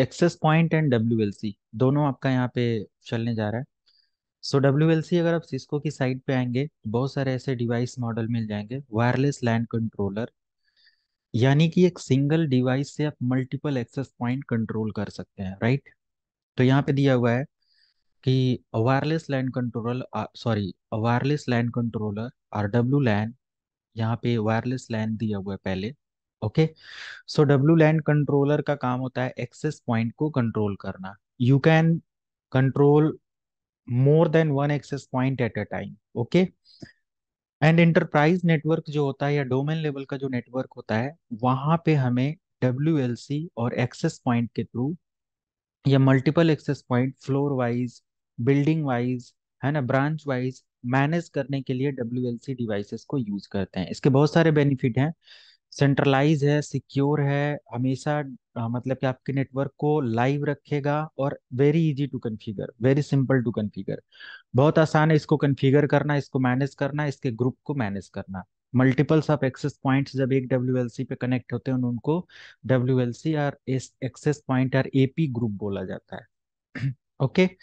Access point and W दोनों आपका यहाँ पे चलने जा रहा है सो so, डब्ल्यू अगर आप सिस्को की साइड पे आएंगे बहुत सारे ऐसे डिवाइस मॉडल मिल जाएंगे वायरलेस लैंड कंट्रोलर यानी कि एक सिंगल डिवाइस से आप मल्टीपल एक्सेस पॉइंट कंट्रोल कर सकते हैं राइट तो यहाँ पे दिया हुआ है कि wireless LAN controller sorry wireless LAN controller or W LAN यहाँ पे वायरलेस लैंड दिया हुआ है पहले okay so W LAN controller का काम होता है एक्सेस पॉइंट को कंट्रोल करना you can control more than one access point at a time okay and enterprise network जो होता है या डोमेन लेवल का जो नेटवर्क होता है वहां पे हमें डब्ल्यू और एक्सेस पॉइंट के थ्रू या multiple access point floor wise building wise है ना ब्रांच वाइज मैनेज करने के लिए डब्ल्यू एल सी डिवाइसेस को यूज करते हैं इसके बहुत सारे बेनिफिट हैं सेंट्रलाइज है सिक्योर है हमेशा मतलब कि आपके नेटवर्क को लाइव रखेगा और very easy to configure very simple to configure बहुत आसान है इसको कन्फिगर करना इसको मैनेज करना इसके ग्रुप को मैनेज करना मल्टीपल्स ऑफ एक्सेस पॉइंट्स जब एक डब्ल्यू पे कनेक्ट होते हैं उनको डब्ल्यू एल सी और एक्सेस पॉइंट और ए ग्रुप बोला जाता है ओके okay?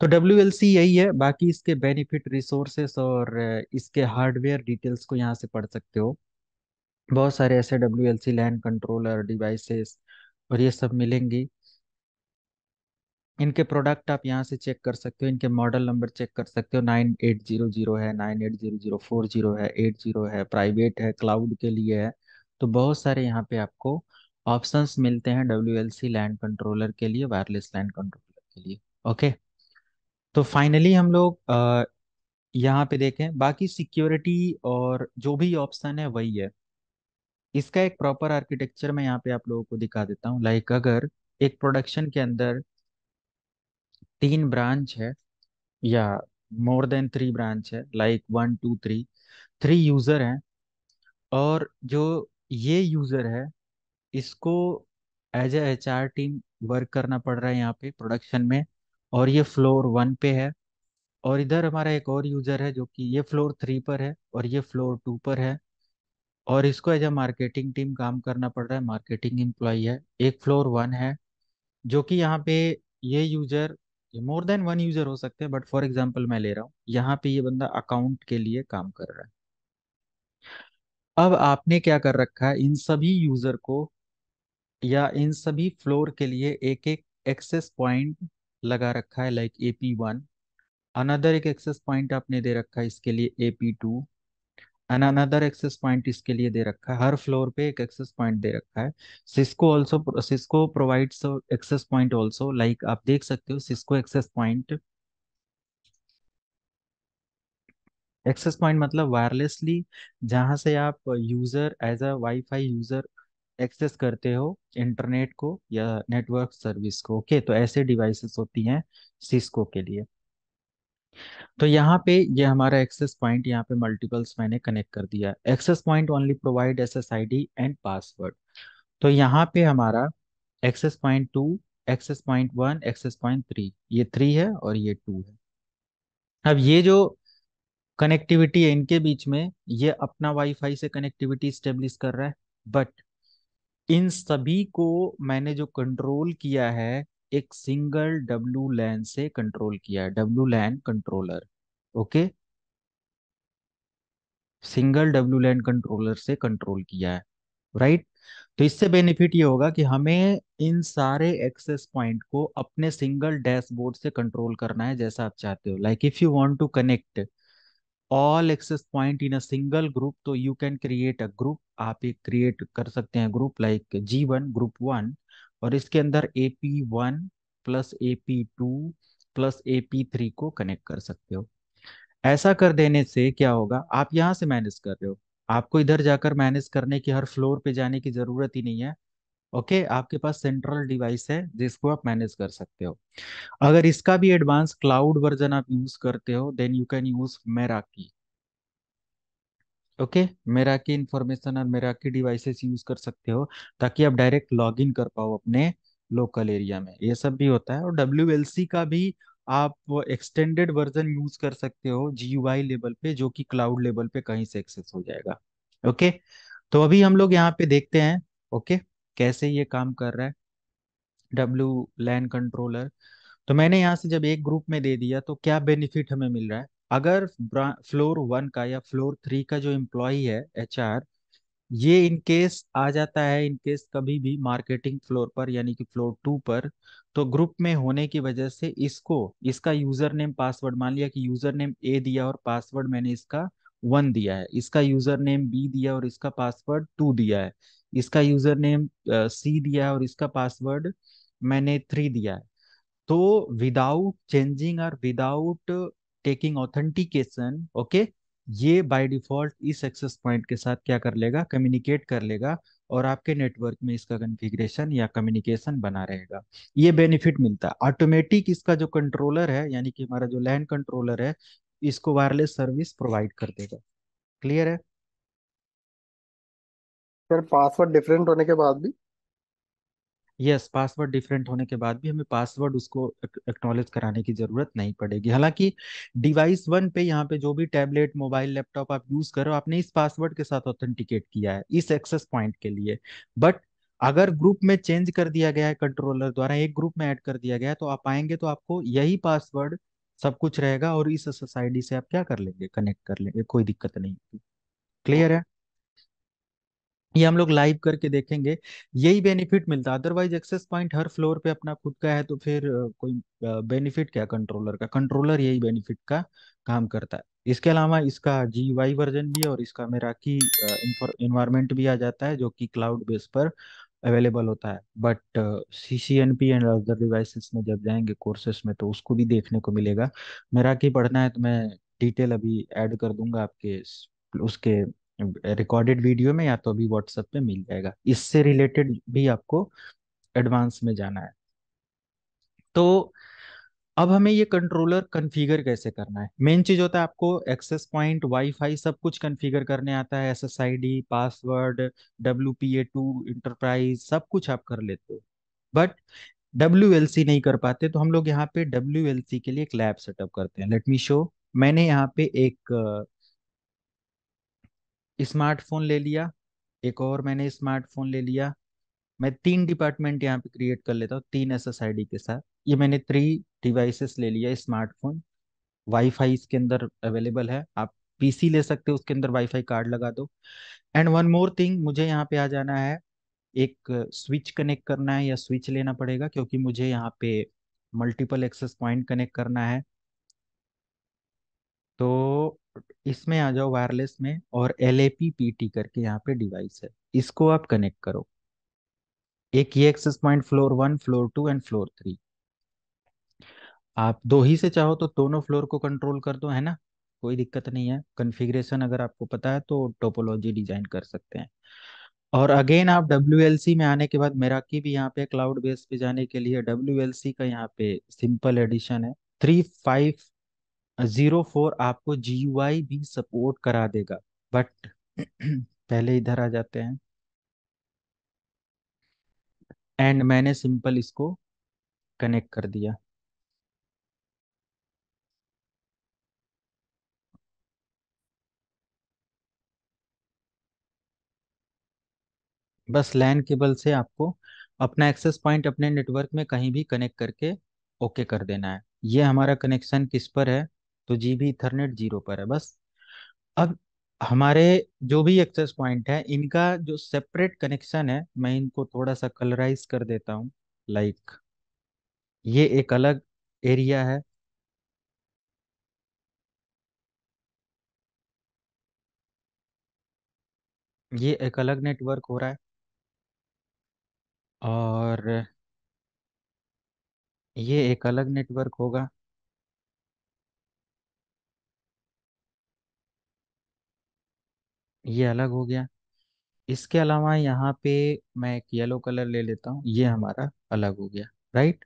तो डब्ल्यू एल सी यही है बाकी इसके बेनिफिट रिसोर्सेस और इसके हार्डवेयर डिटेल्स को यहाँ से पढ़ सकते हो बहुत सारे ऐसे W L C LAN controller devices और ये सब मिलेंगी इनके प्रोडक्ट आप यहाँ से चेक कर सकते हो इनके मॉडल नंबर चेक कर सकते हो नाइन एट जीरो जीरो है nine eight zero zero four zero है एट जीरो है प्राइवेट है क्लाउड के लिए है तो बहुत सारे यहाँ पे आपको ऑप्शंस मिलते हैं W L C LAN controller के लिए वायरलेस लैंड कंट्रोलर के लिए ओके तो फाइनली हम लोग यहाँ पे देखें बाकी सिक्योरिटी और जो भी ऑप्शन है वही है इसका एक प्रॉपर आर्किटेक्चर मैं यहाँ पे आप लोगों को दिखा देता हूँ लाइक अगर एक प्रोडक्शन के अंदर तीन ब्रांच है या मोर देन थ्री ब्रांच है like one two three three user हैं और जो ये यूज़र है इसको as a H R team work करना पड़ रहा है यहाँ पे प्रोडक्शन में और ये फ्लोर वन पे है और इधर हमारा एक और यूज़र है जो कि ये फ्लोर थ्री पर है और ये फ्लोर टू पर है और इसको एज ए मार्केटिंग टीम काम करना पड़ रहा है मार्केटिंग एम्प्लॉई है एक फ्लोर वन है जो कि यहाँ पे ये user more than one user हो सकते हैं बट फॉर एग्जाम्पल मैं ले रहा हूँ यहाँ पे ये बंदा अकाउंट के लिए काम कर रहा है अब आपने क्या कर रखा है इन सभी यूजर को या इन सभी फ्लोर के लिए एक एक एक्सेस पॉइंट लगा रखा है like A P one another एक एक्सेस पॉइंट आपने दे रखा है इसके लिए A P two another access point इसके लिए दे रखा है हर फ्लोर पे एक एक्सेस पॉइंट दे रखा है Cisco also Cisco provides access point also like आप देख सकते हो Cisco access point access point मतलब वायरलेसली जहां से आप user as a WiFi user access करते हो इंटरनेट को या नेटवर्क सर्विस को ओके okay? तो ऐसे डिवाइसेस होती हैं सिस्को के लिए तो यहाँ पे ये हमारा एक्सेस पॉइंट यहाँ पे मल्टीपल्स मैंने कनेक्ट कर दिया access point only provide S S I D and password तो यहाँ पे हमारा access point two access point one access point three ये थ्री है और ये टू है अब ये जो कनेक्टिविटी है इनके बीच में ये अपना वाईफाई से कनेक्टिविटी स्टेब्लिश कर रहा है बट इन सभी को मैंने जो कंट्रोल किया है एक सिंगल डब्ल्यू लैन से कंट्रोल किया है W LAN controller okay single W LAN controller से कंट्रोल किया है राइट right? तो इससे बेनिफिट ये होगा कि हमें इन सारे एक्सेस पॉइंट को अपने सिंगल डैशबोर्ड से कंट्रोल करना है जैसा आप चाहते हो like if you want to connect all access point in a single group तो you can create a group आप एक क्रिएट कर सकते हैं group like G one group one और इसके अंदर A P one plus A P two plus A P three को कनेक्ट कर सकते हो ऐसा कर देने से क्या होगा आप यहाँ से मैनेज कर रहे हो आपको इधर जाकर मैनेज करने की हर फ्लोर पे जाने की जरूरत ही नहीं है ओके okay, आपके पास सेंट्रल डिवाइस है जिसको आप मैनेज कर सकते हो अगर इसका भी एडवांस क्लाउड वर्जन आप यूज करते हो देन यू कैन यूज मेरा की ओके मेरा की इंफॉर्मेशन और मेरा की डिवाइसेस यूज कर सकते हो ताकि आप डायरेक्ट लॉग इन कर पाओ अपने लोकल एरिया में ये सब भी होता है और डब्ल्यू का भी आप एक्सटेंडेड वर्जन यूज कर सकते हो जी लेवल पे जो कि क्लाउड लेवल पे कहीं से एक्सेस हो जाएगा ओके तो अभी हम लोग यहाँ पे देखते हैं ओके कैसे ये काम कर रहा है डब्ल्यू लैंड कंट्रोलर तो मैंने यहाँ से जब एक ग्रुप में दे दिया तो क्या बेनिफिट हमें मिल रहा है अगर फ्लोर वन का या फ्लोर थ्री का जो एम्प्लॉई है एच ये इन केस आ जाता है इन केस कभी भी मार्केटिंग फ्लोर पर यानी कि फ्लोर टू पर तो ग्रुप में होने की वजह से इसको इसका यूजर नेम पासवर्ड मान लिया कि यूजर नेम ए दिया और पासवर्ड मैंने इसका वन दिया है इसका यूजर नेम बी दिया और इसका पासवर्ड टू दिया है इसका यूजर नेम सी दिया है और इसका पासवर्ड मैंने थ्री दिया है तो विदाउट चेंजिंग और विदाउट टेकिंग ऑथेंटिकेशन ओके ये बाय डिफॉल्ट इस एक्सेस पॉइंट के साथ क्या कर लेगा कम्युनिकेट कर लेगा और आपके नेटवर्क में इसका कन्फिग्रेशन या कम्युनिकेशन बना रहेगा ये बेनिफिट मिलता है ऑटोमेटिक इसका जो कंट्रोलर है यानी कि हमारा जो लैंड कंट्रोलर है इसको वायरलेस सर्विस प्रोवाइड कर देगा क्लियर है सर पासवर्ड डिफरेंट होने के बाद भी यस पासवर्ड डिफरेंट होने के बाद भी हमें पासवर्ड उसको एक्नोलेज कराने की ज़रूरत नहीं पड़ेगी हालांकि डिवाइस वन पे यहाँ पे जो भी टैबलेट मोबाइल लैपटॉप आप यूज़ करो आपने इस पासवर्ड के साथ ऑथेंटिकेट किया है इस एक्सेस पॉइंट के लिए बट अगर ग्रुप में चेंज कर दिया गया है कंट्रोलर द्वारा एक ग्रुप में ऐड कर दिया गया है तो आप आएंगे तो आपको यही पासवर्ड सब कुछ रहेगा और इस एस से आप क्या कर लेंगे कनेक्ट कर लेंगे कोई दिक्कत नहीं क्लियर है ये हम लोग लाइव करके देखेंगे यही बेनिफिट मिलता है अदरवाइज एक्सेस पॉइंट हर फ्लोर पे अपना खुद का है तो फिर कोई बेनिफिट क्या कंट्रोलर का कंट्रोलर यही बेनिफिट का काम करता है इसके अलावा इसका जी वाई वर्जन भी और इसका मेरा की इन्वायरमेंट भी आ जाता है जो कि क्लाउड बेस पर अवेलेबल होता है but C C N P and other devices में जब जाएंगे कोर्सेस में तो उसको भी देखने को मिलेगा मेरा की पढ़ना है तो मैं डिटेल अभी ऐड कर दूंगा आपके उसके रिकॉर्डेड वीडियो में या तो अभी व्हाट्सएप पे मिल जाएगा इससे रिलेटेड भी आपको एडवांस में जाना है तो अब हमें ये कंट्रोलर कन्फिगर कैसे करना है मेन चीज होता है आपको एक्सेस पॉइंट वाईफाई सब कुछ कन्फिगर करने आता है S S I D password W P A two enterprise सब कुछ आप कर लेते हो बट डब्ल्यू एल सी नहीं कर पाते तो हम लोग यहाँ पे डब्ल्यू एल सी के लिए एक लैब सेटअप करते हैं लेट मी शो मैंने यहाँ पे एक स्मार्टफोन ले लिया एक और मैंने स्मार्टफोन ले लिया मैं तीन डिपार्टमेंट यहाँ पे क्रिएट कर लेता हूँ तीन एस एस आई डी के साथ ये मैंने थ्री डिवाइसेस ले लिया स्मार्टफोन वाईफाई इसके अंदर अवेलेबल है आप पीसी ले सकते हो उसके अंदर वाईफाई कार्ड लगा दो एंड वन मोर थिंग मुझे यहाँ पे आ जाना है एक स्विच कनेक्ट करना है या स्विच लेना पड़ेगा क्योंकि मुझे यहाँ पे मल्टीपल एक्सेस पॉइंट कनेक्ट करना है तो इसमें आ जाओ वायरलेस में और L A P P T करके यहाँ पे डिवाइस है इसको आप कनेक्ट करो एक ये access point floor one floor two and floor three आप दो ही से चाहो तो दोनों फ्लोर को कंट्रोल कर दो है ना कोई दिक्कत नहीं है कॉन्फ़िगरेशन अगर आपको पता है तो टोपोलॉजी डिजाइन कर सकते हैं और अगेन आप डब्ल्यू में आने के बाद मेराकी भी यहाँ पे क्लाउड बेस पे जाने के लिए डब्ल्यू का यहाँ पे सिंपल एडिशन है थ्री फाइव जीरो फोर आपको जी भी सपोर्ट करा देगा बट पहले इधर आ जाते हैं एंड मैंने सिंपल इसको कनेक्ट कर दिया बस लैन केबल से आपको अपना एक्सेस पॉइंट अपने नेटवर्क में कहीं भी कनेक्ट करके ओके कर देना है ये हमारा कनेक्शन किस पर है तो जी भी इथरनेट जीरो पर है बस अब हमारे जो भी एक्सेस पॉइंट है इनका जो सेपरेट कनेक्शन है मैं इनको थोड़ा सा कलराइज कर देता हूं लाइक like, ये एक अलग एरिया है ये एक अलग नेटवर्क हो रहा है और ये एक अलग नेटवर्क होगा ये अलग हो गया इसके अलावा यहाँ पे मैं एक येलो कलर ले लेता हूँ ये हमारा अलग हो गया राइट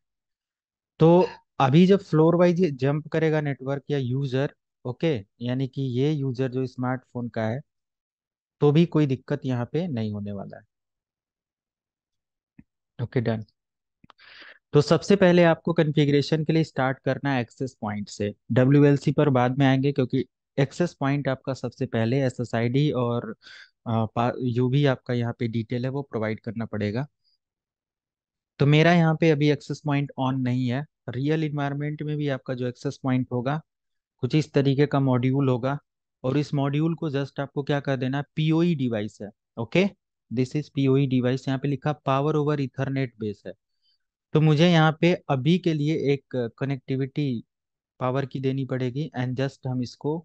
तो अभी जब फ्लोर वाइज जंप करेगा नेटवर्क या यूजर ओके यानी कि ये यूजर जो स्मार्टफोन का है तो भी कोई दिक्कत यहाँ पे नहीं होने वाला है ओके डन तो सबसे पहले आपको कॉन्फ़िगरेशन के लिए स्टार्ट करना है एक्सेस पॉइंट से डब्ल्यू पर बाद में आएंगे क्योंकि एक्सेस पॉइंट आपका सबसे पहले एस डी और जो भी आपका यहाँ पे डिटेल है वो प्रोवाइड करना पड़ेगा तो मेरा यहाँ पे अभी एक्सेस पॉइंट ऑन नहीं है रियल इन्वायरमेंट में भी आपका जो एक्सेस पॉइंट होगा कुछ इस तरीके का मॉड्यूल होगा और इस मॉड्यूल को जस्ट आपको क्या कर देना पीओई e डिवाइस है okay this is POE device यहाँ पे लिखा पावर ओवर इथरनेट बेस है तो मुझे यहाँ पे अभी के लिए एक कनेक्टिविटी पावर की देनी पड़ेगी एंड जस्ट हम इसको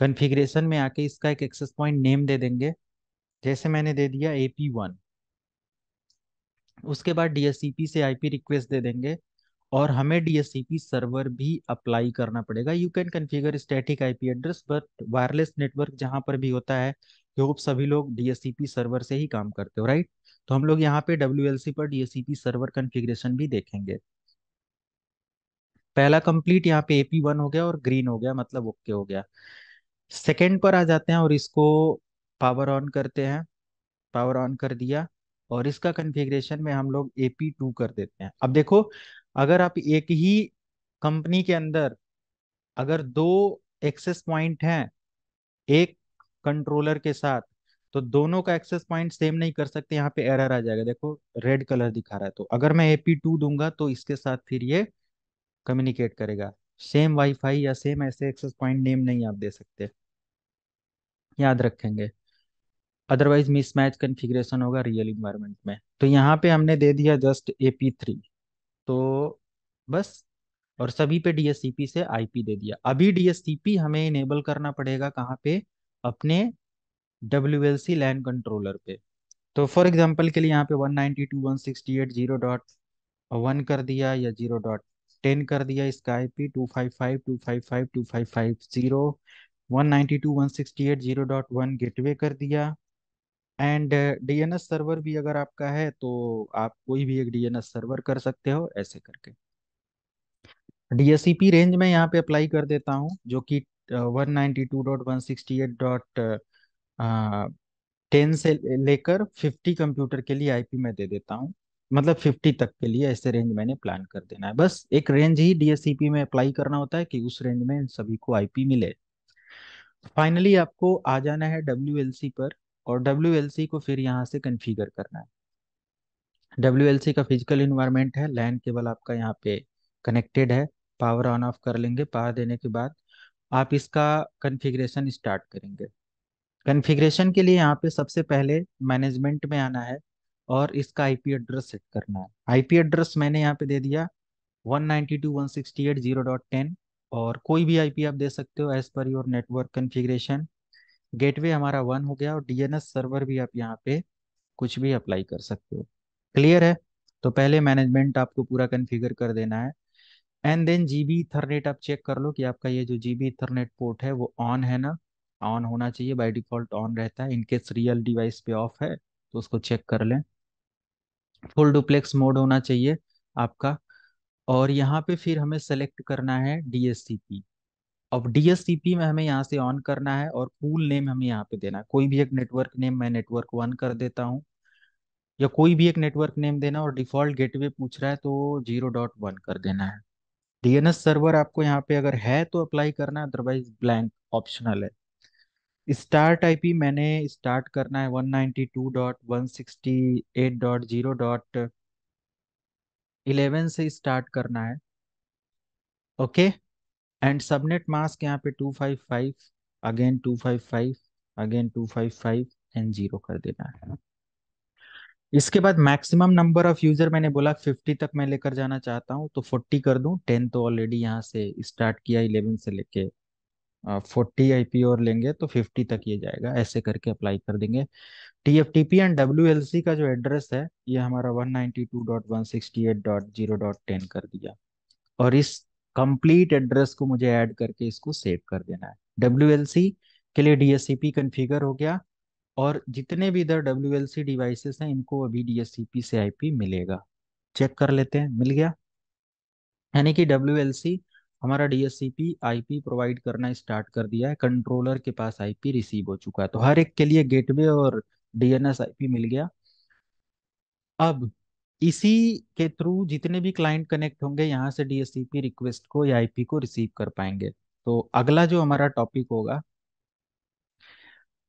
कन्फिग्रेशन में आके इसका एक एक्सेस पॉइंट नेम दे देंगे जैसे मैंने दे दिया ए पी वन उसके बाद डीएससीपी से आईपी रिक्वेस्ट दे देंगे और हमें डीएससीपी सर्वर भी अप्लाई करना पड़ेगा you can configure static IP address but wireless network जहां पर भी होता है कि सभी लोग डीएससीपी सर्वर से ही काम करते हो राइट तो हम लोग यहाँ पे डब्ल्यू पर डीएससीपी सर्वर कन्फिग्रेशन भी देखेंगे पहला कंप्लीट यहाँ पे एपी वन हो गया और ग्रीन हो गया मतलब ओके हो गया सेकेंड पर आ जाते हैं और इसको पावर ऑन करते हैं पावर ऑन कर दिया और इसका कन्फिग्रेशन में हम लोग ए पी टू कर देते हैं अब देखो अगर आप एक ही कंपनी के अंदर अगर दो एक्सेस पॉइंट हैं एक कंट्रोलर के साथ तो दोनों का एक्सेस पॉइंट सेम नहीं कर सकते यहाँ पे एरर आ जाएगा देखो रेड कलर दिखा रहा है तो अगर मैं ए पी टू दूंगा तो इसके साथ फिर ये कम्युनिकेट करेगा सेम वाईफाई या सेम ऐसे एक्सेस पॉइंट नेम नहीं आप दे सकते याद रखेंगे अदरवाइज मिसमैच कन्फिग्रेशन होगा रियल इन्वायरमेंट में तो यहाँ पे हमने दे दिया जस्ट ए थ्री तो बस और सभी पे डीएससीपी से आईपी दे दिया अभी डीएससीपी हमें इनेबल करना पड़ेगा कहाँ पे अपने W L C LAN controller पे तो फॉर एग्जाम्पल के लिए यहाँ पे one ninety two one sixty eight zero dot one कर दिया या जीरो डॉट टेन कर दिया इसका I P two five five two five five two five five zero 192.168.0.1 gateway कर दिया एंड डीएनएस सर्वर भी अगर आपका है तो आप कोई भी एक डीएनएस सर्वर कर सकते हो ऐसे करके डीएससीपी रेंज में यहाँ पे अप्लाई कर देता हूँ जो कि one ninety two dot one sixty eight dot ten से लेकर फिफ्टी कंप्यूटर के लिए आईपी में दे देता हूँ मतलब फिफ्टी तक के लिए ऐसे रेंज मैंने प्लान कर देना है बस एक रेंज ही डीएससीपी में अप्लाई करना होता है कि उस रेंज में सभी को आईपी मिले फाइनली आपको आ जाना है डब्ल्यू पर और डब्ल्यू को फिर यहाँ से कन्फिगर करना है डब्ल्यू का फिजिकल इन्वायरमेंट है लैन केबल आपका यहाँ पे कनेक्टेड है पावर ऑन ऑफ कर लेंगे पावर देने के बाद आप इसका कन्फिग्रेशन स्टार्ट करेंगे कन्फिग्रेशन के लिए यहाँ पे सबसे पहले मैनेजमेंट में आना है और इसका आईपी एड्रेस सेट करना है आईपी एड्रेस मैंने यहाँ पे दे दिया टेन और कोई भी आईपी आप दे सकते हो as per your network configuration gateway हमारा वन हो गया और डीएनएस सर्वर भी आप यहाँ पे कुछ भी अप्लाई कर सकते हो क्लियर है तो पहले मैनेजमेंट आपको पूरा कन्फिगर कर देना है एंड देन जीबी इथरनेट आप चेक कर लो कि आपका ये जो जीबी इथरनेट पोर्ट है वो ऑन है ना ऑन होना चाहिए बाय डिफॉल्ट ऑन रहता है इनकेस रियल डिवाइस पे ऑफ है तो उसको चेक कर लें फुल डुप्लेक्स मोड होना चाहिए आपका और यहाँ पे फिर हमें सेलेक्ट करना है डीएससीपी अब डीएससीपी में हमें यहाँ से ऑन करना है और पूल नेम हमें यहाँ पे देना है कोई भी एक नेटवर्क नेम मैं नेटवर्क वन कर देता हूँ या कोई भी एक नेटवर्क नेम देना और डिफॉल्ट गेटवे पूछ रहा है तो जीरो डॉट वन कर देना है डीएनएस सर्वर आपको यहाँ पे अगर है तो अप्लाई करना है अदरवाइज ब्लैंक ऑप्शनल है स्टार्ट आईपी मैंने स्टार्ट करना है डॉट इलेवन से स्टार्ट करना है ओके एंड सबनेट मास्क यहाँ पे two five five again two five five again two five five and zero कर देना है इसके बाद मैक्सिमम नंबर ऑफ यूजर मैंने बोला फिफ्टी तक मैं लेकर जाना चाहता हूँ तो फोर्टी कर दूं टेन तो ऑलरेडी यहाँ से स्टार्ट किया इलेवन से लेके फोर्टी आई पी और लेंगे तो फिफ्टी तक ये जाएगा ऐसे करके अप्लाई कर देंगे T F T P and W L C का जो एड्रेस है ये हमारा one ninety two dot one sixty eight dot zero dot ten कर दिया और इस कंप्लीट एड्रेस को मुझे ऐड करके इसको सेव कर देना है डब्ल्यू एल सी के लिए D S C P configure हो गया और जितने भी इधर डब्ल्यू एल सी डिवाइसेस हैं इनको अभी डी एस सी पी से आई पी मिलेगा चेक कर लेते हैं मिल गया यानी कि डब्ल्यू एल सी हमारा डीएससीपी आईपी प्रोवाइड करना स्टार्ट कर दिया है कंट्रोलर के पास आईपी रिसीव हो चुका है तो हर एक के लिए गेटवे और डीएनएस आईपी मिल गया अब इसी के थ्रू जितने भी क्लाइंट कनेक्ट होंगे यहाँ से डीएससीपी रिक्वेस्ट को या आईपी को रिसीव कर पाएंगे तो अगला जो हमारा टॉपिक होगा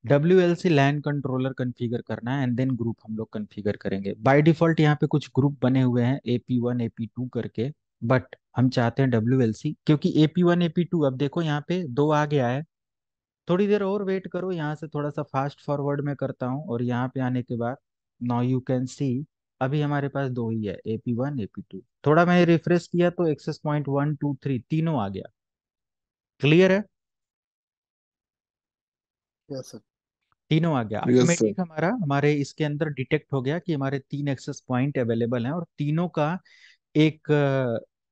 W L C LAN controller configure करना है एंड देन ग्रुप हम लोग कन्फिगर करेंगे बाई डिफॉल्ट यहाँ पे कुछ ग्रुप बने हुए हैं एपी वन एपी टू करके बट हम चाहते हैं डब्ल्यू क्योंकि एपी वन एपी टू अब देखो यहाँ पे दो आ गया है थोड़ी देर और वेट करो यहाँ से थोड़ा सा फास्ट फॉरवर्ड में करता हूँ और यहाँ पे आने के बाद नाउ यू कैन सी अभी हमारे पास दो ही है एपी वन एपी टू थोड़ा मैंने रिफ्रेश किया तो access point one two three तीनों आ गया क्लियर है yes, तीनों आ गया ऑटोमेटिक yes, हमारा हमारे इसके अंदर डिटेक्ट हो गया कि हमारे तीन एक्सेस पॉइंट अवेलेबल हैं और तीनों का एक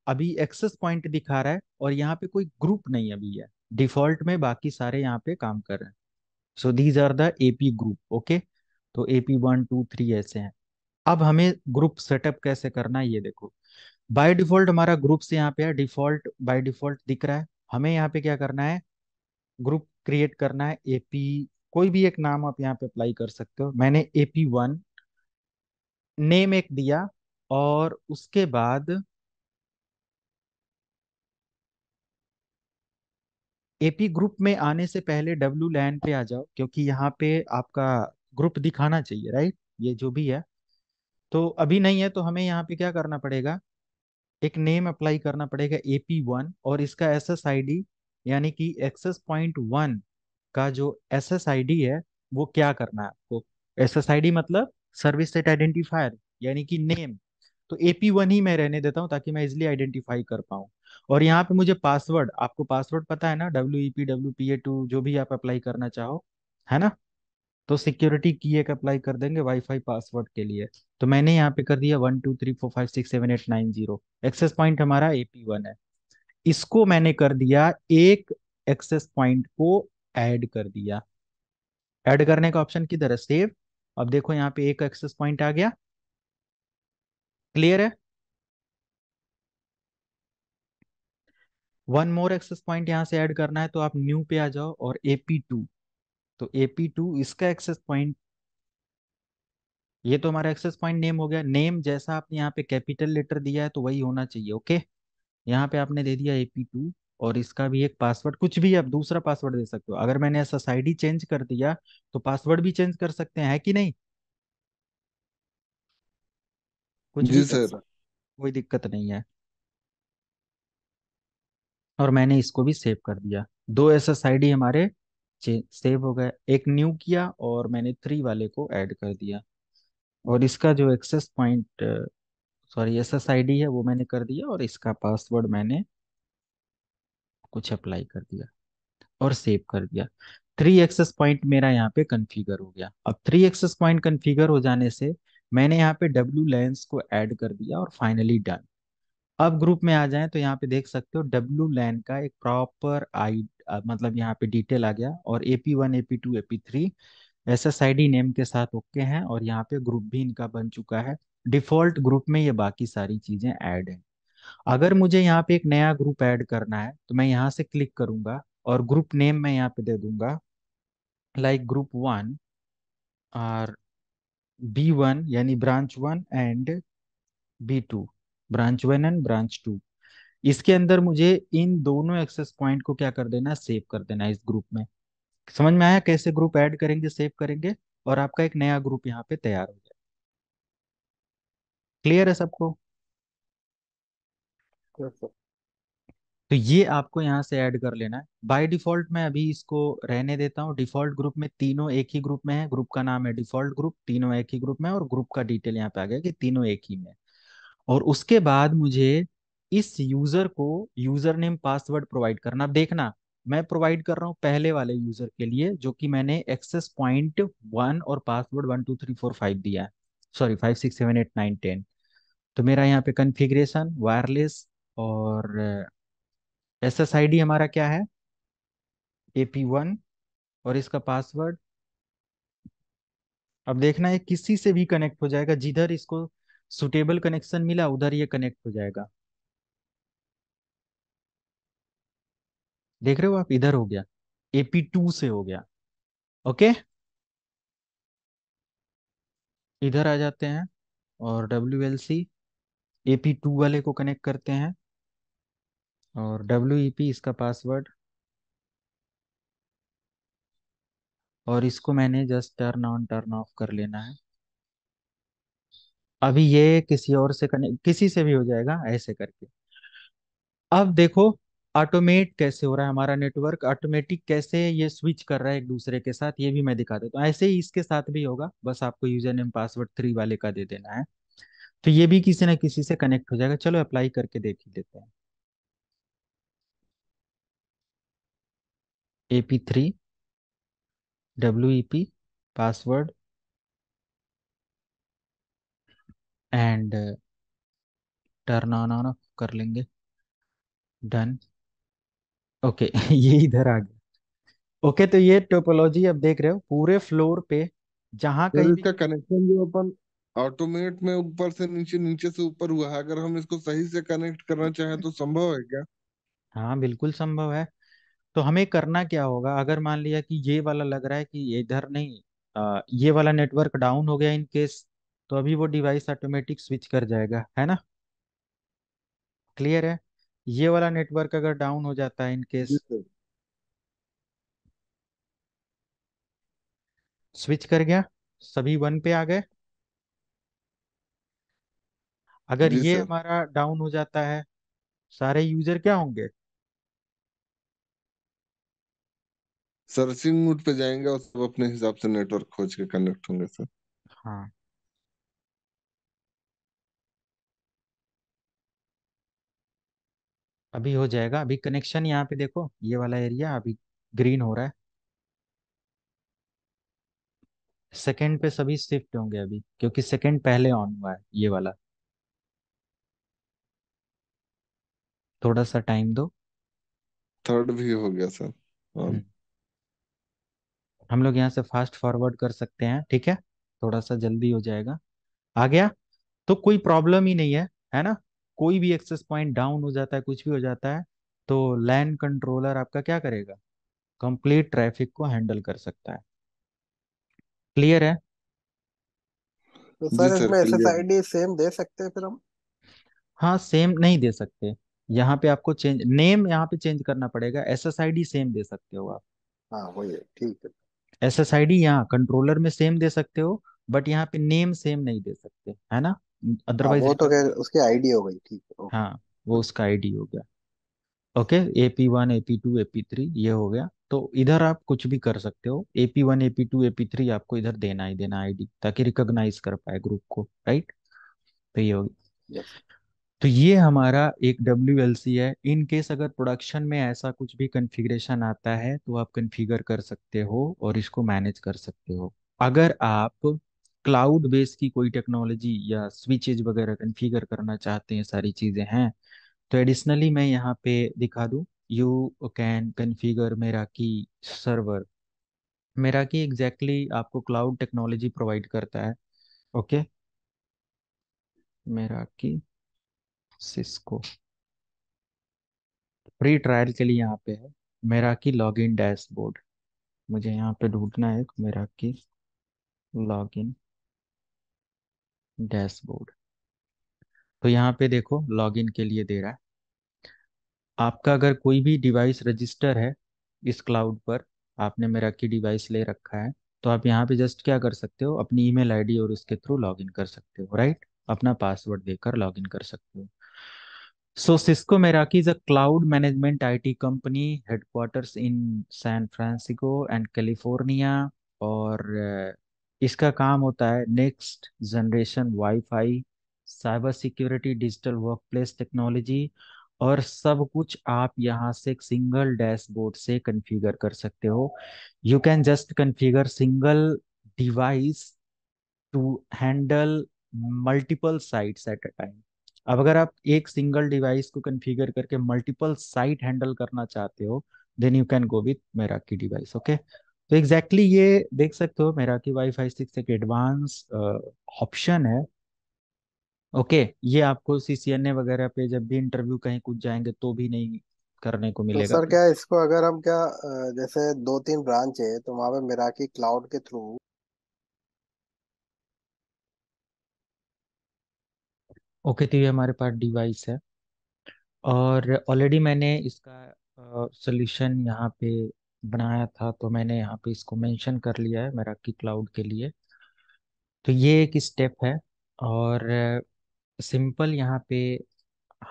अभी एक्सेस पॉइंट दिखा रहा है और यहाँ पे कोई ग्रुप नहीं अभी है डिफॉल्ट में बाकी सारे यहाँ पे काम कर रहे हैं so these are the AP group okay तो एपी वन टू थ्री ऐसे हैं अब हमें ग्रुप सेटअप कैसे करना है ये देखो बाय डिफॉल्ट हमारा ग्रुप से यहाँ पे है डिफॉल्ट बाय डिफॉल्ट दिख रहा है हमें यहाँ पे क्या करना है ग्रुप क्रिएट करना है एपी कोई भी एक नाम आप यहाँ पे अप्लाई कर सकते हो मैंने एपी वन नेम एक दिया और उसके बाद एपी ग्रुप में आने से पहले डब्ल्यू लैन पे आ जाओ क्योंकि यहाँ पे आपका ग्रुप दिखाना चाहिए राइट ये जो भी है तो अभी नहीं है तो हमें यहाँ पे क्या करना पड़ेगा एक नेम अप्लाई करना पड़ेगा एपी वन और इसका एस एस आई डी यानी कि एक्सेस पॉइंट वन का जो एस एस आई डी है वो क्या करना है आपको एस एस आई डी मतलब सर्विस सेट आइडेंटिफायर यानी कि नेम तो एपी वन ही मैं रहने देता हूँ ताकि मैं इजिली आइडेंटिफाई कर पाऊँ और यहाँ पे मुझे पासवर्ड आपको पासवर्ड पता है ना W E P W P A two जो भी आप अप्लाई करना चाहो है ना तो सिक्योरिटी की एक अप्लाई कर देंगे वाईफाई पासवर्ड के लिए तो मैंने यहाँ पे कर दिया one two three four five six seven eight nine zero access point हमारा एपी वन है इसको मैंने कर दिया एक एक्सेस पॉइंट को ऐड कर दिया ऐड करने का ऑप्शन किधर है सेव अब देखो यहाँ पे एक एक्सेस पॉइंट आ गया क्लियर है वन मोर एक्सेस पॉइंट यहाँ से ऐड करना है तो आप न्यू पे आ जाओ और एपी टू तो एपी टू इसका एक्सेस पॉइंट ये तो हमारा एक्सेस पॉइंट नेम हो गया नेम जैसा आपने यहाँ पे कैपिटल लेटर दिया है तो वही होना चाहिए ओके यहाँ पे आपने दे दिया एपी टू और इसका भी एक पासवर्ड कुछ भी आप दूसरा पासवर्ड दे सकते हो अगर मैंने S S I D change कर दिया तो पासवर्ड भी चेंज कर सकते हैं है कि नहीं कुछ जी सर कोई दिक्कत नहीं है और मैंने इसको भी सेव कर दिया दो एस हमारे सेव हो गए एक न्यू किया और मैंने थ्री वाले को ऐड कर दिया और इसका जो access point sorry S S I D है वो मैंने कर दिया और इसका पासवर्ड मैंने कुछ अप्लाई कर दिया और सेव कर दिया थ्री एक्सेस पॉइंट मेरा यहाँ पे कन्फिगर हो गया अब थ्री एक्सेस पॉइंट कन्फिगर हो जाने से मैंने यहाँ पे डब्ल्यू लेंस को ऐड कर दिया और फाइनली डन अब ग्रुप में आ जाएं तो यहाँ पे देख सकते हो डब्ल्यू लैन का एक प्रॉपर आई मतलब यहाँ पे डिटेल आ गया और AP one AP two AP three S S I D name के साथ ओके हैं और यहाँ पे ग्रुप भी इनका बन चुका है डिफॉल्ट ग्रुप में ये बाकी सारी चीजें ऐड हैं अगर मुझे यहाँ पे एक नया ग्रुप ऐड करना है तो मैं यहाँ से क्लिक करूंगा और ग्रुप नेम मैं यहाँ पे दे दूंगा लाइक ग्रुप वन और बी वन यानी branch one and B two branch one and branch two इसके अंदर मुझे इन दोनों एक्सेस पॉइंट को क्या कर देना सेव कर देना इस ग्रुप में समझ में आया कैसे ग्रुप ऐड करेंगे सेव करेंगे और आपका एक नया ग्रुप यहाँ पे तैयार हो जाए क्लियर है सबको तो ये आपको यहाँ से ऐड कर लेना है बाय डिफॉल्ट मैं अभी इसको रहने देता हूँ डिफॉल्ट ग्रुप में तीनों एक ही ग्रुप में है ग्रुप का नाम है डिफॉल्ट ग्रुप तीनों एक ही ग्रुप में और ग्रुप का डिटेल यहाँ पे आ गया कि तीनों एक ही में और उसके बाद मुझे इस यूजर को यूजर नेम पासवर्ड प्रोवाइड करना देखना मैं प्रोवाइड कर रहा हूँ पहले वाले यूजर के लिए जो कि मैंने एक्सेस पॉइंट वन और password one two three four five दिया है sorry five six seven eight nine ten तो मेरा यहाँ पे कन्फिग्रेशन वायरलेस और एस एस आई डी हमारा क्या है ए पी वन और इसका पासवर्ड अब देखना है किसी से भी कनेक्ट हो जाएगा जिधर इसको सुटेबल कनेक्शन मिला उधर ये कनेक्ट हो जाएगा देख रहे हो आप इधर हो गया एपी टू से हो गया ओके इधर आ जाते हैं और W L C AP two वाले को कनेक्ट करते हैं और डब्ल्यू ई पी इसका पासवर्ड और इसको मैंने just turn on turn off कर लेना है अभी ये किसी और से कनेक्ट किसी से भी हो जाएगा ऐसे करके अब देखो ऑटोमेट कैसे हो रहा है हमारा नेटवर्क ऑटोमेटिक कैसे ये स्विच कर रहा है एक दूसरे के साथ ये भी मैं दिखा देता हूँ ऐसे ही इसके साथ भी होगा बस आपको यूजर नेम पासवर्ड थ्री वाले का दे देना है तो ये भी किसी ना किसी से कनेक्ट हो जाएगा चलो अप्लाई करके देख ही लेते हैं A P three W E P password and turn on on off कर लेंगे डन ओके okay, ये इधर आ गया ओके okay, तो ये टोपोलॉजी अब देख रहे हो पूरे फ्लोर पे जहाँ कहीं इसका कनेक्शन जो अपन ऑटोमेट में ऊपर से नीचे नीचे से ऊपर हुआ है अगर हम इसको सही से कनेक्ट करना चाहें तो संभव है क्या हाँ बिल्कुल संभव है तो हमें करना क्या होगा अगर मान लिया कि ये वाला लग रहा है कि इधर नहीं आ, ये वाला नेटवर्क डाउन हो गया इन केस तो अभी वो डिवाइस ऑटोमेटिक स्विच कर जाएगा है ना क्लियर है ये वाला नेटवर्क अगर डाउन हो जाता है इनकेस स्विच कर गया सभी वन पे आ गए अगर ये हमारा डाउन हो जाता है सारे यूजर क्या होंगे सर्चिंग मोड पे जाएंगे और सब अपने हिसाब से नेटवर्क खोज के कनेक्ट होंगे सर हाँ अभी हो जाएगा अभी कनेक्शन यहाँ पे देखो ये वाला एरिया अभी ग्रीन हो रहा है सेकंड पे सभी शिफ्ट होंगे अभी क्योंकि सेकंड पहले ऑन हुआ है ये वाला थोड़ा सा टाइम दो थर्ड भी हो गया सर हम्म। हम लोग यहाँ से फास्ट फॉरवर्ड कर सकते हैं ठीक है थोड़ा सा जल्दी हो जाएगा आ गया तो कोई प्रॉब्लम ही नहीं है है ना कोई भी एक्सेस पॉइंट डाउन हो जाता है कुछ भी हो जाता है तो लैन कंट्रोलर आपका क्या करेगा कंप्लीट ट्रैफिक को हैंडल कर सकता है क्लियर है तो सर इसमें सेम दे सकते हैं फिर हम हाँ सेम नहीं दे सकते यहाँ पे आपको चेंज नेम यहाँ पे चेंज करना पड़ेगा S S I D same दे सकते हो आप हाँ वही है एस आई डी यहाँ कंट्रोलर में सेम दे सकते हो बट यहाँ पे नेम सेम नहीं दे सकते है ना अदरवाइज हाँ, वो तो खैर उसकी आईडी हो गई ठीक है हाँ वो उसका आईडी हो गया okay AP one AP two AP three ये हो गया तो इधर आप कुछ भी कर सकते हो AP one AP two AP three आपको इधर देना ही देना आईडी ताकि रिकॉग्नाइज कर पाए ग्रुप को राइट तो ये हो गया yes. तो ये हमारा एक डब्ल्यू एल सी है इन केस अगर प्रोडक्शन में ऐसा कुछ भी कन्फिग्रेशन आता है तो आप कन्फिगर कर सकते हो और इसको मैनेज कर सकते हो अगर आप क्लाउड बेस की कोई टेक्नोलॉजी या स्विचेज वगैरह कन्फिगर करना चाहते हैं सारी चीज़ें हैं तो एडिशनली मैं यहाँ पे दिखा दूँ यू कैन कन्फिगर मेरा की सर्वर मेरा की एग्जैक्टली आपको क्लाउड टेक्नोलॉजी प्रोवाइड करता है ओके okay? मेरा की सिस्को फ्री ट्रायल के लिए यहाँ पे है मेरा की लॉग इन डैशबोर्ड मुझे यहाँ पे ढूंढना है मेरा की लॉग इन डैशबोर्ड तो यहाँ पे देखो लॉगिन के लिए दे रहा है आपका अगर कोई भी डिवाइस रजिस्टर है इस क्लाउड पर आपने मेरा की डिवाइस ले रखा है तो आप यहाँ पे जस्ट क्या कर सकते हो अपनी ईमेल आईडी और उसके थ्रू लॉगिन कर सकते हो राइट अपना पासवर्ड देकर लॉगिन कर सकते हो so Cisco Meraki is a cloud management IT company headquarters in San Francisco and California और इसका काम होता है next generation WiFi cyber security digital workplace technology और सब कुछ आप यहाँ से सिंगल डैशबोर्ड से कन्फिगर कर सकते हो you can just configure single device to handle multiple sites at a time अब अगर आप एक सिंगल डिवाइस को कन्फिगर करके मल्टीपल साइट हैंडल करना चाहते हो then you can go with Meraki device okay तो एग्जैक्टली exactly ये देख सकते हो Meraki WiFi six एक एडवांस ऑप्शन है ओके okay, ये आपको सीसीएनए वगैरह पे जब भी इंटरव्यू कहीं कुछ जाएंगे तो भी नहीं करने को तो मिलेगा तो सर क्या इसको अगर हम क्या जैसे दो तीन ब्रांच है तो वहां पे की क्लाउड के थ्रू ओके तो ये हमारे पास डिवाइस है और ऑलरेडी मैंने इसका सोल्यूशन यहाँ पे बनाया था तो मैंने यहाँ पे इसको मेंशन कर लिया है मैराकी क्लाउड के लिए तो ये एक स्टेप है और सिंपल यहाँ पे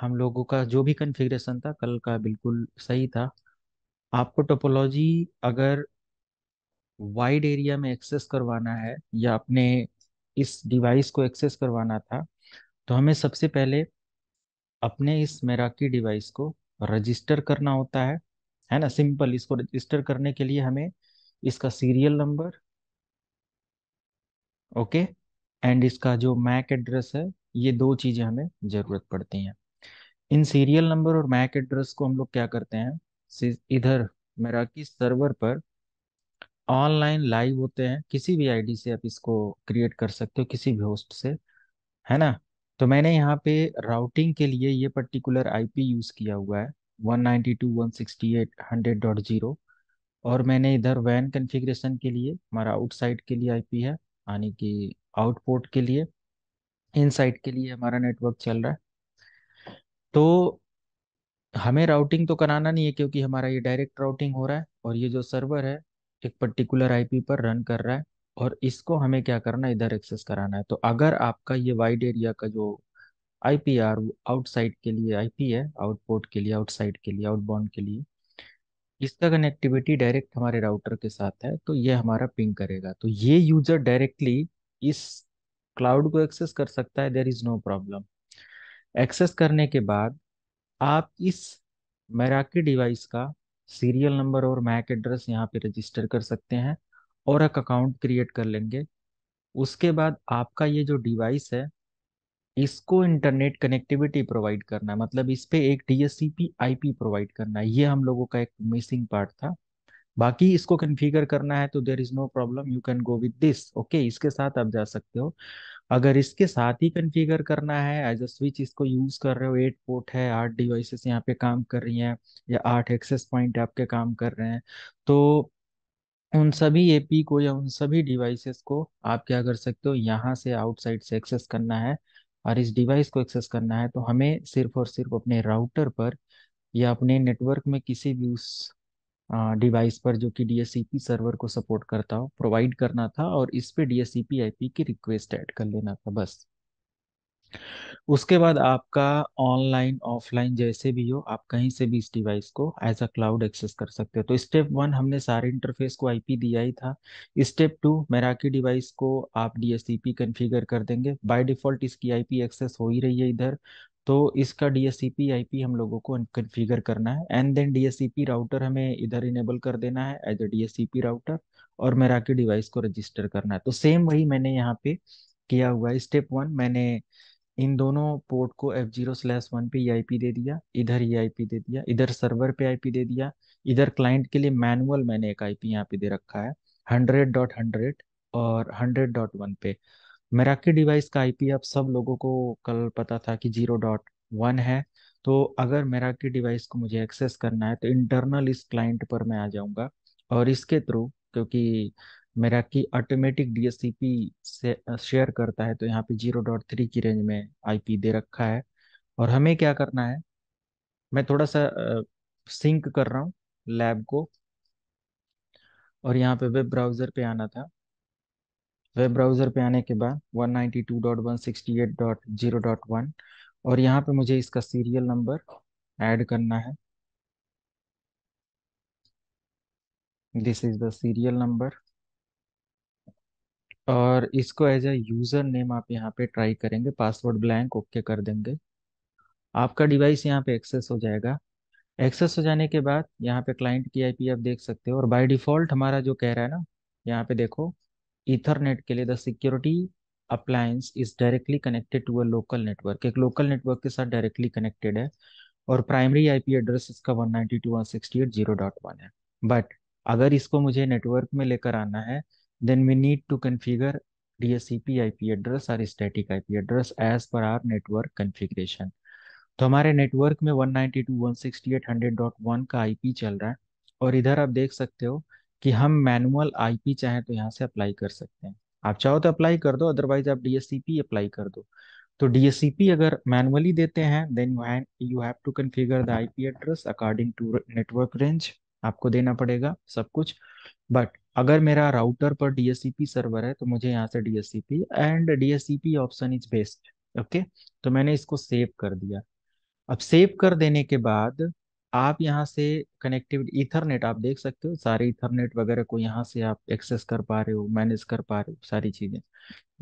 हम लोगों का जो भी कन्फिग्रेशन था कल का बिल्कुल सही था आपको टोपोलॉजी अगर वाइड एरिया में एक्सेस करवाना है या अपने इस डिवाइस को एक्सेस करवाना था तो हमें सबसे पहले अपने इस मेराकी डिवाइस को रजिस्टर करना होता है है ना सिंपल इसको रजिस्टर करने के लिए हमें इसका सीरियल नंबर ओके एंड इसका जो मैक एड्रेस है ये दो चीज़ें हमें ज़रूरत पड़ती हैं इन सीरियल नंबर और मैक एड्रेस को हम लोग क्या करते हैं इधर मेरा किस सर्वर पर ऑनलाइन लाइव होते हैं किसी भी आईडी से आप इसको क्रिएट कर सकते हो किसी भी होस्ट से है ना तो मैंने यहाँ पे राउटिंग के लिए ये पर्टिकुलर आईपी यूज़ किया हुआ है 192.168.100.0 और मैंने इधर वैन कॉन्फ़िगरेशन के लिए हमारा आउटसाइड के लिए आईपी है यानी कि आउटपुट के लिए इनसाइड के लिए हमारा नेटवर्क चल रहा है तो हमें राउटिंग तो कराना नहीं है क्योंकि हमारा ये डायरेक्ट राउटिंग हो रहा है और ये जो सर्वर है एक पर्टिकुलर आईपी पर रन कर रहा है और इसको हमें क्या करना है इधर एक्सेस कराना है तो अगर आपका ये वाइड एरिया का जो आईपीआर आउटसाइड के लिए आईपी है आउटपोर्ट के लिए आउटसाइड के लिए आउटबाउंड के लिए इसका कनेक्टिविटी डायरेक्ट हमारे राउटर के साथ है तो ये हमारा पिंग करेगा तो ये यूजर डायरेक्टली इस क्लाउड को एक्सेस कर सकता है there is no problem access करने के बाद आप इस मैराकी डिवाइस का सीरियल नंबर और मैक एड्रेस यहाँ पे रजिस्टर कर सकते हैं और एक अकाउंट क्रिएट कर लेंगे उसके बाद आपका ये जो डिवाइस है इसको इंटरनेट कनेक्टिविटी प्रोवाइड करना है मतलब इस पे एक डीएससीपी आईपी प्रोवाइड करना है ये हम लोगों का एक मिसिंग पार्ट था बाकी इसको कन्फिगर करना है तो there is no problem you can go with this okay इसके साथ आप जा सकते हो अगर इसके साथ ही कन्फिगर करना है एज अ स्विच इसको यूज कर रहे हो एट पोर्ट है आठ डिवाइसेस यहाँ पे काम कर रही हैं या आठ एक्सेस पॉइंट आपके काम कर रहे हैं तो उन सभी एपी को या उन सभी डिवाइसेस को आप क्या कर सकते हो यहाँ से आउटसाइड से एक्सेस करना है और इस डिवाइस को एक्सेस करना है तो हमें सिर्फ और सिर्फ अपने राउटर पर या अपने नेटवर्क में किसी भी उस डिवाइस पर जो कि डीएससीपी सर्वर को सपोर्ट करता हो प्रोवाइड करना था और इस पे डीएससीपी आईपी की रिक्वेस्ट ऐड कर लेना था बस उसके बाद आपका ऑनलाइन ऑफलाइन जैसे भी हो आप कहीं से भी इस डिवाइस को एज अ क्लाउड एक्सेस कर सकते हो तो स्टेप वन हमने सारे इंटरफेस को आईपी दिया ही था स्टेप टू मेराकी डिवाइस को आप डीएससीपी कन्फिगर कर देंगे बाय डिफॉल्ट इसकी आईपी एक्सेस हो ही रही है इधर तो इसका डीएससीपी आईपी हम लोगों को कन्फिगर करना है एंड देन डीएससीपी राउटर हमें इधर इनेबल कर देना है एज अ डीएससीपी राउटर और मेराकी डिवाइस को रजिस्टर करना है तो सेम वही मैंने यहाँ पे किया हुआ है स्टेप वन मैंने इन दोनों पोर्ट को एफ जीरो स्लैश वन पे ई e दे दिया इधर ई e दे दिया इधर सर्वर पे आई दे दिया इधर क्लाइंट के लिए मैनुअल मैंने एक आई पी यहाँ पे दे रखा है हंड्रेड डॉट हंड्रेड और हंड्रेड डॉट वन पे मेराकी डिवाइस का आईपी अब सब लोगों को कल पता था कि जीरो डॉट वन है तो अगर मेराकी डिवाइस को मुझे एक्सेस करना है तो इंटरनल इस क्लाइंट पर मैं आ जाऊँगा और इसके थ्रू क्योंकि मेरा की ऑटोमेटिक डीएससीपी से शेयर करता है तो यहाँ पे जीरो डॉट थ्री की रेंज में आईपी दे रखा है और हमें क्या करना है मैं थोड़ा सा सिंक कर रहा हूँ लैब को और यहाँ पे वेब ब्राउज़र पे आना था वेब ब्राउज़र पे आने के बाद 192.168.0.1 और यहाँ पे मुझे इसका सीरियल नंबर ऐड करना है this is the serial number और इसको एज अ यूज़र नेम आप यहाँ पे ट्राई करेंगे पासवर्ड ब्लैंक ओके कर देंगे आपका डिवाइस यहाँ पे एक्सेस हो जाएगा एक्सेस हो जाने के बाद यहाँ पे क्लाइंट की आईपी आप देख सकते हो और बाय डिफ़ॉल्ट हमारा जो कह रहा है ना यहाँ पे देखो इथरनेट के लिए the security appliance is directly connected to a local network एक लोकल नेटवर्क के साथ डायरेक्टली कनेक्टेड है और प्राइमरी आईपी एड्रेस इसका one ninety two one sixty eight zero dot one है बट अगर इसको मुझे नेटवर्क में लेकर आना है then we need to configure DHCP IP address or static IP address as per our network configuration. तो हमारे नेटवर्क में 192.168.100.1 का आईपी चल रहा है और इधर आप देख सकते हो कि हम मैनुअल आईपी चाहें तो यहाँ से अप्लाई कर सकते हैं आप चाहो तो अप्लाई कर दो अदरवाइज आप डीएससीपी अप्लाई कर दो तो डीएससीपी अगर मैनुअली देते हैं then you have to configure the IP address according to network range आपको देना पड़ेगा सब कुछ बट अगर मेरा राउटर पर डीएससीपी सर्वर है तो मुझे यहाँ से DSCP and DSCP option is best okay तो मैंने इसको सेव कर दिया अब सेव कर देने के बाद आप यहाँ से कनेक्टिविटी इथरनेट आप देख सकते हो सारे इथरनेट वगैरह को यहाँ से आप एक्सेस कर पा रहे हो मैनेज कर पा रहे हो सारी चीज़ें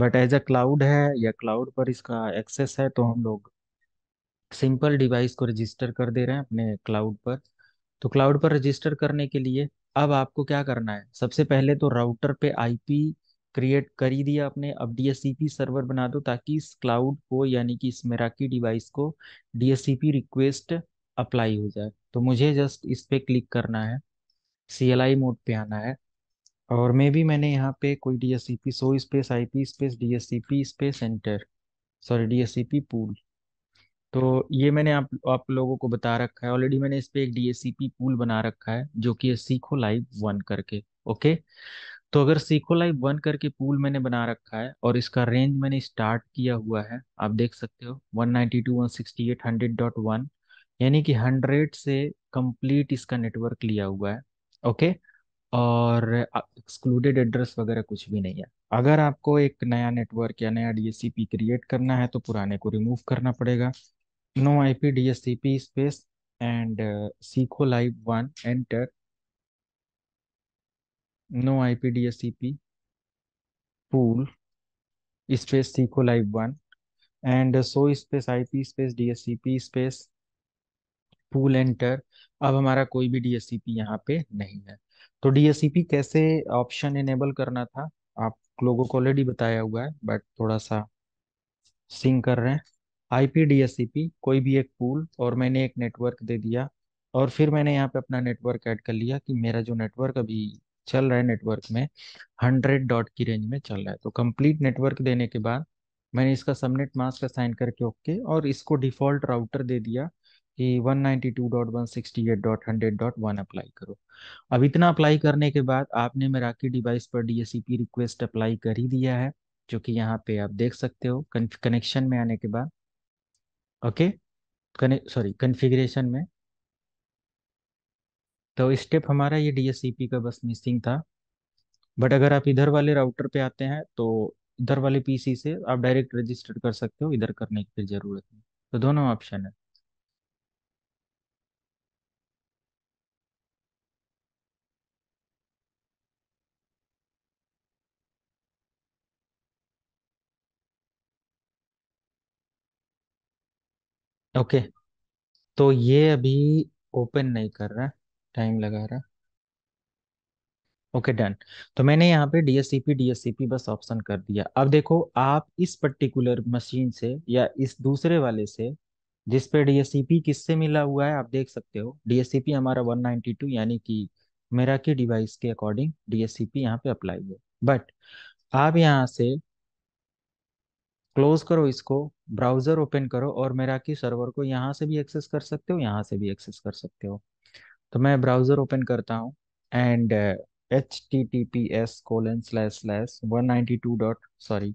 बट एज अ क्लाउड है या क्लाउड पर इसका एक्सेस है तो हम लोग सिंपल डिवाइस को रजिस्टर कर दे रहे हैं अपने क्लाउड पर तो क्लाउड पर रजिस्टर करने के लिए अब आपको क्या करना है सबसे पहले तो राउटर पे आईपी क्रिएट कर ही दिया आपने अब डीएससीपी सर्वर बना दो ताकि इस क्लाउड को यानी कि इस मेराकी डिवाइस को डीएससीपी रिक्वेस्ट अप्लाई हो जाए तो मुझे जस्ट इस पर क्लिक करना है सी मोड पे आना है और मे भी मैंने यहाँ पे कोई DSCP so space IP space DSCP space center sorry DSCP pool तो ये मैंने आप आप लोगों को बता रखा है ऑलरेडी मैंने इस पे एक डीएससीपी पूल बना रखा है जो कि है सीखो लाइव वन करके ओके तो अगर सीखो लाइव वन करके पूल मैंने बना रखा है और इसका रेंज मैंने स्टार्ट किया हुआ है आप देख सकते हो वन नाइनटी डॉट वन यानी कि हंड्रेड से कंप्लीट इसका नेटवर्क लिया हुआ है ओके और एक्सक्लूडेड एड्रेस वगैरह कुछ भी नहीं है अगर आपको एक नया नेटवर्क या नया डीएससीपी क्रिएट करना है तो पुराने को रिमूव करना पड़ेगा no IP dhcp space and uh, sqlite Live 1 enter no IP DSCP pool space SQL Live 1 and uh, so space IP space dhcp space pool enter अब हमारा कोई भी DSCP यहाँ पे नहीं है तो DSCP कैसे ऑप्शन इनेबल करना था आप लोगों को ऑलरेडी बताया हुआ है बट थोड़ा सा सिंग कर रहे हैं आईपी कोई भी एक पूल और मैंने एक नेटवर्क दे दिया और फिर मैंने यहाँ पे अपना नेटवर्क ऐड कर लिया कि मेरा जो नेटवर्क अभी चल रहा है नेटवर्क में हंड्रेड डॉट की रेंज में चल रहा है तो कंप्लीट नेटवर्क देने के बाद मैंने इसका सबनेट मास्क असाइन करके ओके और इसको डिफॉल्ट राउटर दे दिया कि वन अप्लाई करो अब इतना अप्लाई करने के बाद आपने मेरा की डिवाइस पर डीएससीपी रिक्वेस्ट अप्लाई कर ही दिया है जो कि यहाँ पे आप देख सकते हो कनेक्शन में आने के बाद ओके कने सॉरी कन्फिग्रेशन में तो स्टेप हमारा ये डीएससीपी का बस मिसिंग था बट अगर आप इधर वाले राउटर पे आते हैं तो इधर वाले पीसी से आप डायरेक्ट रजिस्टर कर सकते हो इधर करने की फिर ज़रूरत नहीं तो दोनों ऑप्शन है ओके तो ये अभी ओपन नहीं कर रहा टाइम लगा रहा ओके डन तो मैंने यहाँ पे डीएससीपी डीएससीपी बस ऑप्शन कर दिया अब देखो आप इस पर्टिकुलर मशीन से या इस दूसरे वाले से जिस पे डीएससीपी किससे मिला हुआ है आप देख सकते हो डीएससीपी हमारा 192 यानी कि मेरा की डिवाइस के अकॉर्डिंग डीएससीपी यहाँ पे अप्लाई हुआ बट आप यहाँ से क्लोज करो इसको ब्राउजर ओपन करो और मेरा की सर्वर को यहाँ से भी एक्सेस कर सकते हो यहाँ से भी एक्सेस कर सकते हो तो मैं ब्राउजर ओपन करता हूँ and H T T P S colon slash slash one ninety two dot sorry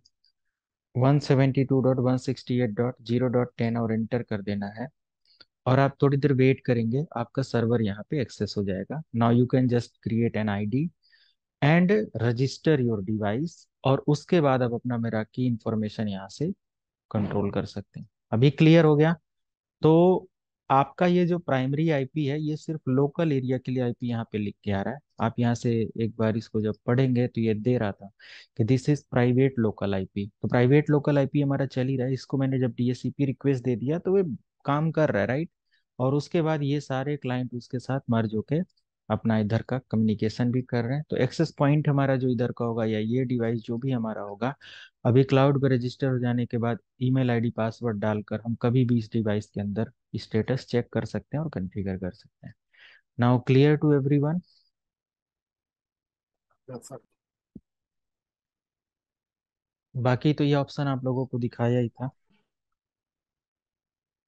one seventy two dot one sixty eight dot zero dot ten और एंटर कर देना है और आप थोड़ी देर वेट करेंगे आपका सर्वर यहाँ पे एक्सेस हो जाएगा now you can just create an I D and register your device और उसके बाद आप अपना मेरा की इंफॉर्मेशन यहाँ से कंट्रोल कर सकते हैं अभी क्लियर हो गया तो आपका ये जो प्राइमरी आईपी है ये सिर्फ लोकल एरिया के लिए आईपी यहाँ पे लिख के आ रहा है आप यहाँ से एक बार इसको जब पढ़ेंगे तो ये दे रहा था कि this is private local IP तो प्राइवेट लोकल आईपी हमारा चल ही रहा है इसको मैंने जब डीएससीपी रिक्वेस्ट दे दिया तो वे काम कर रहा है राइट और उसके बाद ये सारे क्लाइंट उसके साथ मर्ज होके अपना इधर का कम्युनिकेशन भी कर रहे हैं तो एक्सेस पॉइंट हमारा जो इधर का होगा या ये डिवाइस जो भी हमारा होगा अभी क्लाउड पर रजिस्टर हो जाने के बाद ईमेल आईडी पासवर्ड डालकर हम कभी भी इस डिवाइस के अंदर स्टेटस चेक कर सकते हैं और कन्फिगर कर सकते हैं now clear to everyone बाकी तो ये ऑप्शन आप लोगों को दिखाया ही था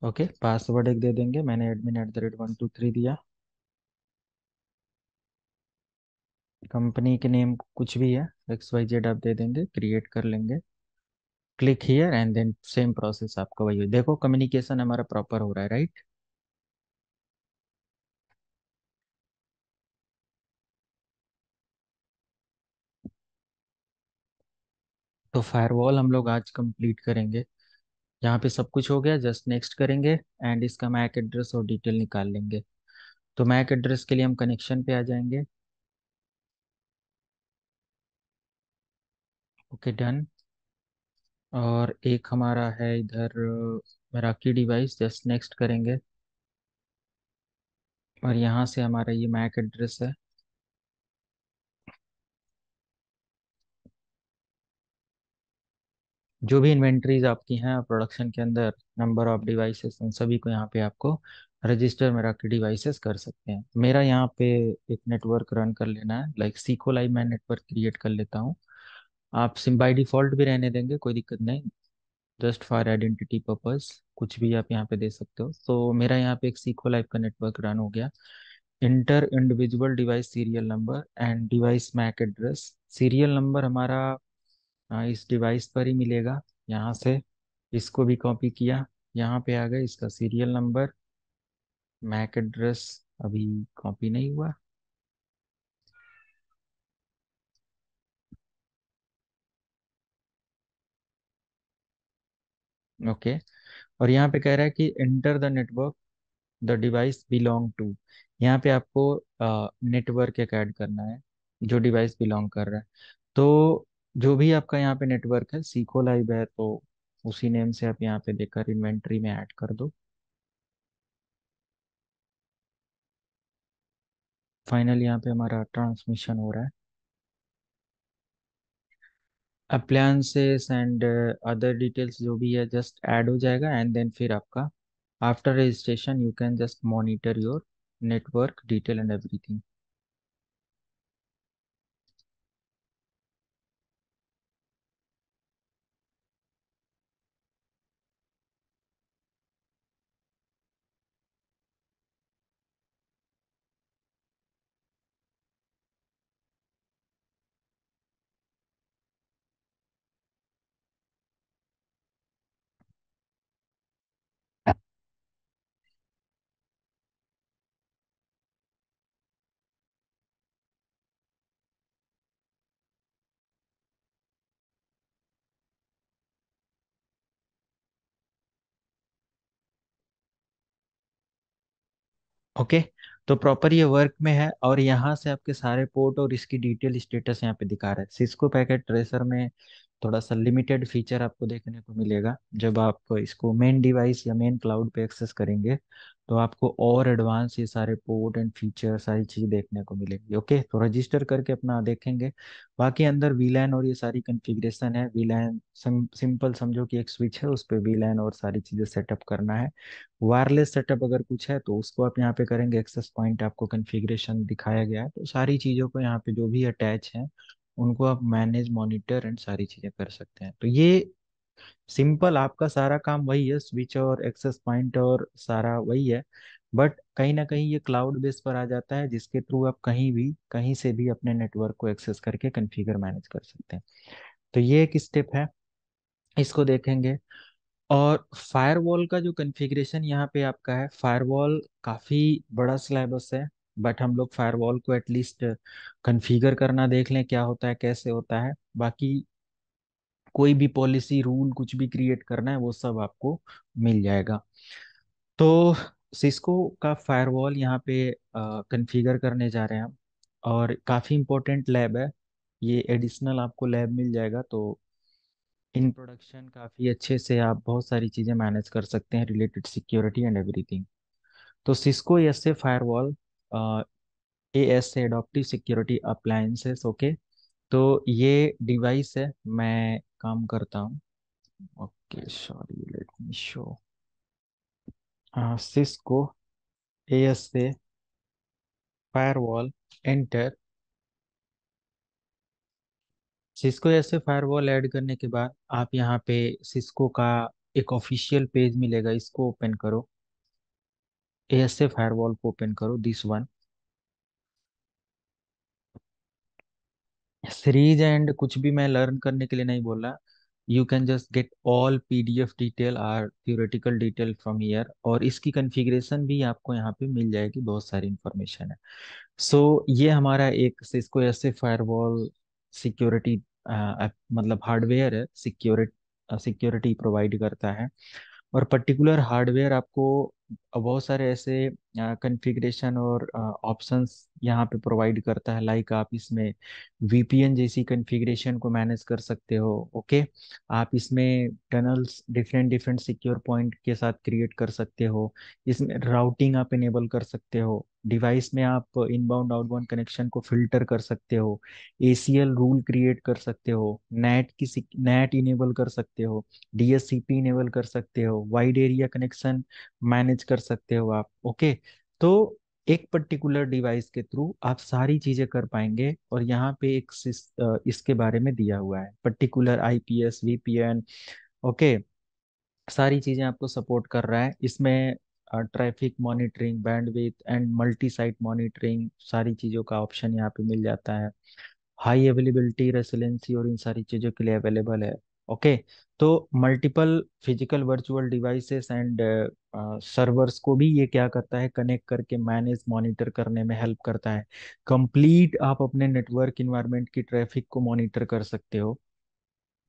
ओके पासवर्ड एक दे देंगे मैंने admin at the rate one two three दिया कंपनी के नेम कुछ भी है एक्स वाई जेड आप दे देंगे क्रिएट कर लेंगे click here and then same process आपका वही देखो कम्युनिकेशन हमारा प्रॉपर हो रहा है राइट तो फायरवॉल हम लोग आज कंप्लीट करेंगे यहाँ पे सब कुछ हो गया जस्ट नेक्स्ट करेंगे एंड इसका मैक एड्रेस और डिटेल निकाल लेंगे तो मैक एड्रेस के लिए हम कनेक्शन पे आ जाएंगे ओके डन और एक हमारा है इधर मैराकी डिवाइस जस्ट नेक्स्ट करेंगे और यहाँ से हमारा ये मैक एड्रेस है जो भी इन्वेंट्रीज आपकी हैं प्रोडक्शन के अंदर नंबर ऑफ डिवाइसेस उन सभी को यहाँ पे आपको रजिस्टर में रख के डिवाइसेस कर सकते हैं मेरा यहाँ पे एक नेटवर्क रन कर लेना है लाइक सीको लाइव मैं नेटवर्क क्रिएट कर लेता हूँ आप सिम बाई डिफॉल्ट भी रहने देंगे कोई दिक्कत नहीं जस्ट फॉर आइडेंटिटी पर्पस कुछ भी आप यहाँ पे दे सकते हो तो मेरा यहाँ पे एक सीखो लाइफ का नेटवर्क रन हो गया enter individual device serial number and device MAC address serial number हमारा इस डिवाइस पर ही मिलेगा यहाँ से इसको भी कॉपी किया यहाँ पे आ गए इसका सीरियल नंबर मैक एड्रेस अभी कॉपी नहीं हुआ ओके और यहाँ पे कह रहा है कि enter the network the device belong to यहाँ पे आपको नेटवर्क एक ऐड करना है जो डिवाइस बिलोंग कर रहा है तो जो भी आपका यहाँ पे नेटवर्क है सीखो लाइव है तो उसी नेम से आप यहाँ पे देखकर इन्वेंट्री में ऐड कर दो फाइनल यहाँ पे हमारा ट्रांसमिशन हो रहा है अप्लायंसेस एंड अदर डिटेल्स जो भी है जस्ट ऐड हो जाएगा एंड देन फिर आपका after registration you can just monitor your network detail and everything okay तो प्रॉपर ये वर्क में है और यहाँ से आपके सारे पोर्ट और इसकी डिटेल स्टेटस यहाँ पे दिखा रहा है सिस्को पैकेट ट्रेसर में थोड़ा सा लिमिटेड फीचर आपको देखने को मिलेगा जब आप इसको मेन डिवाइस या मेन क्लाउड पे एक्सेस करेंगे तो आपको और एडवांस ये सारे पोर्ट एंड फीचर सारी चीज़ देखने को मिलेगी ओके तो रजिस्टर करके अपना देखेंगे बाकी अंदर वीलैन और ये सारी कन्फिग्रेशन है वीलैन सिंपल समझो कि एक स्विच है उस पर वीलैन और सारी चीज़ें सेटअप करना है वायरलेस सेटअप अगर कुछ है तो उसको आप यहाँ पे करेंगे एक्सेस पॉइंट आपको कन्फिग्रेशन दिखाया गया है तो सारी चीज़ों को यहाँ पे जो भी अटैच है उनको आप मैनेज मॉनिटर एंड सारी चीज़ें कर सकते हैं तो ये सिंपल आपका सारा काम वही है स्विच और एक्सेस पॉइंट और सारा वही है बट कहीं ना कहीं ये क्लाउड बेस पर आ जाता है जिसके थ्रू आप कहीं भी कहीं से भी अपने नेटवर्क को एक्सेस करके कन्फिगर मैनेज कर सकते हैं तो ये एक स्टेप है इसको देखेंगे और फायरवॉल का जो कन्फिग्रेशन यहाँ पे आपका है फायरवॉल काफ़ी बड़ा सिलेबस है बट हम लोग फायरवॉल को एटलीस्ट कन्फिगर करना देख लें क्या होता है कैसे होता है बाकी कोई भी पॉलिसी रूल कुछ भी क्रिएट करना है वो सब आपको मिल जाएगा तो सिस्को का फायरवॉल यहाँ पे कन्फिगर करने जा रहे हैं हम और काफ़ी इम्पोर्टेंट लैब है ये एडिशनल आपको लैब मिल जाएगा तो इन प्रोडक्शन काफ़ी अच्छे से आप बहुत सारी चीज़ें मैनेज कर सकते हैं रिलेटेड सिक्योरिटी एंड एवरीथिंग तो Cisco S firewall A S से एडोप्टिव सिक्योरिटी अप्लायंसेस ओके तो ये डिवाइस है मैं काम करता हूँ okay sorry let me show Cisco A S A firewall enter Cisco ASA firewall add करने के बाद आप यहाँ पे सिस्को का एक ऑफिशियल पेज मिलेगा इसको ओपन करो ASA firewall को ओपन करो दिस वन सीरीज एंड कुछ भी मैं लर्न करने के लिए नहीं बोल रहा you can just get all of detail और थ्योरेटिकल डिटेल फ्रॉम ईयर और इसकी कन्फिग्रेशन भी आपको यहाँ पे मिल जाएगी बहुत सारी इंफॉर्मेशन है सो so, ये हमारा एक सिस्को ऐसे फायरवॉल सिक्योरिटी मतलब हार्डवेयर है सिक्योरिटी सिक्योरिटी प्रोवाइड करता है और पर्टिकुलर हार्डवेयर आपको बहुत सारे ऐसे कॉन्फ़िगरेशन और ऑप्शंस यहाँ पे प्रोवाइड करता है लाइक आप इसमें वीपीएन जैसी कॉन्फ़िगरेशन को मैनेज कर सकते हो ओके आप इसमें tunnels different different secure point के साथ क्रिएट कर सकते हो इसमें राउटिंग आप इनेबल कर सकते हो डिवाइस में आप इनबाउंड आउटबाउंड कनेक्शन को फिल्टर कर सकते हो ए रूल क्रिएट कर सकते हो नेट की नेट इनेबल कर सकते हो पी इनेबल कर सकते हो वाइड एरिया कनेक्शन मैनेज कर सकते हो आप ओके तो एक पर्टिकुलर डिवाइस के थ्रू आप सारी चीजें कर पाएंगे और यहाँ पे एक इसके बारे में दिया हुआ है पर्टिकुलर आईपीएस वीपीएन ओके सारी चीजें आपको सपोर्ट कर रहा है इसमें traffic monitoring bandwidth and multi site monitoring सारी चीज़ों का ऑप्शन यहाँ पे मिल जाता है हाई अवेलेबिलिटी रेसिलेंसी और इन सारी चीज़ों के लिए अवेलेबल है ओके तो multiple physical virtual devices and servers को भी ये क्या करता है कनेक्ट करके मैनेज मॉनिटर करने में हेल्प करता है कंप्लीट आप अपने नेटवर्क इन्वायरमेंट की ट्रैफिक को मॉनिटर कर सकते हो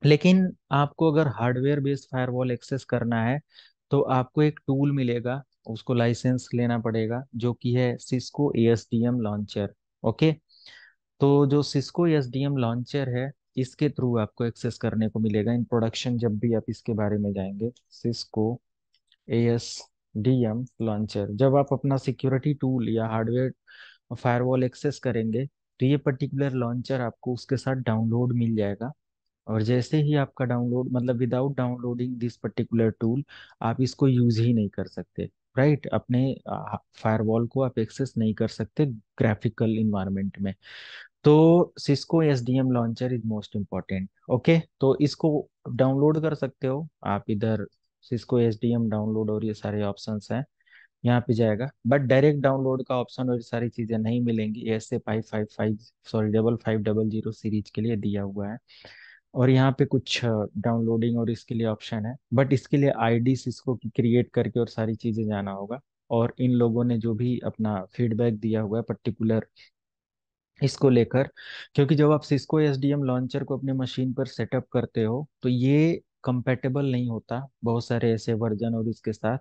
लेकिन आपको अगर हार्डवेयर बेस्ड फायरवॉल एक्सेस करना है तो आपको एक टूल मिलेगा उसको लाइसेंस लेना पड़ेगा जो कि है सिस्को एएसडीएम लॉन्चर ओके तो जो सिस्को एस लॉन्चर है इसके थ्रू आपको एक्सेस करने को मिलेगा इन प्रोडक्शन जब भी आप इसके बारे में जाएंगे Cisco A S D M launcher जब आप अपना सिक्योरिटी टूल या हार्डवेयर फायरवॉल एक्सेस करेंगे तो ये पर्टिकुलर लॉन्चर आपको उसके साथ डाउनलोड मिल जाएगा और जैसे ही आपका डाउनलोड मतलब without downloading this particular tool आप इसको यूज ही नहीं कर सकते राइट right? अपने फायरवॉल को आप एक्सेस नहीं कर सकते ग्राफिकल इन्वायरमेंट में तो Cisco S D M launcher is most important okay तो इसको डाउनलोड कर सकते हो आप इधर Cisco S D M download और ये सारे ऑप्शन है यहाँ पे जाएगा बट डायरेक्ट डाउनलोड का ऑप्शन और सारी चीज़ें नहीं मिलेंगी S A five five five sorry double five double zero series के लिए दिया हुआ है और यहाँ पे कुछ डाउनलोडिंग और इसके लिए ऑप्शन है बट इसके लिए आईडी सिस्को की क्रिएट करके और सारी चीज़ें जाना होगा और इन लोगों ने जो भी अपना फीडबैक दिया हुआ है पर्टिकुलर इसको लेकर क्योंकि जब आप सिस्को एस लॉन्चर को अपने मशीन पर सेटअप करते हो तो ये कंपेटेबल नहीं होता बहुत सारे ऐसे वर्जन और इसके साथ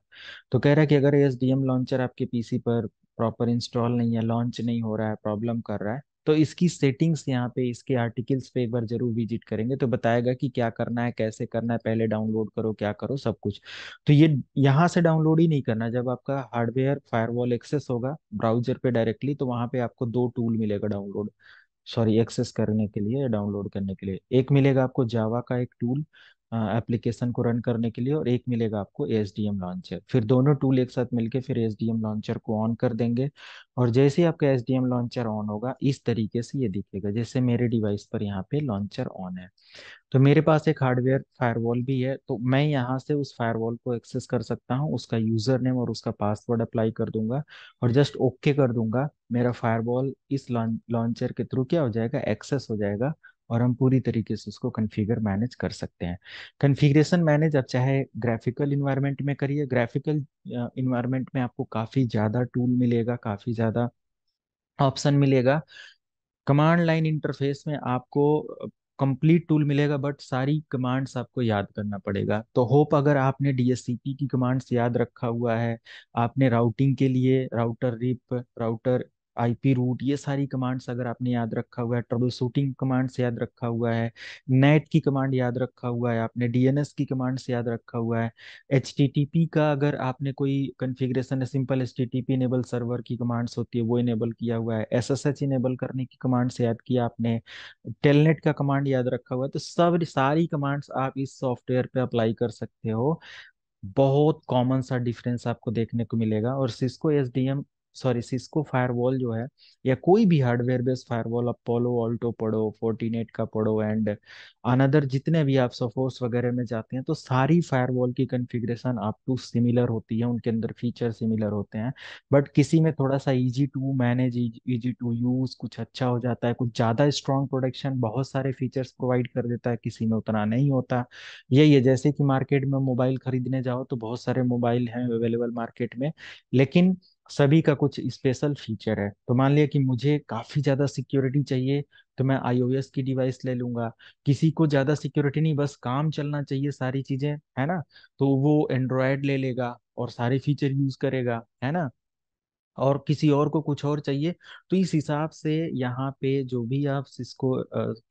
तो कह रहा है कि अगर एस लॉन्चर आपके पीसी पर प्रॉपर इंस्टॉल नहीं है लॉन्च नहीं हो रहा है प्रॉब्लम कर रहा है तो इसकी सेटिंग्स यहाँ पे इसके आर्टिकल्स पे एक बार जरूर विजिट करेंगे तो बताएगा कि क्या करना है कैसे करना है पहले डाउनलोड करो क्या करो सब कुछ तो ये यहाँ से डाउनलोड ही नहीं करना जब आपका हार्डवेयर फायरवॉल एक्सेस होगा ब्राउजर पे डायरेक्टली तो वहां पे आपको दो टूल मिलेगा डाउनलोड सॉरी एक्सेस करने के लिए डाउनलोड करने के लिए एक मिलेगा आपको जावा का एक टूल एप्लीकेशन को रन करने के लिए और एक मिलेगा आपको एस डी एम लॉन्चर फिर दोनों टूल एक साथ मिलके फिर एस डी एम लॉन्चर को ऑन कर देंगे और जैसे ही आपका S D M launcher on होगा इस तरीके से ये दिखेगा जैसे मेरे डिवाइस पर यहाँ पे लॉन्चर ऑन है तो मेरे पास एक हार्डवेयर फायरवॉल भी है तो मैं यहाँ से उस फायरवॉल को एक्सेस कर सकता हूँ उसका यूजर नेम और उसका पासवर्ड अप्लाई कर दूंगा और जस्ट ओके okay कर दूंगा मेरा फायरवॉल इस लॉन्चर के थ्रू क्या हो जाएगा एक्सेस हो जाएगा और हम पूरी तरीके से उसको कन्फिगर मैनेज कर सकते हैं कन्फिग्रेशन मैनेज आप चाहे ग्राफिकल इन्वायरमेंट में करिए ग्राफिकल इन्वायरमेंट में आपको काफ़ी ज़्यादा टूल मिलेगा काफ़ी ज़्यादा ऑप्शन मिलेगा कमांड लाइन इंटरफेस में आपको कंप्लीट टूल मिलेगा बट सारी कमांड्स आपको याद करना पड़ेगा तो होप अगर आपने डीएससीपी की कमांड्स याद रखा हुआ है आपने राउटिंग के लिए router RIP router IP route ये सारी कमांड्स अगर आपने याद रखा हुआ है ट्रबल शूटिंग कमांड्स याद रखा हुआ है नेट की कमांड याद रखा हुआ है आपने डीएनएस की कमांड्स याद रखा हुआ है एच का अगर आपने कोई configuration simple H T enable server की कमांड्स होती है वो इनेबल किया हुआ है एस इनेबल करने की कमांड्स याद किया आपने टेलनेट का कमांड याद रखा हुआ है तो सब सारी कमांड्स आप इस सॉफ्टवेयर पे अप्लाई कर सकते हो बहुत कॉमन सा डिफरेंस आपको देखने को मिलेगा और Cisco S D M sorry Cisco firewall जो है या कोई भी हार्डवेयर बेस्ड फायरवॉल आप पोलो ऑल्टो पढ़ो एट का पढ़ो एंड अनदर जितने भी आप सफोर्स वगैरह में जाते हैं तो सारी फायरवॉल की कन्फिग्रेशन आप टू सिमिलर होती है उनके अंदर फीचर सिमिलर होते हैं बट किसी में थोड़ा सा easy to manage easy to use कुछ अच्छा हो जाता है कुछ ज़्यादा स्ट्रॉन्ग प्रोडक्शन बहुत सारे फीचर्स प्रोवाइड कर देता है किसी में उतना नहीं होता यही है जैसे कि मार्केट में मोबाइल खरीदने जाओ तो बहुत सारे मोबाइल हैं अवेलेबल मार्केट में लेकिन सभी का कुछ स्पेशल फीचर है तो मान लिया कि मुझे काफ़ी ज़्यादा सिक्योरिटी चाहिए तो मैं आईओएस की डिवाइस ले लूंगा किसी को ज़्यादा सिक्योरिटी नहीं बस काम चलना चाहिए सारी चीज़ें है ना तो वो एंड्रॉयड ले लेगा और सारे फीचर यूज़ करेगा है ना और किसी और को कुछ और चाहिए तो इस हिसाब से यहाँ पे जो भी आप सिस्को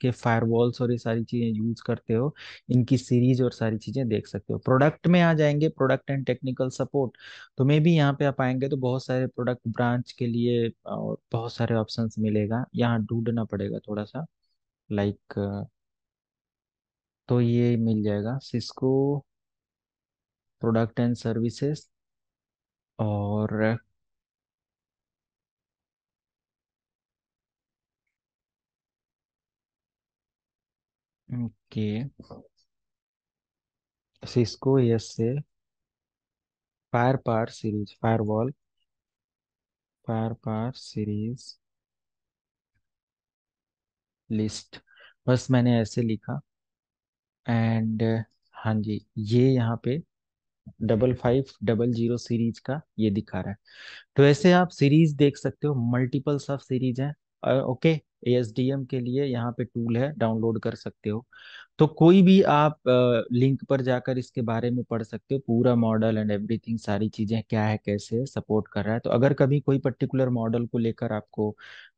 के फायरवॉल्स और ये सारी चीज़ें यूज करते हो इनकी सीरीज और सारी चीज़ें देख सकते हो प्रोडक्ट में आ जाएंगे प्रोडक्ट एंड टेक्निकल सपोर्ट तो मे भी यहाँ पे आप आएंगे तो बहुत सारे प्रोडक्ट ब्रांच के लिए और बहुत सारे ऑप्शन मिलेगा यहाँ ढूंढना पड़ेगा थोड़ा सा लाइक तो ये मिल जाएगा सिस्को प्रोडक्ट एंड सर्विसेस और कि सिस्को एस से firepower series firewall firepower series list बस मैंने ऐसे लिखा एंड हाँ जी ये यहाँ पे double five double zero series का ये दिखा रहा है तो ऐसे आप सीरीज देख सकते हो मल्टीपल्स ऑफ सीरीज हैं ओके एम के लिए यहाँ पे टूल है डाउनलोड कर सकते हो तो कोई भी आप लिंक पर जाकर इसके बारे में पढ़ सकते हो पूरा मॉडल एंड एवरीथिंग सारी चीजें क्या है कैसे सपोर्ट कर रहा है तो अगर कभी कोई पर्टिकुलर मॉडल को लेकर आपको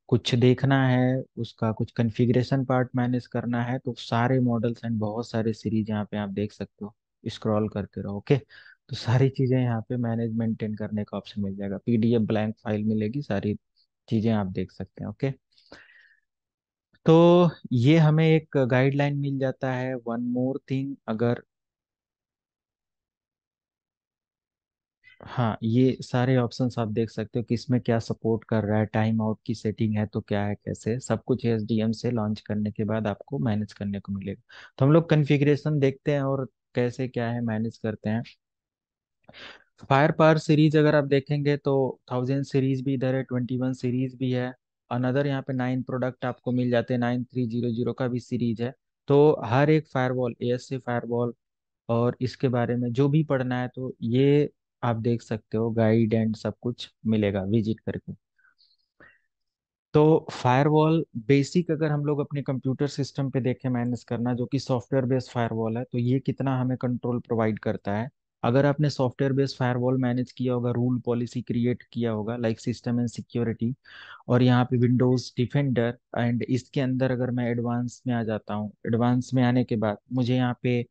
कुछ देखना है उसका कुछ कन्फिग्रेशन पार्ट मैनेज करना है तो सारे मॉडल्स एंड बहुत सारे सीरीज यहाँ पे आप देख सकते हो स्क्रॉल करते रहो ओके तो सारी चीज़ें यहाँ पे मैनेज मेंटेन करने का ऑप्शन मिल जाएगा पीडीएफ ब्लैंक फाइल मिलेगी सारी चीज़ें आप देख सकते हैं ओके तो ये हमें एक गाइडलाइन मिल जाता है वन मोर थिंग अगर हाँ ये सारे ऑप्शंस आप देख सकते हो कि इसमें क्या सपोर्ट कर रहा है टाइम आउट की सेटिंग है तो क्या है कैसे सब कुछ एस से लॉन्च करने के बाद आपको मैनेज करने को मिलेगा तो हम लोग कन्फिग्रेशन देखते हैं और कैसे क्या है मैनेज करते हैं फायर पावर सीरीज अगर आप देखेंगे तो थाउजेंड सीरीज भी इधर है ट्वेंटी वन सीरीज भी है अनदर यहाँ पे नाइन प्रोडक्ट आपको मिल जाते हैं नाइन थ्री जीरो जीरो का भी सीरीज है तो हर एक firewall A S C firewall और इसके बारे में जो भी पढ़ना है तो ये आप देख सकते हो गाइड एंड सब कुछ मिलेगा विजिट करके तो फायरवॉल बेसिक अगर हम लोग अपने कंप्यूटर सिस्टम पे देखें मैनेज करना जो कि सॉफ्टवेयर बेस्ड फायरवॉल है तो ये कितना हमें कंट्रोल प्रोवाइड करता है अगर आपने सॉफ्टवेयर बेस्ड फायरवॉल मैनेज किया होगा रूल पॉलिसी क्रिएट किया होगा लाइक सिस्टम एंड सिक्योरिटी और यहाँ पे विंडोज डिफेंडर एंड इसके अंदर अगर मैं एडवांस में आ जाता हूँ एडवांस में आने के बाद मुझे यहाँ पे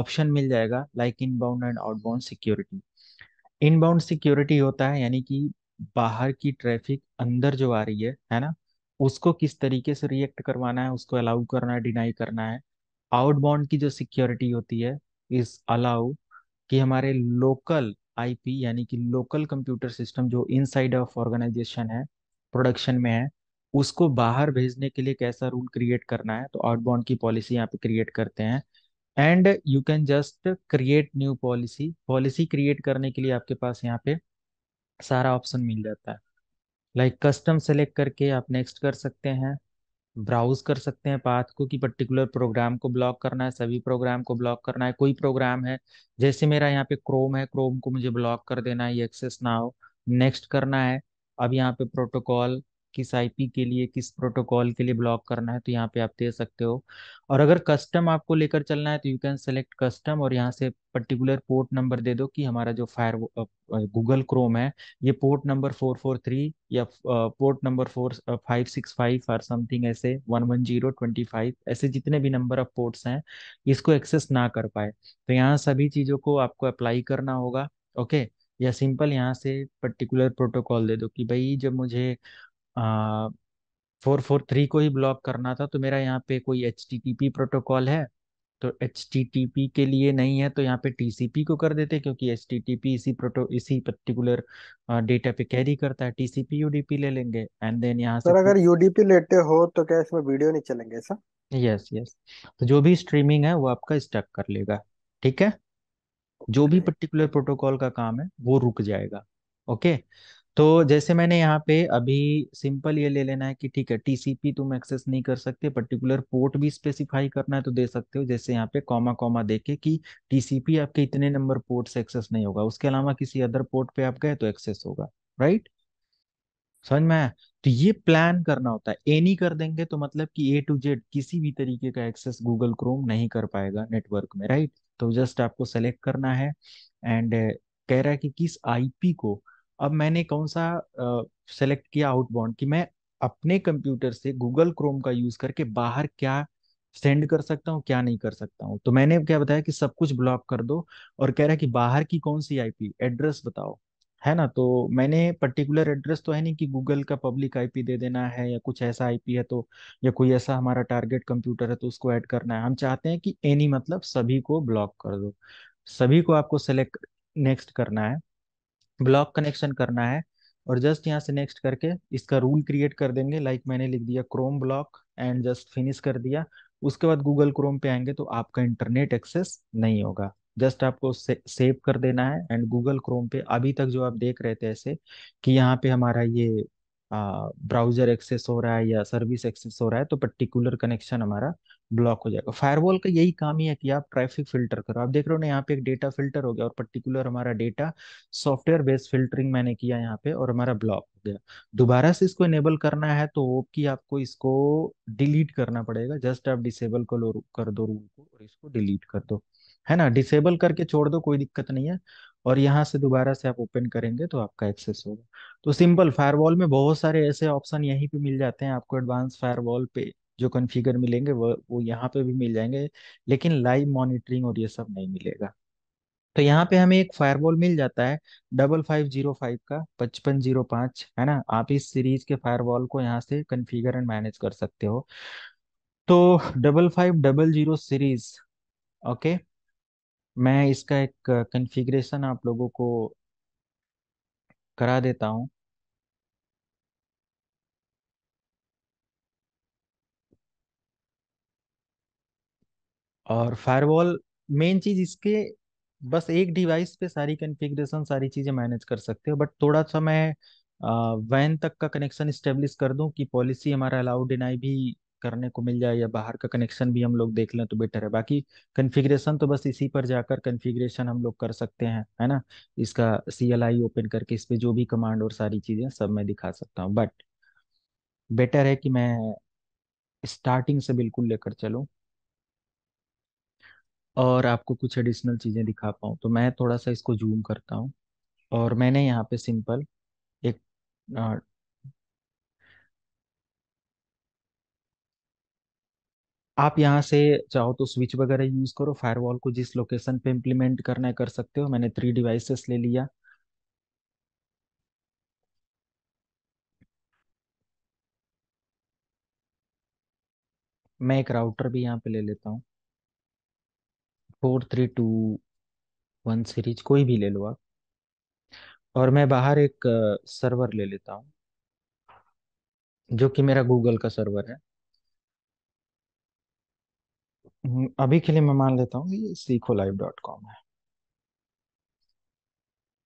ऑप्शन मिल जाएगा like inbound and outbound security inbound security होता है यानी कि बाहर की ट्रैफिक अंदर जो आ रही है है ना उसको किस तरीके से रिएक्ट करवाना है उसको अलाउ करना है डिनाई करना है आउटबाउंड की जो सिक्योरिटी होती है इज अलाउ कि हमारे लोकल आईपी यानी कि लोकल कंप्यूटर सिस्टम जो इनसाइड ऑफ ऑर्गेनाइजेशन है प्रोडक्शन में है उसको बाहर भेजने के लिए कैसा रूल क्रिएट करना है तो आउटबाउंड की पॉलिसी यहाँ पे क्रिएट करते हैं and you can just create new policy policy create करने के लिए आपके पास यहाँ पे सारा ऑप्शन मिल जाता है लाइक कस्टम सेलेक्ट करके आप नेक्स्ट कर सकते हैं ब्राउज कर सकते हैं पाथ को कि पर्टिकुलर प्रोग्राम को ब्लॉक करना है सभी प्रोग्राम को ब्लॉक करना है कोई प्रोग्राम है जैसे मेरा यहाँ पे क्रोम है क्रोम को मुझे ब्लॉक कर देना है ये एक्सेस ना हो नेक्स्ट करना है अब यहाँ पे प्रोटोकॉल किस आईपी के लिए किस प्रोटोकॉल के लिए ब्लॉक करना है तो यहाँ पे आप दे सकते हो और अगर कस्टम आपको लेकर चलना है तो यू कैन सेलेक्ट कस्टम और यहाँ से पर्टिकुलर पोर्ट नंबर दे दो कि हमारा जो फायर गूगल क्रोम है ये port number four four three या port number four five six five और समथिंग ऐसे one one zero twenty five ऐसे जितने भी नंबर ऑफ पोर्ट्स हैं इसको एक्सेस ना कर पाए तो यहाँ सभी चीज़ों को आपको अप्लाई करना होगा ओके या सिंपल यहाँ से पर्टिकुलर प्रोटोकॉल दे दो कि भाई जब मुझे फोर फोर थ्री को ही ब्लॉक करना था तो मेरा यहाँ पे कोई H T T P protocol है तो एच टी टी पी के लिए नहीं है तो यहाँ पे टी सी पी को कर देते क्योंकि एच टी टी पी इसी प्रोटो इसी पर्टिकुलर डेटा पे कैरी करता है T C P U D P ले लेंगे एंड देन यहाँ सर अगर यू डी पी लेते हो तो क्या इसमें वीडियो नहीं चलेंगे सर यस यस तो जो भी स्ट्रीमिंग है वो आपका स्टक कर लेगा ठीक है जो भी पर्टिकुलर प्रोटोकॉल का काम है वो रुक जाएगा ओके okay? तो जैसे मैंने यहाँ पे अभी सिंपल ये ले लेना है कि ठीक है टीसीपी तुम एक्सेस नहीं कर सकते पर्टिकुलर पोर्ट भी स्पेसिफाई करना है तो दे सकते हो जैसे यहाँ पे कॉमा कॉमा देके कि टीसीपी आपके इतने नंबर पोर्ट से एक्सेस नहीं होगा उसके अलावा किसी अदर पोर्ट पे आप गए तो एक्सेस होगा राइट समझ में आया तो ये प्लान करना होता है एनी कर देंगे तो मतलब कि ए टू जेड किसी भी तरीके का एक्सेस गूगल क्रोम नहीं कर पाएगा नेटवर्क में राइट तो जस्ट आपको सेलेक्ट करना है एंड कह रहा है कि किस आईपी को अब मैंने कौन सा सेलेक्ट किया आउटबाउंड कि मैं अपने कंप्यूटर से गूगल क्रोम का यूज करके बाहर क्या सेंड कर सकता हूँ क्या नहीं कर सकता हूँ तो मैंने क्या बताया कि सब कुछ ब्लॉक कर दो और कह रहा है कि बाहर की कौन सी आईपी एड्रेस बताओ है ना तो मैंने पर्टिकुलर एड्रेस तो है नहीं कि गूगल का पब्लिक आईपी दे देना है या कुछ ऐसा आईपी है तो या कोई ऐसा हमारा टारगेट कंप्यूटर है तो उसको ऐड करना है हम चाहते हैं कि एनी मतलब सभी को ब्लॉक कर दो सभी को आपको सेलेक्ट नेक्स्ट करना है ब्लॉक कनेक्शन करना है और जस्ट यहाँ से नेक्स्ट करके इसका रूल क्रिएट कर देंगे लाइक like मैंने लिख दिया Chrome block and just finish कर दिया उसके बाद गूगल क्रोम पे आएंगे तो आपका इंटरनेट एक्सेस नहीं होगा जस्ट आपको से, सेव कर देना है एंड गूगल क्रोम पे अभी तक जो आप देख रहे थे ऐसे कि यहाँ पे हमारा ये ब्राउजर एक्सेस हो रहा है या सर्विस एक्सेस हो रहा है तो पर्टिकुलर कनेक्शन हमारा ब्लॉक हो जाएगा फायरवॉल का यही काम ही है कि आप ट्रैफिक फिल्टर करो आप देख रहे हो ना यहाँ पे एक डेटा फिल्टर हो गया और पर्टिकुलर हमारा डेटा सॉफ्टवेयर बेस्ड फिल्टरिंग मैंने किया यहाँ पे और हमारा ब्लॉक हो गया दोबारा से इसको इनेबल करना है तो होप कि आपको इसको डिलीट करना पड़ेगा जस्ट आप डिसेबल को कर दो रूल को और इसको डिलीट कर दो है ना डिसेबल करके छोड़ दो कोई दिक्कत नहीं है और यहाँ से दोबारा से आप ओपन करेंगे तो आपका एक्सेस होगा तो सिंपल फायरवॉल में बहुत सारे ऐसे ऑप्शन यहीं पे मिल जाते हैं आपको एडवांस फायरवॉल पे जो कॉन्फ़िगर मिलेंगे वो वो यहाँ पे भी मिल जाएंगे लेकिन लाइव मॉनिटरिंग और ये सब नहीं मिलेगा तो यहाँ पे हमें एक फायरवॉल मिल जाता है डबल फाइव जीरो फाइव का पचपन जीरो पाँच है ना आप इस सीरीज के फायरवॉल को यहाँ से कन्फिगर एंड मैनेज कर सकते हो तो double five double zero series okay मैं इसका एक कन्फिग्रेशन आप लोगों को करा देता हूँ और फायरवॉल मेन चीज इसके बस एक डिवाइस पे सारी कॉन्फ़िगरेशन सारी चीज़ें मैनेज कर सकते हो बट थोड़ा सा मैं वैन तक का कनेक्शन स्टेब्लिश कर दूं कि पॉलिसी हमारा अलाउ डिनाई भी करने को मिल जाए या बाहर का कनेक्शन भी हम लोग देख लें तो बेटर है बाकी कॉन्फ़िगरेशन तो बस इसी पर जाकर कॉन्फ़िगरेशन हम लोग कर सकते हैं है ना इसका सी एल आई ओपन करके इस पर जो भी कमांड और सारी चीज़ें सब मैं दिखा सकता हूँ बट बेटर है कि मैं स्टार्टिंग से बिल्कुल लेकर चलूँ और आपको कुछ एडिशनल चीज़ें दिखा पाऊँ तो मैं थोड़ा सा इसको जूम करता हूँ और मैंने यहाँ पे सिंपल एक आ, आप यहाँ से चाहो तो स्विच वगैरह यूज़ करो फायरवॉल को जिस लोकेशन पे इम्प्लीमेंट करना है कर सकते हो मैंने थ्री डिवाइसेस ले लिया मैं एक राउटर भी यहाँ पे ले लेता हूँ four three two one series कोई भी ले लो आप और मैं बाहर एक सर्वर ले लेता हूँ जो कि मेरा गूगल का सर्वर है हम्म, अभी के लिए मैं मान लेता हूँ ये सीखो लाइव डॉट कॉम है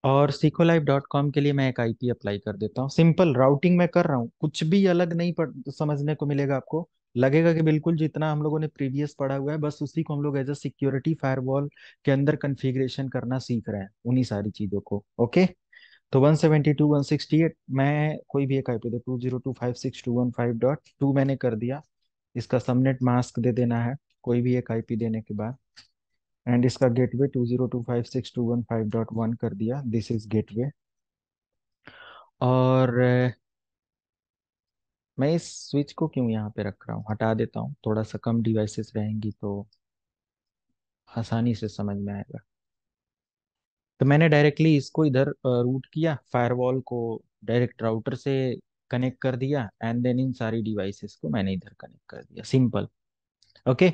और सीखो लाइफ डॉट कॉम के लिए मैं एक आईपी अप्लाई कर देता हूँ सिंपल राउटिंग मैं कर रहा हूँ कुछ भी अलग नहीं पढ़ समझने को मिलेगा आपको लगेगा कि बिल्कुल जितना हम लोगों ने प्रीवियस पढ़ा हुआ है बस उसी को हम लोग एज अ सिक्योरिटी फायरवॉल के अंदर कन्फिग्रेशन करना सीख रहे हैं उन्हीं सारी चीज़ों को ओके तो 172, 168 मैं कोई भी एक आईपी दे two zero two five six two one five dot two मैंने कर दिया इसका सबनेट मास्क दे देना है कोई भी एक आईपी देने के बाद एंड इसका गेटवे 2025621.5.1 कर दिया दिस इज गेटवे और मैं इस स्विच को क्यों यहाँ पे रख रहा हूँ हटा देता हूँ थोड़ा सा कम डिवाइसेस रहेंगी तो आसानी से समझ में आएगा तो मैंने डायरेक्टली इसको इधर रूट किया फायरवॉल को डायरेक्ट राउटर से कनेक्ट कर दिया एंड देन इन सारी डिवाइसेस को मैंने इधर कनेक्ट कर दिया सिंपल ओके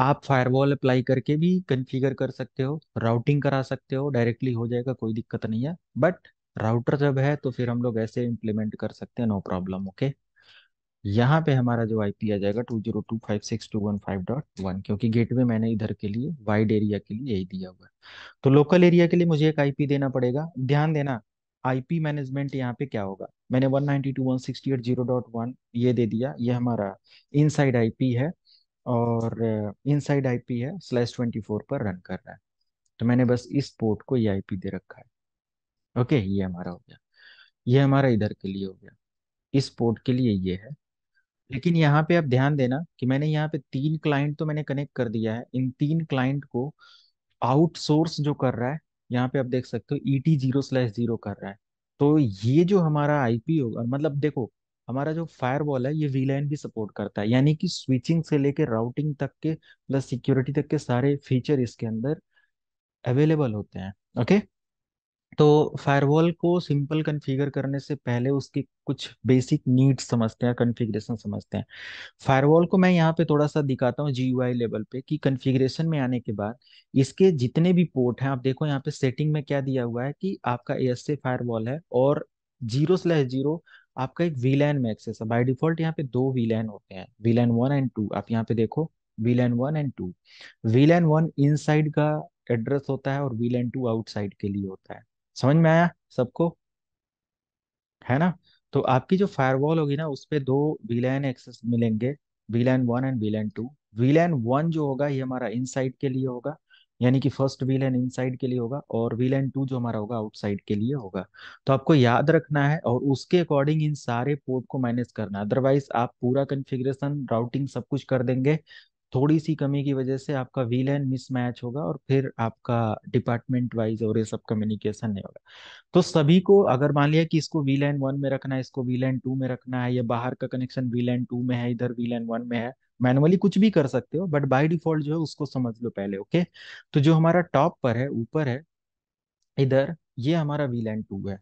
आप फायरवॉल अप्लाई करके भी कन्फिगर कर सकते हो राउटिंग करा सकते हो डायरेक्टली हो जाएगा कोई दिक्कत नहीं है बट राउटर जब है तो फिर हम लोग ऐसे इम्प्लीमेंट कर सकते हैं नो प्रॉब्लम ओके यहाँ पे हमारा जो आईपी आ जाएगा two zero two five six two one five dot one क्योंकि गेटवे मैंने इधर के लिए वाइड एरिया के लिए यही दिया हुआ है तो लोकल एरिया के लिए मुझे एक आईपी देना पड़ेगा ध्यान देना आईपी मैनेजमेंट यहाँ पे क्या होगा मैंने one one ninety two sixty eight zero dot one ये दे दिया ये हमारा इनसाइड आईपी है और इनसाइड आईपी है स्लैश ट्वेंटी फोर पर रन कर रहा है तो मैंने बस इस पोर्ट को ये पी दे रखा है ओके ये हमारा हो गया ये हमारा इधर के लिए हो गया इस पोर्ट के लिए ये है लेकिन यहाँ पे आप ध्यान देना कि मैंने यहाँ पे तीन क्लाइंट तो मैंने कनेक्ट कर दिया है इन तीन क्लाइंट को आउटसोर्स जो कर रहा है यहाँ पे आप देख सकते हो E T zero slash zero कर रहा है तो ये जो हमारा आईपी होगा मतलब देखो हमारा जो फायरवॉल है ये वीलैन भी सपोर्ट करता है यानी कि स्विचिंग से लेके राउटिंग तक के प्लस सिक्योरिटी तक के सारे फीचर इसके अंदर अवेलेबल होते हैं ओके तो फायरवॉल को सिंपल कन्फिगर करने से पहले उसकी कुछ बेसिक नीड्स समझते हैं कन्फिग्रेशन समझते हैं फायरवॉल को मैं यहाँ पे थोड़ा सा दिखाता हूँ जी लेवल पे कि कन्फिग्रेशन में आने के बाद इसके जितने भी पोर्ट हैं आप देखो यहाँ पे सेटिंग में क्या दिया हुआ है कि आपका ए एस है और जीरो स्लैश जीरो आपका एक वी लैन में एक्सेस है बाई डिफॉल्ट यहाँ पे दो वी लैन होते हैं V LAN one and two आप यहाँ पे देखो V LAN one and two V LAN one inside का एड्रेस होता है और वी लैन टू आउटसाइड के लिए होता है समझ में आया सबको है ना तो आपकी जो फायरवॉल होगी ना उस पर दो वी लैन एक्सेस मिलेंगे V LAN one and V LAN two V LAN one जो होगा ये हमारा इन साइड के लिए होगा यानी कि फर्स्ट व्हील एंड इनसाइड के लिए होगा और व्हील एंड टू जो हमारा होगा आउटसाइड के लिए होगा तो आपको याद रखना है और उसके अकॉर्डिंग इन सारे पोर्ट को मैनेज करना है अदरवाइज आप पूरा कन्फिग्रेशन राउटिंग सब कुछ कर देंगे थोड़ी सी कमी की वजह से आपका व्हील एंड मिसमैच होगा और फिर आपका डिपार्टमेंट वाइज और ये सब कम्युनिकेशन नहीं होगा तो सभी को अगर मान लिया कि इसको व्हील एंड वन में रखना है इसको व्हील एंड टू में रखना है या बाहर का कनेक्शन व्हील एंड टू में है इधर व्हील एंड वन में है मैनुअली कुछ भी कर सकते हो बट बाय डिफॉल्ट जो है उसको समझ लो पहले ओके तो जो हमारा टॉप पर है ऊपर है इधर ये हमारा वी लैंड टू है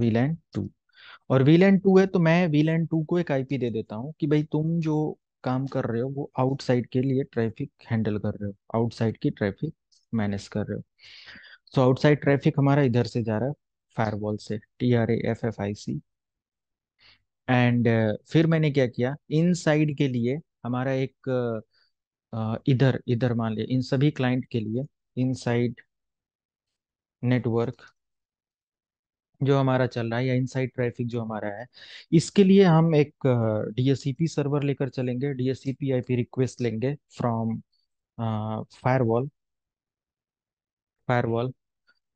वी लैंड टू और वी लैंड टू है तो मैं वी लैंड टू को एक आईपी दे देता हूँ कि भाई तुम जो काम कर रहे हो वो आउटसाइड के लिए ट्रैफिक हैंडल कर रहे हो आउटसाइड की ट्रैफिक मैनेज कर रहे हो सो आउटसाइड ट्रैफिक हमारा इधर से जा रहा है फायरवॉल से T R A F F I C and फिर मैंने क्या किया इनसाइड के लिए हमारा एक इधर इधर मान लिया इन सभी क्लाइंट के लिए इनसाइड नेटवर्क जो हमारा चल रहा है या इनसाइड ट्रैफिक जो हमारा है इसके लिए हम एक डीएससीपी सर्वर लेकर चलेंगे डीएससीपी आईपी रिक्वेस्ट लेंगे from firewall firewall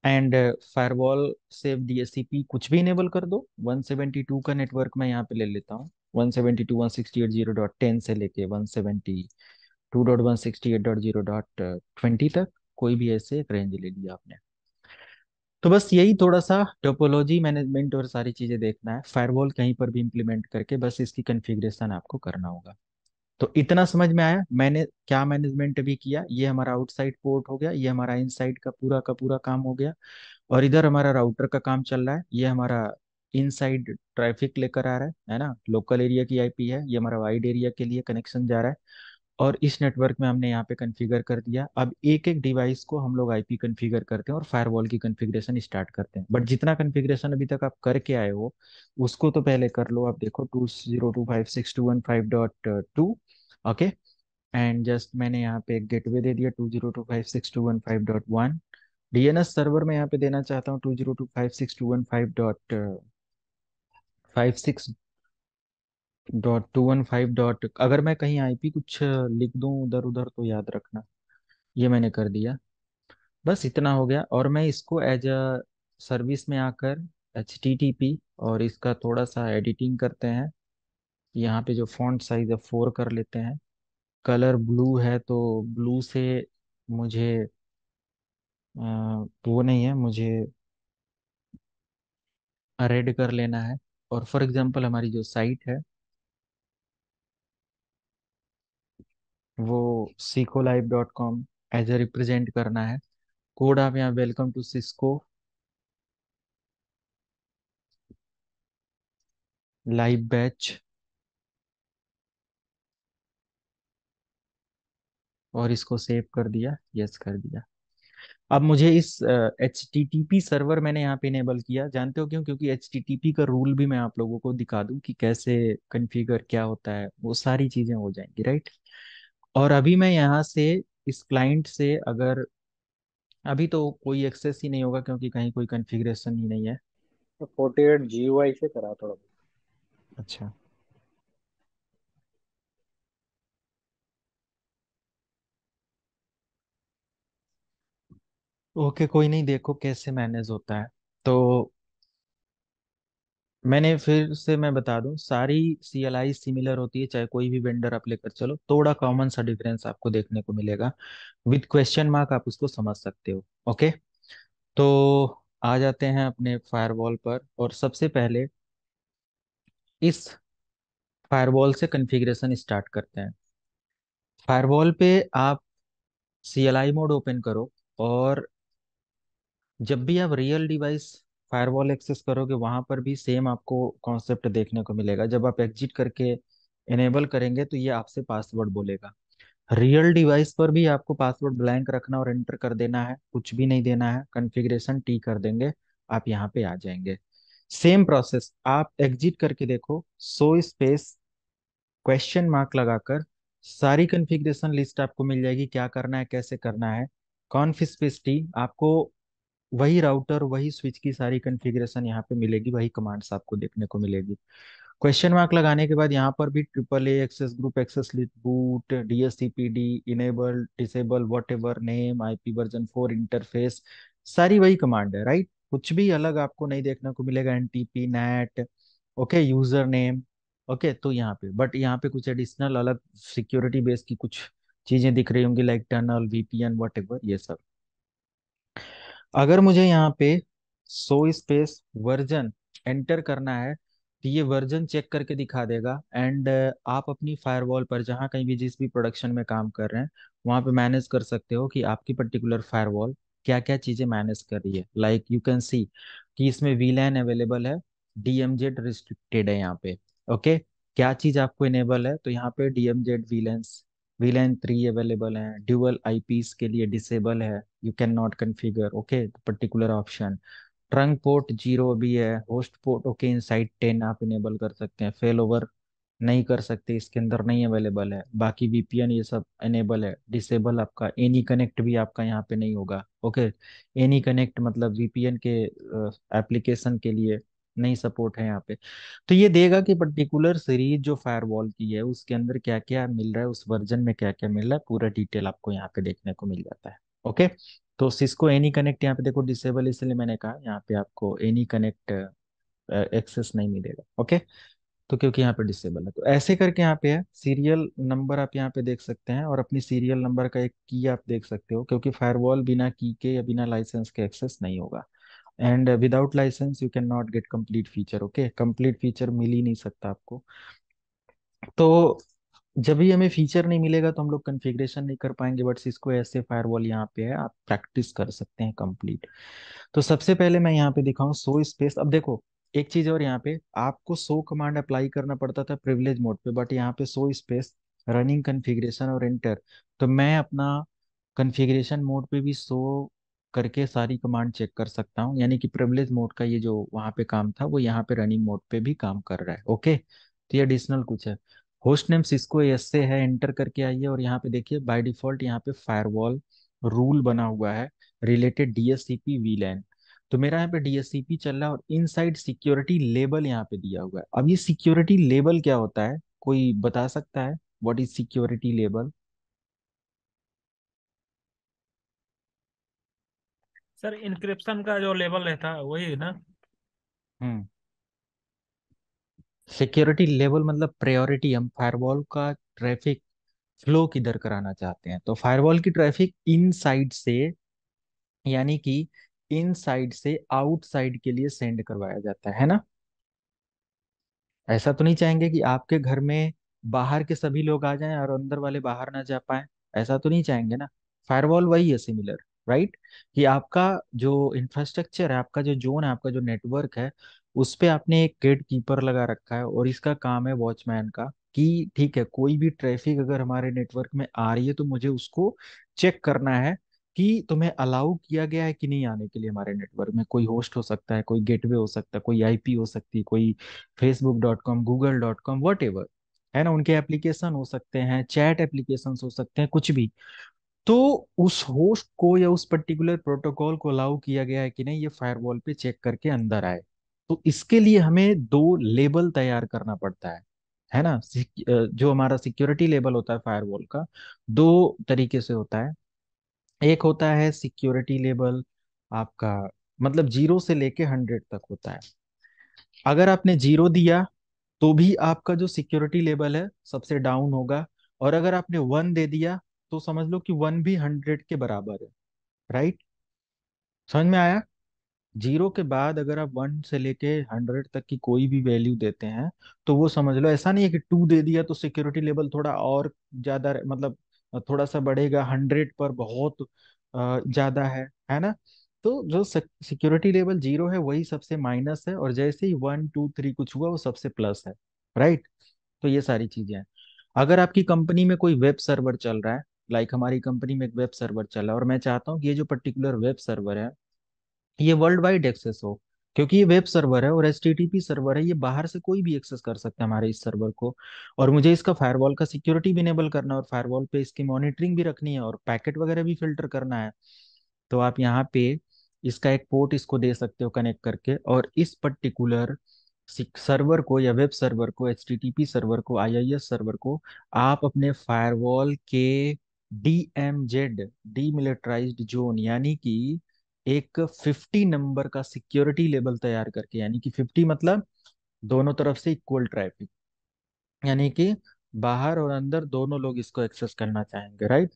and firewall से डीएससीपी कुछ भी इनेबल कर दो 172 का नेटवर्क मैं यहाँ पे ले लेता हूँ 172.168.0.10 से लेके 172.168.0.20 तक कोई भी ऐसे एक रेंज ले लिया आपने तो बस यही थोड़ा सा टोपोलॉजी मैनेजमेंट और सारी चीज़ें देखना है फायरवॉल कहीं पर भी इंप्लीमेंट करके बस इसकी कन्फिग्रेशन आपको करना होगा तो इतना समझ में आया मैंने क्या मैनेजमेंट भी किया ये हमारा आउटसाइड पोर्ट हो गया ये हमारा इनसाइड का पूरा का पूरा काम हो गया और इधर हमारा राउटर का काम चल रहा है ये हमारा इनसाइड ट्रैफिक लेकर आ रहा है है ना लोकल एरिया की आईपी है ये हमारा वाइड एरिया के लिए कनेक्शन जा रहा है और इस नेटवर्क में हमने यहाँ पे कन्फिगर कर दिया अब एक एक डिवाइस को हम लोग आईपी कन्फिगर करते हैं और फायरवॉल की कन्फिग्रेशन स्टार्ट करते हैं बट जितना कन्फिग्रेशन अभी तक आप करके आए हो उसको तो पहले कर लो आप देखो two zero two five six two one five dot two okay and just मैंने यहाँ पे एक गेटवे दे दिया two zero two five six two one five dot one DNS server में यहाँ पे देना चाहता हूँ two zero two five six two one five dot five six dot two one five dot अगर मैं कहीं आईपी कुछ लिख दूं उधर उधर तो याद रखना ये मैंने कर दिया बस इतना हो गया और मैं इसको एज अ सर्विस में आकर एच टी टी पी और इसका थोड़ा सा एडिटिंग करते हैं यहाँ पे जो फॉन्ट साइज है फोर कर लेते हैं कलर ब्लू है तो ब्लू से मुझे आ, वो नहीं है मुझे रेड कर लेना है और फॉर एग्जांपल हमारी जो साइट है वो Cisco live dot com as a represent करना है कोड आप यहाँ welcome to Cisco live batch और इसको सेव कर दिया यस कर दिया अब मुझे इस एच uh, सर्वर मैंने यहाँ पे इनेबल किया जानते हो क्यों क्योंकि एच का रूल भी मैं आप लोगों को दिखा दूँ कि कैसे कन्फिगर क्या होता है वो सारी चीज़ें हो जाएंगी राइट और अभी मैं यहाँ से इस क्लाइंट से अगर अभी तो कोई एक्सेस ही नहीं होगा क्योंकि कहीं कोई कन्फिग्रेशन ही नहीं है तो 48 GUI से करा थोड़ा अच्छा ओके कोई नहीं देखो कैसे मैनेज होता है तो मैंने फिर से मैं बता दूं सारी सी एल आई सिमिलर होती है चाहे कोई भी वेंडर आप लेकर चलो थोड़ा कॉमन सा डिफरेंस आपको देखने को मिलेगा विद क्वेश्चन मार्क आप उसको समझ सकते हो ओके तो आ जाते हैं अपने फायरवॉल पर और सबसे पहले इस फायरवॉल से कन्फिग्रेशन स्टार्ट करते हैं फायरवॉल पे आप C L I mode open करो और जब भी आप रियल डिवाइस फायरवॉल एक्सेस करोगे वहां पर भी सेम आपको कॉन्सेप्ट देखने को मिलेगा जब आप एग्जिट करके इनेबल करेंगे तो ये आपसे पासवर्ड बोलेगा रियल डिवाइस पर भी आपको पासवर्ड ब्लैंक रखना और एंटर कर देना है कुछ भी नहीं देना है कॉन्फ़िगरेशन टी कर देंगे आप यहाँ पे आ जाएंगे सेम प्रोसेस आप एग्जिट करके देखो सो स्पेस क्वेश्चन मार्क लगाकर सारी कॉन्फ़िगरेशन लिस्ट आपको मिल जाएगी क्या करना है कैसे करना है कॉन्फ स्पेस टी आपको वही राउटर वही स्विच की सारी कंफिग्रेशन यहाँ पे मिलेगी वही कमांड्स आपको देखने को मिलेगी क्वेश्चन मार्क लगाने के बाद यहाँ पर भी triple A access group access list boot DHCPD enable disable whatever name IP version four interface सारी वही कमांड है राइट कुछ भी अलग आपको नहीं देखने को मिलेगा NTP net okay user name okay तो यहाँ पे बट यहाँ पे कुछ एडिशनल अलग सिक्योरिटी बेस की कुछ चीजें दिख रही होंगी लाइक टनल वीपीएन वट ये सब अगर मुझे यहाँ पे सो स्पेस वर्जन एंटर करना है तो ये वर्जन चेक करके दिखा देगा एंड uh, आप अपनी फायरवॉल पर जहाँ कहीं भी जिस भी प्रोडक्शन में काम कर रहे हैं वहाँ पे मैनेज कर सकते हो कि आपकी पर्टिकुलर फायरवॉल क्या क्या चीज़ें मैनेज कर रही है लाइक यू कैन सी कि इसमें वी लैन अवेलेबल है डीएमजेड जेड रिस्ट्रिक्टेड है यहाँ पे ओके okay? क्या चीज़ आपको इनेबल है तो यहाँ पे DMZ VLANs Z V VLAN 3 available है dual IPs के लिए disable है you cannot configure okay particular option trunk port zero भी है host port okay inside 10 आप enable कर सकते हैं failover नहीं कर सकते इसके अंदर नहीं अवेलेबल है बाकी वीपीएन ये सब अनेबल है डिसेबल आपका एनी कनेक्ट भी आपका यहाँ पे नहीं होगा ओके एनी कनेक्ट मतलब वीपीएन के एप्लीकेशन के लिए नहीं सपोर्ट है यहाँ पे तो ये देगा कि पर्टिकुलर सीरीज जो फायरवॉल की है उसके अंदर क्या क्या मिल रहा है उस वर्जन में क्या क्या मिल रहा है पूरा डिटेल आपको यहाँ पे देखने को मिल जाता है ओके तो सिस्को एनी कनेक्ट यहाँ पे देखो डिसेबल इसलिए मैंने कहा यहाँ पे आपको एनी कनेक्ट एक्सेस नहीं मिलेगा ओके तो क्योंकि यहाँ पे डिसेबल है तो ऐसे करके यहाँ पे है सीरियल नंबर आप यहाँ पे देख सकते हैं और अपनी सीरियल नंबर का एक की आप देख सकते हो क्योंकि फायरवॉल बिना की के या बिना लाइसेंस के एक्सेस नहीं होगा and without license you can not get complete feature okay complete feature मिल ही नहीं सकता आपको तो जब भी हमें फीचर नहीं मिलेगा तो हम लोग कन्फिग्रेशन नहीं कर पाएंगे बट इसको ऐसे फायर वॉल यहाँ पे है आप प्रैक्टिस कर सकते हैं कंप्लीट तो सबसे पहले मैं यहाँ पे दिखाऊँ सो स्पेस अब देखो एक चीज और यहाँ पे आपको सो कमांड अप्लाई करना पड़ता था प्रिविलेज मोड पे बट यहाँ पे सो स्पेस रनिंग कन्फिग्रेशन और एंटर तो मैं अपना कन्फिग्रेशन मोड पे भी सो करके सारी कमांड चेक कर सकता हूँ यानी कि प्रिवलेज मोड का ये जो वहाँ पे काम था वो यहाँ पे रनिंग मोड पे भी काम कर रहा है ओके तो ये एडिशनल कुछ है होस्ट नेम सिस्को एस से है एंटर करके आइए और यहाँ पे देखिए बाय डिफॉल्ट यहाँ पे फायरवॉल रूल बना हुआ है रिलेटेड डीएससीपी वीलैन तो मेरा यहाँ पे डीएससीपी चल रहा है और इनसाइड सिक्योरिटी लेबल यहाँ पे दिया हुआ है अब ये सिक्योरिटी लेबल क्या होता है कोई बता सकता है what is security label sir encryption का जो लेवल रहता है वही है ना हम्म सिक्योरिटी लेवल मतलब प्रायोरिटी हम फायरवॉल का ट्रैफिक फ्लो किधर कराना चाहते हैं तो फायरवॉल की ट्रैफिक इन साइड से यानी कि इन साइड से आउट साइड के लिए सेंड करवाया जाता है ना ऐसा तो नहीं चाहेंगे कि आपके घर में बाहर के सभी लोग आ जाएं और अंदर वाले बाहर ना जा पाए ऐसा तो नहीं चाहेंगे ना फायरवॉल वही है सिमिलर राइट कि आपका जो इंफ्रास्ट्रक्चर है आपका जो जोन है आपका जो नेटवर्क है उस पर आपने एक गेट कीपर लगा रखा है और इसका काम है वॉचमैन का कि ठीक है कोई भी ट्रैफिक अगर हमारे नेटवर्क में आ रही है तो मुझे उसको चेक करना है कि तुम्हें अलाउ किया गया है कि नहीं आने के लिए हमारे नेटवर्क में कोई होस्ट हो सकता है कोई गेटवे हो सकता है कोई आईपी हो सकती है कोई Facebook dot com Google dot com whatever है ना उनके एप्लीकेशन हो सकते हैं चैट एप्लीकेशन हो सकते हैं कुछ भी तो उस होस्ट को या उस पर्टिकुलर प्रोटोकॉल को अलाउ किया गया है कि नहीं ये फायरवॉल पे चेक करके अंदर आए तो इसके लिए हमें दो लेबल तैयार करना पड़ता है है ना जो हमारा सिक्योरिटी लेबल होता है फायरवॉल का दो तरीके से होता है एक होता है सिक्योरिटी लेवल आपका मतलब जीरो से लेके हंड्रेड तक होता है अगर आपने जीरो दिया तो भी आपका जो सिक्योरिटी लेवल है सबसे डाउन होगा और अगर आपने वन दे दिया तो समझ लो कि वन भी हंड्रेड के बराबर है राइट समझ में आया जीरो के बाद अगर आप वन से लेके हंड्रेड तक की कोई भी वैल्यू देते हैं तो वो समझ लो ऐसा नहीं है कि टू दे दिया तो सिक्योरिटी लेवल थोड़ा और ज्यादा मतलब थोड़ा सा बढ़ेगा हंड्रेड पर बहुत ज्यादा है है ना तो जो सिक्योरिटी लेवल जीरो है वही सबसे माइनस है और जैसे ही वन टू थ्री कुछ हुआ वो सबसे प्लस है राइट तो ये सारी चीजें हैं अगर आपकी कंपनी में कोई वेब सर्वर चल रहा है लाइक like हमारी कंपनी में एक वेब सर्वर चला और मैं चाहता हूँ कि ये जो पर्टिकुलर वेब सर्वर है ये वर्ल्ड वाइड एक्सेस हो क्योंकि ये वेब सर्वर है और एस सर्वर है ये बाहर से कोई भी एक्सेस कर सकता है हमारे इस सर्वर को और मुझे इसका फायरवॉल का सिक्योरिटी भी इनेबल करना है और फायरवॉल पे इसकी मॉनिटरिंग भी रखनी है और पैकेट वगैरह भी फिल्टर करना है तो आप यहाँ पे इसका एक पोर्ट इसको दे सकते हो कनेक्ट करके और इस पर्टिकुलर सर्वर को या वेब सर्वर को एच सर्वर को आई सर्वर को आप अपने फायरवॉल के डीएमजेड डीमिलिटराइज्ड जोन यानी कि एक 50 नंबर का सिक्योरिटी लेवल तैयार करके यानी कि 50 मतलब दोनों तरफ से इक्वल ट्रैफिक यानी कि बाहर और अंदर दोनों लोग इसको एक्सेस करना चाहेंगे राइट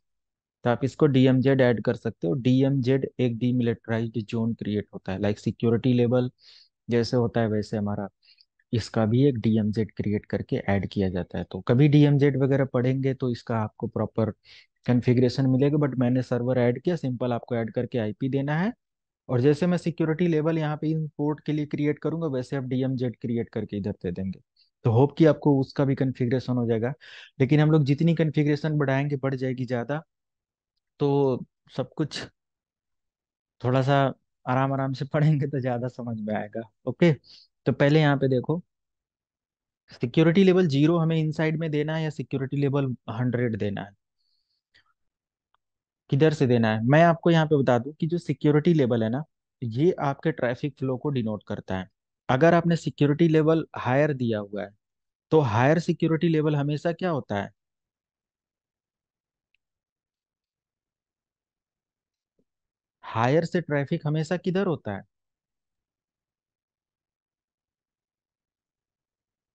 तो आप इसको डीएमजेड ऐड कर सकते हो डीएमजेड एक डीमिलिटराइज्ड जोन क्रिएट होता है लाइक सिक्योरिटी लेवल जैसे होता है वैसे हमारा इसका भी एक डीएमजेड क्रिएट करके ऐड किया जाता है तो कभी डीएमजेड वगैरह पढ़ेंगे तो इसका आपको प्रॉपर कन्फिग्रेशन मिलेगा बट मैंने सर्वर ऐड किया सिंपल आपको ऐड करके आईपी देना है और जैसे मैं सिक्योरिटी लेवल यहाँ पे इन पोर्ट के लिए क्रिएट करूंगा वैसे आप डीएमजेड क्रिएट करके इधर दे देंगे तो होप कि आपको उसका भी कन्फिग्रेशन हो जाएगा लेकिन हम लोग जितनी कन्फिग्रेशन बढ़ाएंगे बढ़ जाएगी ज़्यादा तो सब कुछ थोड़ा सा आराम आराम से पढ़ेंगे तो ज़्यादा समझ में आएगा ओके तो पहले यहाँ पे देखो सिक्योरिटी लेवल जीरो हमें इनसाइड में देना है या सिक्योरिटी लेवल हंड्रेड देना है किधर से देना है मैं आपको यहाँ पे बता दूं कि जो सिक्योरिटी लेवल है ना ये आपके ट्रैफिक फ्लो को डिनोट करता है अगर आपने सिक्योरिटी लेवल हायर दिया हुआ है तो हायर सिक्योरिटी लेवल हमेशा क्या होता है हायर से ट्रैफिक हमेशा किधर होता है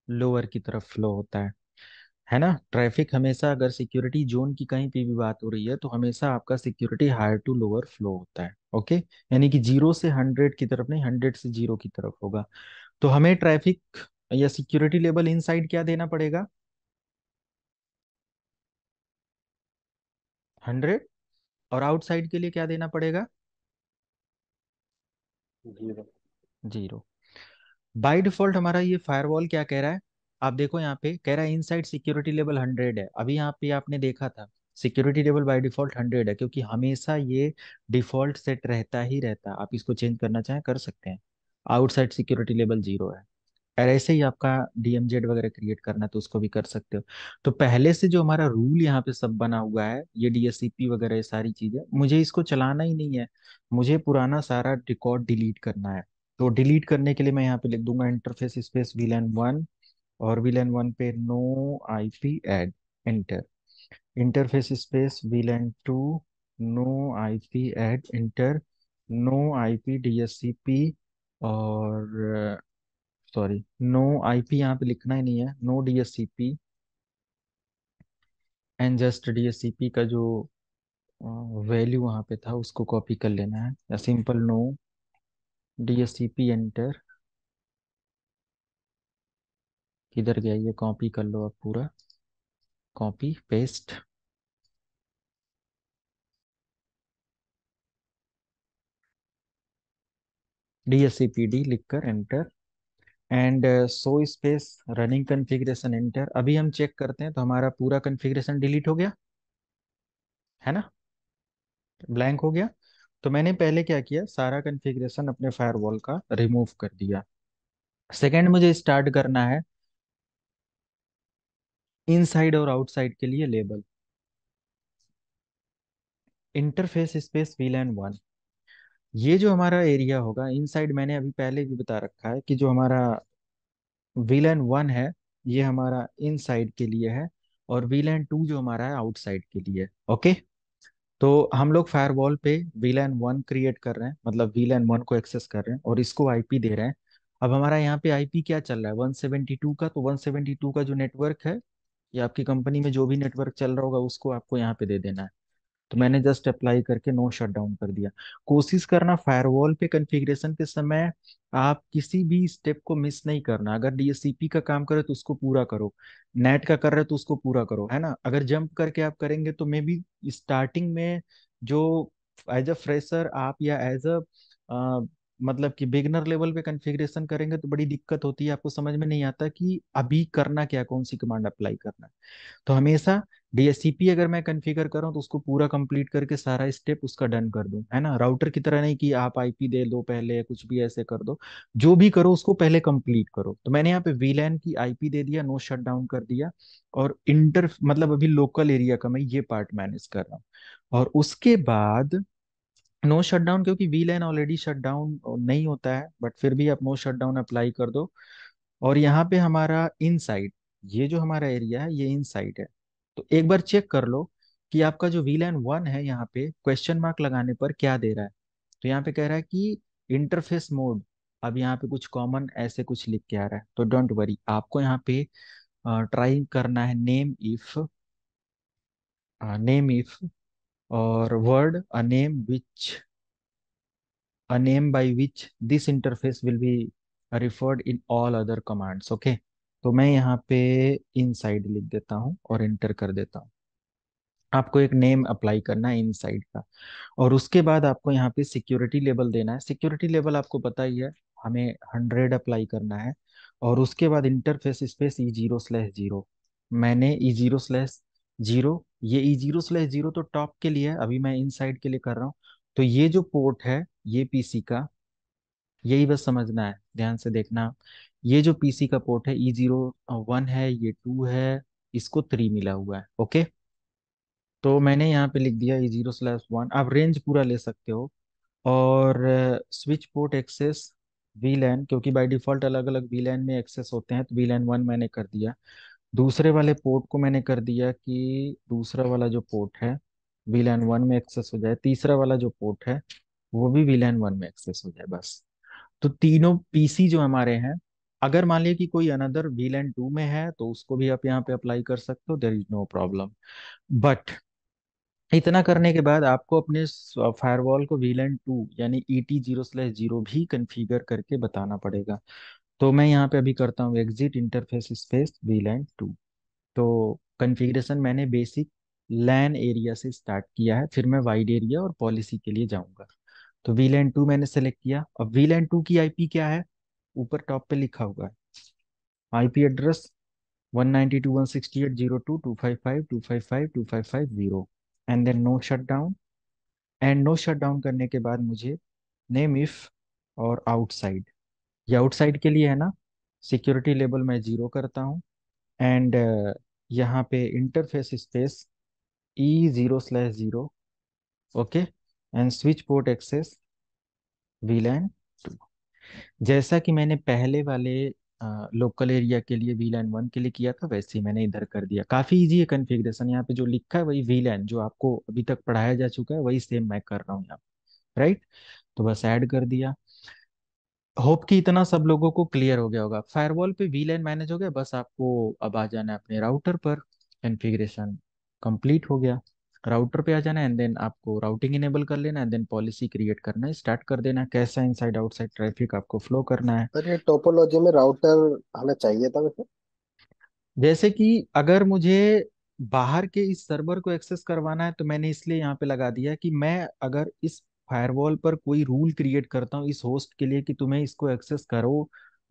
लोअर की तरफ फ्लो होता है है ना ट्रैफिक हमेशा अगर सिक्योरिटी जोन की कहीं पे भी बात हो रही है तो हमेशा आपका security higher to lower flow होता है ओके यानी कि जीरो से हंड्रेड की तरफ नहीं हंड्रेड से जीरो की तरफ होगा तो हमें ट्रैफिक या सिक्योरिटी लेवल इन क्या देना पड़ेगा हंड्रेड और आउटसाइड के लिए क्या देना पड़ेगा जीरो जीरो बाय डिफॉल्ट हमारा ये फायरवॉल क्या कह रहा है आप देखो यहाँ पे कह रहा है इनसाइड सिक्योरिटी लेवल हंड्रेड है अभी यहाँ पे आपने देखा था security level by default hundred है क्योंकि हमेशा ये डिफॉल्ट सेट रहता ही रहता है आप इसको चेंज करना चाहें कर सकते हैं आउटसाइड सिक्योरिटी लेवल जीरो है ऐसे ही आपका डीएमजेड वगैरह क्रिएट करना है तो उसको भी कर सकते हो तो पहले से जो हमारा रूल यहाँ पे सब बना हुआ है ये डीएससीपी वगैरह सारी चीजें मुझे इसको चलाना ही नहीं है मुझे पुराना सारा रिकॉर्ड डिलीट करना है तो डिलीट करने के लिए मैं यहाँ पे लिख दूंगा इंटरफेस स्पेस वीलैन वन और वीलैन वन पे no IP add enter interface space VLAN two no IP add enter no IP DHCP और सॉरी नो आईपी यहाँ पे लिखना ही नहीं है no DHCP and just DHCP का जो वैल्यू वहाँ पे था उसको कॉपी कर लेना है या सिंपल नो डीएससीपी एंटर किधर गया ये कॉपी कर लो आप पूरा कॉपी पेस्ट डीएससीपीडी लिखकर enter and show space running configuration enter अभी हम चेक करते हैं तो हमारा पूरा कन्फिग्रेशन डिलीट हो गया है ना ब्लैंक हो गया तो मैंने पहले क्या किया सारा कन्फिग्रेशन अपने फायरवॉल का रिमूव कर दिया सेकेंड मुझे स्टार्ट करना है इनसाइड और आउटसाइड के लिए label interface space VLAN one ये जो हमारा एरिया होगा इनसाइड मैंने अभी पहले भी बता रखा है कि जो हमारा वीलैन वन है ये हमारा इनसाइड के लिए है और वीलैन टू जो हमारा है आउटसाइड के लिए ओके तो हम लोग फायरवॉल पे वीलैन वन क्रिएट कर रहे हैं मतलब वीलैन वन को एक्सेस कर रहे हैं और इसको आईपी दे रहे हैं अब हमारा यहाँ पे आईपी क्या चल रहा है 172 का तो 172 का जो नेटवर्क है या आपकी कंपनी में जो भी नेटवर्क चल रहा होगा उसको आपको यहाँ पे दे देना है तो मैंने जस्ट अप्लाई करके नो शट डाउन कर दिया कोशिश करना फायरवॉल पे कन्फिग्रेशन के समय आप किसी भी स्टेप को मिस नहीं करना अगर डीएससीपी का काम करे तो उसको पूरा करो नेट का कर रहे तो उसको पूरा करो है ना अगर जंप करके आप करेंगे तो मे बी स्टार्टिंग में जो एज अ फ्रेशर आप या एज अ मतलब कि बिगनर लेवल पे कॉन्फ़िगरेशन करेंगे तो बड़ी दिक्कत होती है आपको समझ में नहीं आता कि अभी करना क्या कौन सी कमांड अप्लाई करना है तो हमेशा डीएससीपी अगर मैं कॉन्फ़िगर करूँ तो उसको पूरा कंप्लीट करके सारा स्टेप उसका डन कर दूँ है ना राउटर की तरह नहीं कि आप आईपी दे दो पहले कुछ भी ऐसे कर दो जो भी करो उसको पहले कंप्लीट करो तो मैंने यहाँ पे वीलैन की आईपी दे दिया नो शट डाउन कर दिया और इंटर मतलब अभी लोकल एरिया का मैं ये पार्ट मैनेज कर रहा हूँ और उसके बाद नो शट डाउन क्योंकि VLAN already shut down नहीं होता है बट फिर भी आप नो शट डाउन अप्लाई कर दो और यहाँ पे हमारा इन साइड ये जो हमारा एरिया है ये इन साइड है तो एक बार चेक कर लो कि आपका जो वी लैन वन है यहाँ पे क्वेश्चन मार्क लगाने पर क्या दे रहा है तो यहाँ पे कह रहा है कि इंटरफेस मोड अब यहाँ पे कुछ कॉमन ऐसे कुछ लिख के आ रहा है तो डोंट वरी आपको यहाँ पे ट्राई करना है नेम इफ नेम इफ और word a name which a name by which this interface will be referred in all other commands okay तो मैं यहाँ पे साइड लिख देता हूँ और इंटर कर देता हूँ आपको एक नेम अप्लाई करना है साइड का और उसके बाद आपको यहाँ पे सिक्योरिटी लेवल देना है सिक्योरिटी लेवल आपको पता ही है हमें हंड्रेड अप्लाई करना है और उसके बाद interface space E zero slash zero मैंने ई जीरो स्लैश जीरो ये ई जीरो स्लैश जीरो तो टॉप के लिए है अभी मैं इन साइड के लिए कर रहा हूँ तो ये जो पोर्ट है ये पीसी का यही बस समझना है ध्यान से देखना ये जो पीसी का पोर्ट है ई जीरो वन है ये टू है इसको थ्री मिला हुआ है ओके तो मैंने यहाँ पे लिख दिया ई जीरो स्लैश वन आप रेंज पूरा ले सकते हो और switch port access VLAN क्योंकि बाई डिफॉल्ट अलग अलग वी लैन में एक्सेस होते हैं तो वी लैन वन मैंने कर दिया दूसरे वाले पोर्ट को मैंने कर दिया कि दूसरा वाला जो पोर्ट है वी वन में एक्सेस हो जाए तीसरा वाला जो पोर्ट है वो भी वी वन में एक्सेस हो जाए बस तो तीनों पीसी जो हमारे हैं अगर मान लिया कि कोई अनदर वी लाइन टू में है तो उसको भी आप यहाँ पे अप्लाई कर सकते हो there is no problem but इतना करने के बाद आपको अपने फायरवॉल को वी लाइन टू यानी E T zero slash zero भी कन्फिगर करके बताना पड़ेगा तो मैं यहाँ पे अभी करता हूँ exit interface space we LAN two तो कन्फिग्रेशन मैंने बेसिक लैन एरिया से स्टार्ट किया है फिर मैं वाइड एरिया और पॉलिसी के लिए जाऊँगा तो वी लैन टू मैंने सेलेक्ट किया अब वी लैन टू की आईपी क्या है ऊपर टॉप पे लिखा हुआ है IP address one 192.168.0.255.255.255.0 and then no shut and no shut करने के बाद मुझे नेम इफ और आउटसाइड ये आउटसाइड के लिए है ना सिक्योरिटी लेवल मैं जीरो करता हूँ एंड uh, यहाँ पे interface space E e zero slash zero okay and switch port access V VLAN two जैसा कि मैंने पहले वाले लोकल uh, एरिया के लिए वी लैन वन के लिए किया था वैसे ही मैंने इधर कर दिया काफ़ी इजी है कन्फिग्रेशन यहाँ पे जो लिखा है वही वी लैन जो आपको अभी तक पढ़ाया जा चुका है वही सेम मैं कर रहा हूँ यहाँ राइट तो बस ऐड कर दिया होप कि इतना सब लोगों को क्लियर हो गया होगा फायरवॉल पे वीलैन मैनेज हो गया बस आपको अब आ जाना है अपने राउटर पर कॉन्फ़िगरेशन कंप्लीट हो गया राउटर पे आ जाना है एंड देन आपको राउटिंग इनेबल कर लेना है देन पॉलिसी क्रिएट करना है स्टार्ट कर देना कैसा इनसाइड आउटसाइड ट्रैफिक आपको फ्लो करना है पर ये टोपोलॉजी में राउटर हमें चाहिए था वैसे जैसे कि अगर मुझे बाहर के इस सर्वर को एक्सेस करवाना है तो मैंने इसलिए यहाँ पे लगा दिया कि मैं अगर इस फायरवॉल पर कोई रूल क्रिएट करता हूँ इस होस्ट के लिए कि तुम्हें इसको एक्सेस करो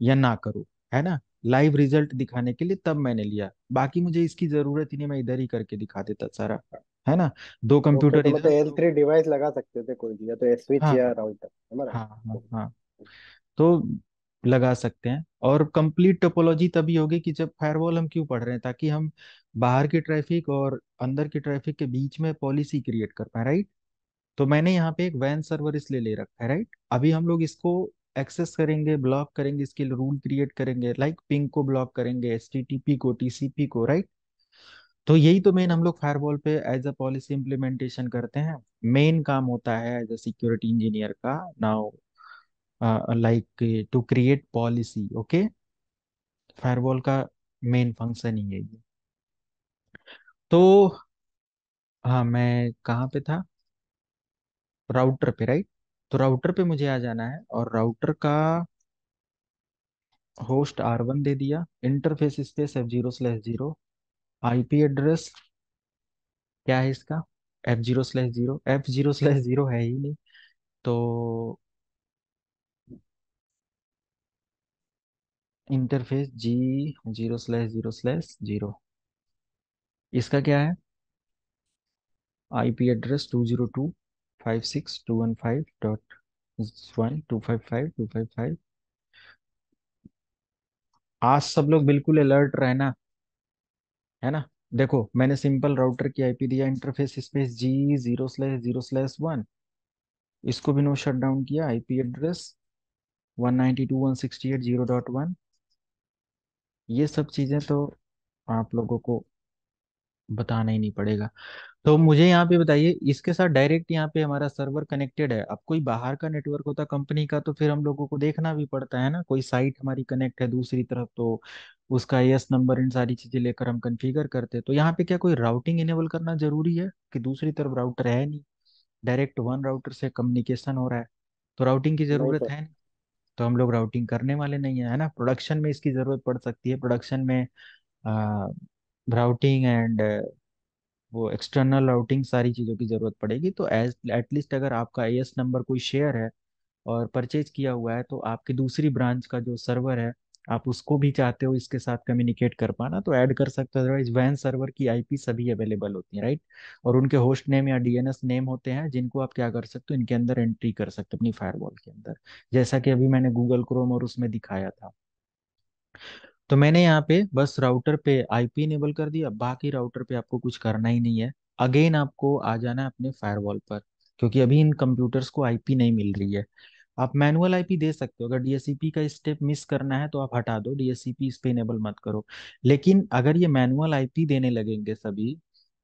या ना करो है ना लाइव रिजल्ट दिखाने के लिए तब मैंने लिया बाकी मुझे इसकी जरूरत ही नहीं मैं इधर ही करके दिखा देता सारा है ना दो कंप्यूटर तो, एल थ्री डिवाइस लगा सकते थे कोई भी या तो एस स्विच हाँ, या राउटर हाँ।, हाँ हाँ हाँ तो लगा सकते हैं और कंप्लीट टोपोलॉजी तभी होगी कि जब फायरवॉल हम क्यों पढ़ रहे हैं ताकि हम बाहर की ट्रैफिक और अंदर की ट्रैफिक के बीच में पॉलिसी क्रिएट कर पाए राइट तो मैंने यहाँ पे एक वैन सर्वर इसलिए ले रखा है राइट अभी हम लोग इसको एक्सेस करेंगे ब्लॉक करेंगे इसके लिए रूल क्रिएट करेंगे लाइक पिंग को ब्लॉक करेंगे एस को टीसीपी को राइट तो यही तो मेन हम लोग फायरवॉल पे एज अ पॉलिसी इम्प्लीमेंटेशन करते हैं मेन काम होता है एज अ सिक्योरिटी इंजीनियर का now like to create policy okay firewall का मेन फंक्शन ही है ये तो हाँ मैं कहाँ पे था राउटर पे राइट तो राउटर पे मुझे आ जाना है और राउटर का होस्ट आर वन दे दिया interface space F zero slash zero IP address क्या है इसका F zero slash zero F zero slash zero है ही नहीं तो interface G zero slash zero slash zero इसका क्या है IP address two zero two five six two one five dot one two five five two five five आज सब लोग बिल्कुल अलर्ट रहना है ना देखो मैंने सिंपल राउटर की आईपी दिया interface space G zero slash zero slash one इसको भी नो शट डाउन किया IP address one ninety two one sixty eight zero dot one ये सब चीज़ें तो आप लोगों को बताना ही नहीं पड़ेगा तो मुझे यहाँ पे बताइए इसके साथ डायरेक्ट यहाँ पे हमारा सर्वर कनेक्टेड है अब कोई बाहर का नेटवर्क होता कंपनी का तो फिर हम लोगों को देखना भी पड़ता है ना कोई साइट हमारी कनेक्ट है दूसरी तरफ तो उसका यस नंबर इन सारी चीजें लेकर हम कन्फिगर करते हैं तो यहाँ पे क्या कोई राउटिंग इनेबल करना जरूरी है कि दूसरी तरफ राउटर है नहीं डायरेक्ट वन राउटर से कम्युनिकेशन हो रहा है तो राउटिंग की जरूरत है नहीं तो हम लोग राउटिंग करने वाले नहीं है है ना प्रोडक्शन में इसकी जरूरत पड़ सकती है प्रोडक्शन में राउटिंग एंड वो एक्सटर्नल राउटिंग सारी चीज़ों की ज़रूरत पड़ेगी तो एज एटलीस्ट अगर आपका ए एस नंबर कोई शेयर है और परचेज किया हुआ है तो आपकी दूसरी ब्रांच का जो सर्वर है आप उसको भी चाहते हो इसके साथ कम्युनिकेट कर पाना तो ऐड कर सकते हो अदरवाइज वैन सर्वर की आईपी सभी अवेलेबल होती है राइट और उनके होस्ट नेम या डीएनएस नेम होते हैं जिनको आप क्या कर सकते हो इनके अंदर एंट्री कर सकते हो अपनी फायरवॉल के अंदर जैसा कि अभी मैंने गूगल क्रोम और उसमें दिखाया था तो मैंने यहाँ पे बस राउटर पे आईपी इनेबल कर दिया बाकी राउटर पे आपको कुछ करना ही नहीं है अगेन आपको आ जाना है अपने फायरवॉल पर क्योंकि अभी इन कंप्यूटर्स को आईपी नहीं मिल रही है आप मैनुअल आईपी दे सकते हो अगर डीएससीपी का स्टेप मिस करना है तो आप हटा दो डीएससीपी इस पे इनेबल मत करो लेकिन अगर ये मैनुअल आईपी देने लगेंगे सभी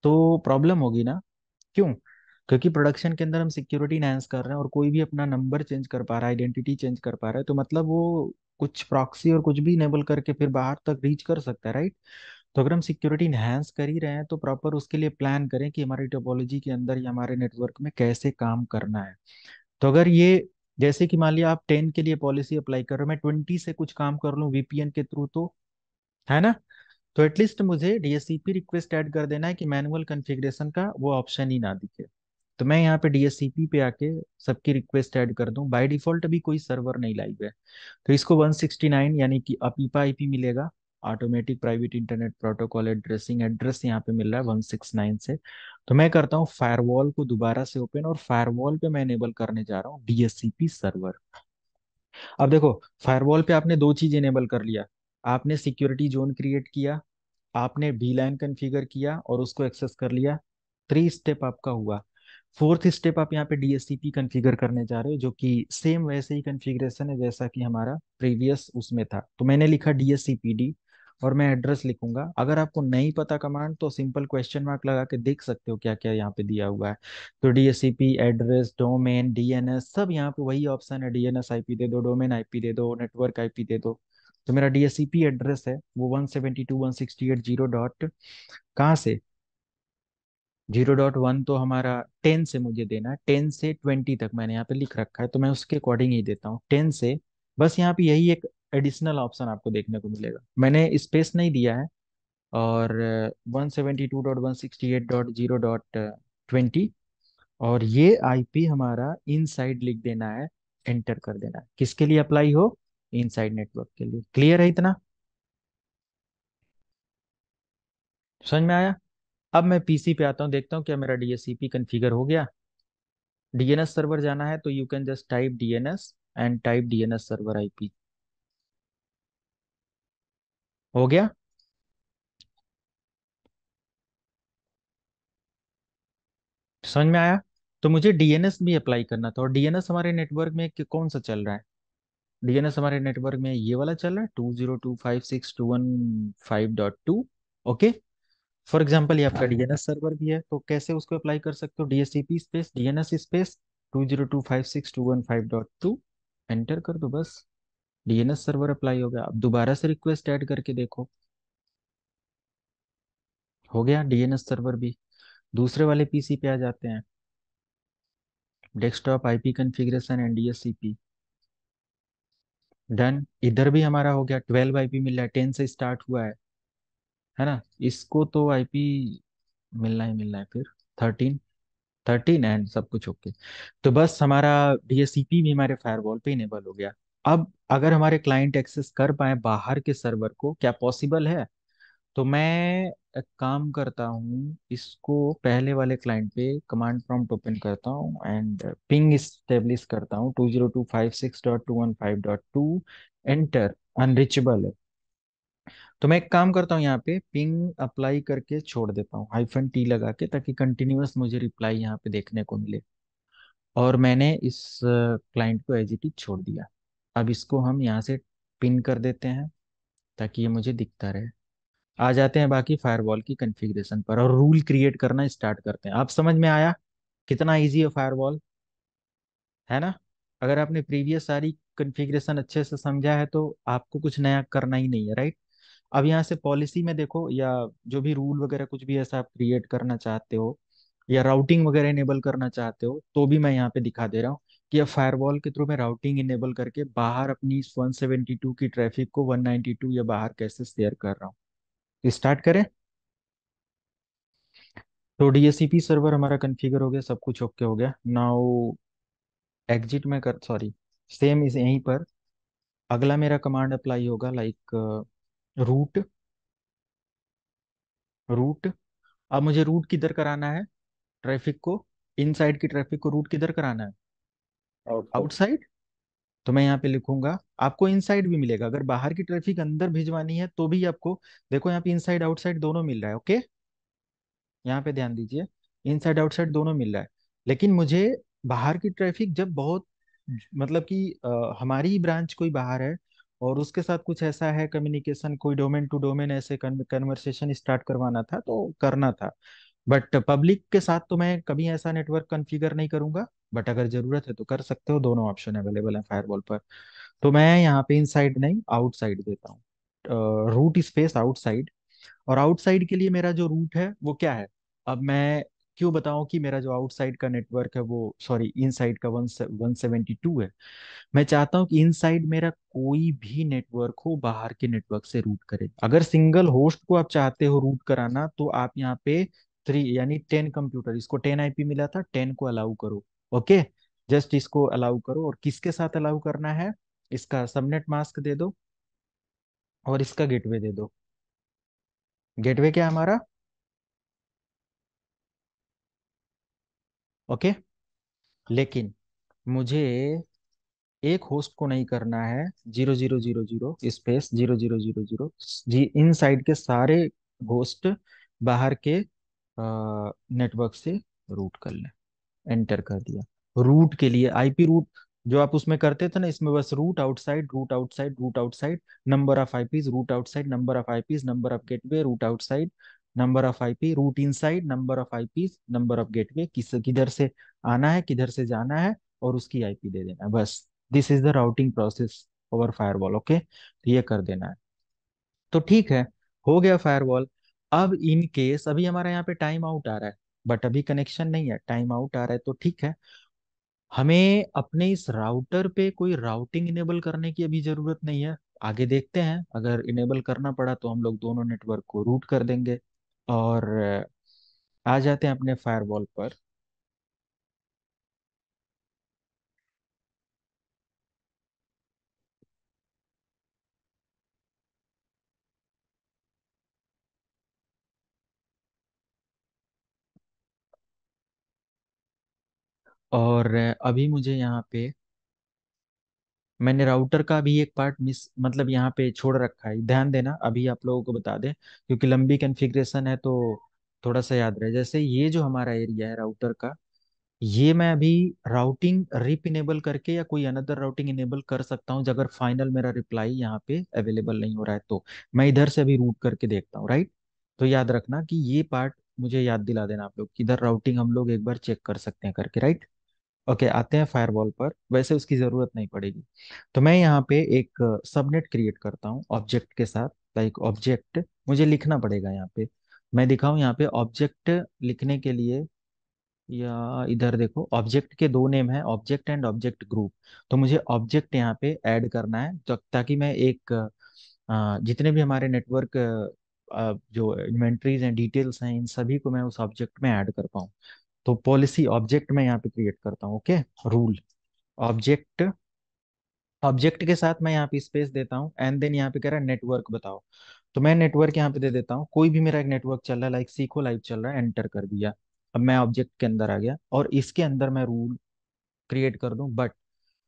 तो प्रॉब्लम होगी ना क्यों क्योंकि प्रोडक्शन के अंदर हम सिक्योरिटी इनहेंस कर रहे हैं और कोई भी अपना नंबर चेंज कर पा रहा है आइडेंटिटी चेंज कर पा रहा है तो मतलब वो कुछ प्रॉक्सी और कुछ भी इनेबल करके फिर बाहर तक रीच कर सकता है राइट तो अगर हम सिक्योरिटी इन्हांस कर ही रहे हैं तो प्रॉपर उसके लिए प्लान करें कि हमारी टोपोलॉजी के अंदर या हमारे नेटवर्क में कैसे काम करना है तो अगर ये जैसे कि मान लिया आप टेन के लिए पॉलिसी अप्लाई कर रहे हो मैं ट्वेंटी से कुछ काम कर लूँ वीपीएन के थ्रू तो है ना तो एटलीस्ट मुझे डीएससीपी रिक्वेस्ट ऐड कर देना है कि मैनुअल कॉन्फ़िगरेशन का वो ऑप्शन ही ना दिखे तो मैं यहाँ पे डीएससीपी पे आके सबकी रिक्वेस्ट ऐड कर दूँ बाय डिफॉल्ट अभी कोई सर्वर नहीं लाइव है तो इसको 169 यानी कि अपीपा आईपी मिलेगा automatic private internet protocol addressing address यहाँ पे मिल रहा है 169 से तो मैं करता हूँ फायरवॉल को दोबारा से ओपन और फायरवॉल पे मैं एनेबल करने जा रहा हूँ डीएससीपी सर्वर अब देखो फायरवॉल पे आपने दो चीज इनेबल कर लिया आपने सिक्योरिटी जोन क्रिएट किया आपने बी लाइन कन्फिगर किया और उसको एक्सेस कर लिया थ्री स्टेप आपका हुआ फोर्थ स्टेप आप यहाँ पे डीएससीपी कॉन्फ़िगर करने जा रहे हो जो कि सेम वैसे ही कॉन्फ़िगरेशन है जैसा कि हमारा प्रीवियस उसमें था तो मैंने लिखा डीएससीपीडी और मैं एड्रेस लिखूंगा अगर आपको नहीं पता कमांड तो सिंपल क्वेश्चन मार्क लगा के देख सकते हो क्या क्या यहाँ पे दिया हुआ है तो डीएससीपी एड्रेस डोमेन डीएनएस सब यहाँ पे वही ऑप्शन है डीएनएस आईपी दे दो डोमेन आईपी दे दो नेटवर्क आईपी दे दो तो मेरा डीएससीपी एड्रेस है वो one seventy two one sixty eight zero dot कहाँ से जीरो डॉट वन तो हमारा टेन से मुझे देना है टेन से ट्वेंटी तक मैंने यहाँ पे लिख रखा है तो मैं उसके अकॉर्डिंग ही देता हूँ टेन से बस यहाँ पे यही एक एडिशनल ऑप्शन आपको देखने को मिलेगा मैंने स्पेस नहीं दिया है और one seventy two dot one sixty eight dot zero dot twenty और ये आईपी हमारा इनसाइड लिख देना है एंटर कर देना है किसके लिए अप्लाई हो इनसाइड नेटवर्क के लिए क्लियर है इतना समझ में आया अब मैं पीसी पे आता हूँ देखता हूँ क्या मेरा डीएससीपी कन्फिगर हो गया डीएनएस सर्वर जाना है तो you can just type DNS and type DNS server IP हो गया समझ में आया तो मुझे डीएनएस भी अप्लाई करना था और डीएनएस हमारे नेटवर्क में कौन सा चल रहा है डीएनएस हमारे नेटवर्क में ये वाला चल रहा है two zero two five six two one five dot two okay for example ये आपका डीएनएस सर्वर भी है तो कैसे उसको अप्लाई कर सकते हो DHCP space DNS space two zero two five six two one five dot two enter कर दो बस डीएनएस सर्वर अप्लाई हो गया आप दोबारा से रिक्वेस्ट ऐड करके देखो हो गया डीएनएस सर्वर भी दूसरे वाले पीसी पे आ जाते हैं desktop IP configuration and DHCP done इधर भी हमारा हो गया ट्वेल्व आईपी मिल रहा है टेन से स्टार्ट हुआ है है ना इसको तो आईपी मिलना ही मिलना है फिर थर्टीन थर्टीन एंड सब कुछ ओके तो बस हमारा डीएससीपी भी हमारे फायरवॉल पे इनेबल हो गया अब अगर हमारे क्लाइंट एक्सेस कर पाए बाहर के सर्वर को क्या पॉसिबल है तो मैं काम करता हूँ इसको पहले वाले क्लाइंट पे कमांड प्रॉम्प्ट ओपन करता हूँ एंड पिंग इस्टेब्लिश करता हूँ two zero two five six dot two one five dot two enter unreachable है तो मैं एक काम करता हूँ यहाँ पे पिंग अप्लाई करके छोड़ देता हूँ हाइफन टी लगा के ताकि कंटिन्यूस मुझे रिप्लाई यहाँ पे देखने को मिले और मैंने इस क्लाइंट को एज इट इज छोड़ दिया अब इसको हम यहाँ से पिन कर देते हैं ताकि ये मुझे दिखता रहे आ जाते हैं बाकी फायरवॉल की कन्फिग्रेशन पर और रूल क्रिएट करना स्टार्ट करते हैं आप समझ में आया कितना ईजी है फायरवॉल है ना अगर आपने प्रीवियस सारी कन्फिग्रेशन अच्छे से समझा है तो आपको कुछ नया करना ही नहीं है राइट अब यहाँ से पॉलिसी में देखो या जो भी रूल वगैरह कुछ भी ऐसा आप क्रिएट करना चाहते हो या राउटिंग वगैरह इनेबल करना चाहते हो तो भी मैं यहाँ पे दिखा दे रहा हूँ कि अब फायरवॉल के थ्रू मैं राउटिंग इनेबल करके बाहर अपनी 172 की ट्रैफिक को 192 या बाहर कैसे शेयर कर रहा हूँ स्टार्ट करें तो डीएससीपी सर्वर हमारा कन्फिगर हो गया सब कुछ ओके हो गया नाउ एग्जिट में कर सॉरी सेम इस यहीं पर अगला मेरा कमांड अप्लाई होगा लाइक रूट रूट अब मुझे रूट किधर कराना है ट्रैफिक को इनसाइड की ट्रैफिक को रूट किधर कराना है आउटसाइड तो मैं यहाँ पे लिखूंगा आपको इनसाइड भी मिलेगा अगर बाहर की ट्रैफिक अंदर भिजवानी है तो भी आपको देखो यहाँ पे इनसाइड आउटसाइड दोनों मिल रहा है ओके यहाँ पे ध्यान दीजिए इनसाइड आउटसाइड दोनों मिल रहा है लेकिन मुझे बाहर की ट्रैफिक जब बहुत मतलब कि हमारी ब्रांच कोई बाहर है और उसके साथ कुछ ऐसा है कम्युनिकेशन कोई डोमेन टू डोमेन ऐसे कन्वर्सेशन स्टार्ट करवाना था तो करना था बट पब्लिक के साथ तो मैं कभी ऐसा नेटवर्क कन्फिगर नहीं करूंगा बट अगर जरूरत है तो कर सकते हो दोनों ऑप्शन अवेलेबल है फायर पर तो मैं यहाँ पे इनसाइड नहीं आउटसाइड देता हूँ रूट स्पेस आउटसाइड और आउटसाइड के लिए मेरा जो रूट है वो क्या है अब मैं क्यों बताऊं कि मेरा जो आउटसाइड का नेटवर्क है वो सॉरी इनसाइड का वन सेवेंटी टू है मैं चाहता हूं कि इनसाइड मेरा कोई भी नेटवर्क हो बाहर के नेटवर्क से रूट करे अगर सिंगल होस्ट को आप चाहते हो रूट कराना तो आप यहाँ पे थ्री यानी टेन कंप्यूटर इसको टेन आईपी मिला था टेन को अलाउ करो ओके जस्ट इसको अलाउ करो और किसके साथ अलाउ करना है इसका सबनेट मास्क दे दो और इसका गेटवे दे दो गेटवे क्या हमारा ओके लेकिन मुझे एक होस्ट को नहीं करना है zero zero zero zero space zero zero zero zero जी इन साइड के सारे होस्ट बाहर के नेटवर्क से रूट कर लें एंटर कर दिया रूट के लिए आईपी रूट जो आप उसमें करते थे ना इसमें बस route outside route outside route outside number of IPs route outside number of IPs number of gateway route outside number of IP route inside number of P number of gateway किस किधर से आना है किधर से जाना है और उसकी आईपी दे देना बस this is the routing process over firewall okay तो ये कर देना है तो ठीक है हो गया फायरवॉल अब इन केस अभी हमारा यहाँ पे टाइम आउट आ रहा है बट अभी कनेक्शन नहीं है टाइम आउट आ रहा है तो ठीक है हमें अपने इस राउटर पे कोई राउटिंग इनेबल करने की अभी जरूरत नहीं है आगे देखते हैं अगर इनेबल करना पड़ा तो हम लोग दोनों नेटवर्क को रूट कर देंगे और आ जाते हैं अपने फायरवॉल पर और अभी मुझे यहाँ पे मैंने राउटर का भी एक पार्ट मिस मतलब यहाँ पे छोड़ रखा है ध्यान देना अभी आप लोगों को बता दें क्योंकि लंबी कन्फिग्रेशन है तो थोड़ा सा याद रहे जैसे ये जो हमारा एरिया है राउटर का ये मैं अभी राउटिंग रिप इनेबल करके या कोई अनदर राउटिंग इनेबल कर सकता हूँ अगर फाइनल मेरा रिप्लाई यहाँ पे अवेलेबल नहीं हो रहा है तो मैं इधर से अभी रूट करके देखता हूँ राइट तो याद रखना कि ये पार्ट मुझे याद दिला देना आप लोग किधर राउटिंग हम लोग एक बार चेक कर सकते हैं करके राइट ओके okay, आते हैं फायरवॉल पर वैसे उसकी ज़रूरत नहीं पड़ेगी तो मैं यहाँ पे एक सबनेट क्रिएट करता हूँ ऑब्जेक्ट के साथ लाइक ऑब्जेक्ट मुझे लिखना पड़ेगा यहाँ पे मैं दिखाऊँ यहाँ पे ऑब्जेक्ट लिखने के लिए या इधर देखो ऑब्जेक्ट के दो नेम है ऑब्जेक्ट एंड ऑब्जेक्ट ग्रुप तो मुझे ऑब्जेक्ट यहाँ पे ऐड करना है तो ताकि मैं एक जितने भी हमारे नेटवर्क जो इन्वेंट्रीज हैं डिटेल्स हैं इन सभी को मैं उस ऑब्जेक्ट में ऐड कर पाऊँ तो पॉलिसी ऑब्जेक्ट मैं यहाँ पे क्रिएट करता हूँ ओके रूल ऑब्जेक्ट ऑब्जेक्ट के साथ मैं यहाँ पे स्पेस देता हूँ एंड देन यहाँ पे कह रहा है नेटवर्क बताओ तो मैं नेटवर्क यहाँ पे दे देता हूँ कोई भी मेरा एक नेटवर्क चल रहा है लाइक सीखो लाइव चल रहा है एंटर कर दिया अब मैं ऑब्जेक्ट के अंदर आ गया और इसके अंदर मैं रूल क्रिएट कर दूं बट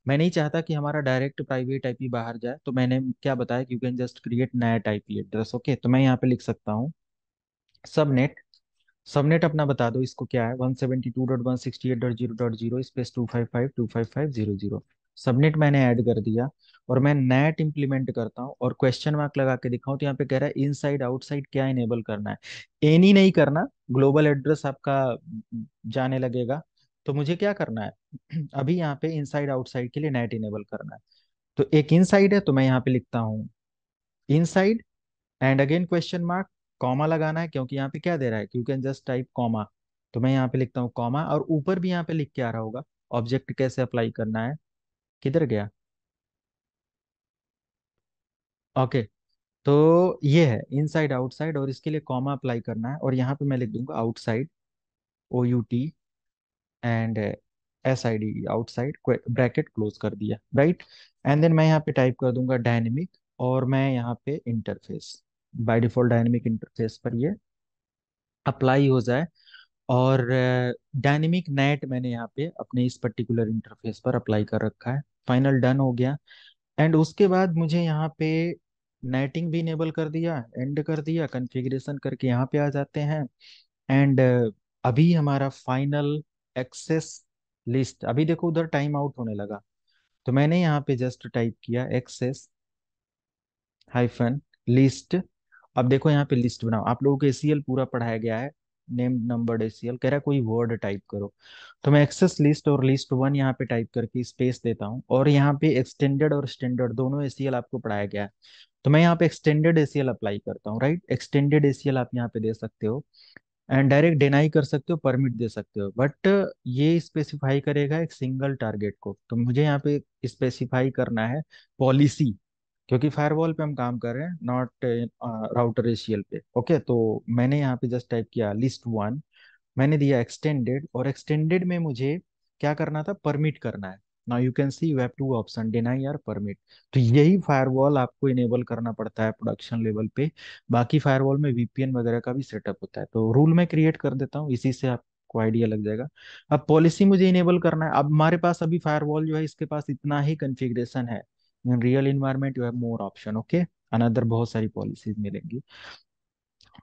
मैं नहीं चाहता कि हमारा डायरेक्ट प्राइवेट आईपी बाहर जाए तो मैंने क्या बताया यू कैन जस्ट क्रिएट नया टाइपी एड्रेस ओके तो मैं यहाँ पे लिख सकता हूँ सबनेट सबनेट अपना बता दो इसको क्या है 172.168.0.0 स्पेस 255.255.00 सबनेट मैंने ऐड कर दिया और मैं नेट इंप्लीमेंट करता हूँ और क्वेश्चन मार्क लगा के दिखाऊं तो यहाँ पे कह रहा है इनसाइड आउटसाइड क्या इनेबल करना है एनी नहीं करना ग्लोबल एड्रेस आपका जाने लगेगा तो मुझे क्या करना है अभी यहाँ पे इनसाइड आउटसाइड के लिए नेट इनेबल करना है तो एक इनसाइड है तो मैं यहाँ पे लिखता हूँ inside and again question mark comma लगाना है क्योंकि यहाँ पे क्या दे रहा है you can just type comma तो मैं यहाँ पे लिखता हूँ कॉमा और ऊपर भी यहाँ पे लिख के आ रहा होगा ऑब्जेक्ट कैसे अप्लाई करना है किधर गया ओके तो ये है इनसाइड आउटसाइड और इसके लिए कॉमा अप्लाई करना है और यहाँ पे मैं लिख दूंगा outside O U T and S I D outside bracket close कर दिया राइट एंड देन मैं यहाँ पे टाइप कर दूंगा डायनेमिक और मैं यहाँ पे interface by default dynamic interface पर ये अप्लाई हो जाए और डायनेमिक नेट मैंने यहाँ पे अपने इस पर्टिकुलर इंटरफेस पर अप्लाई कर रखा है फाइनल डन हो गया एंड उसके बाद मुझे यहाँ पे नेटिंग भी इनेबल कर दिया एंड कर दिया कॉन्फ़िगरेशन करके यहाँ पे आ जाते हैं एंड अभी हमारा फाइनल एक्सेस लिस्ट अभी देखो उधर टाइम आउट होने लगा तो मैंने यहाँ पे जस्ट टाइप किया एक्सेस हाइफन लिस्ट अब देखो यहाँ पे लिस्ट बनाओ आप लोगों को एसीएल पूरा पढ़ाया गया है नेम नंबर्ड एसीएल कह रहा है कोई वर्ड टाइप करो तो मैं एक्सेस लिस्ट और लिस्ट वन यहाँ पे टाइप करके स्पेस देता हूँ और यहाँ पे एक्सटेंडेड और स्टैंडर्ड दोनों एसीएल आपको पढ़ाया गया है तो मैं यहाँ पे एक्सटेंडेड एसीएल अप्लाई करता हूँ राइट एक्सटेंडेड एसीएल आप यहाँ पे दे सकते हो एंड डायरेक्ट डिनाई कर सकते हो परमिट दे सकते हो बट ये स्पेसिफाई करेगा एक सिंगल टारगेट को तो मुझे यहाँ पे स्पेसिफाई करना है पॉलिसी क्योंकि फायरवॉल पे हम काम कर रहे हैं नॉट राउटर एशियल पे ओके तो मैंने यहाँ पे जस्ट टाइप किया लिस्ट वन मैंने दिया एक्सटेंडेड और एक्सटेंडेड में मुझे क्या करना था परमिट करना है now you can see we've two option deny or permit तो यही फायरवॉल आपको इनेबल करना पड़ता है प्रोडक्शन लेवल पे बाकी फायरवॉल में वीपीएन वगैरह का भी सेटअप होता है तो रूल मैं क्रिएट कर देता हूँ इसी से आप आपको आइडिया लग जाएगा अब पॉलिसी मुझे इनेबल करना है अब हमारे पास अभी फायरवॉल जो है इसके पास इतना ही कंफिग्रेशन है in real environment you have more option okay another बहुत सारी पॉलिसीज मिलेंगी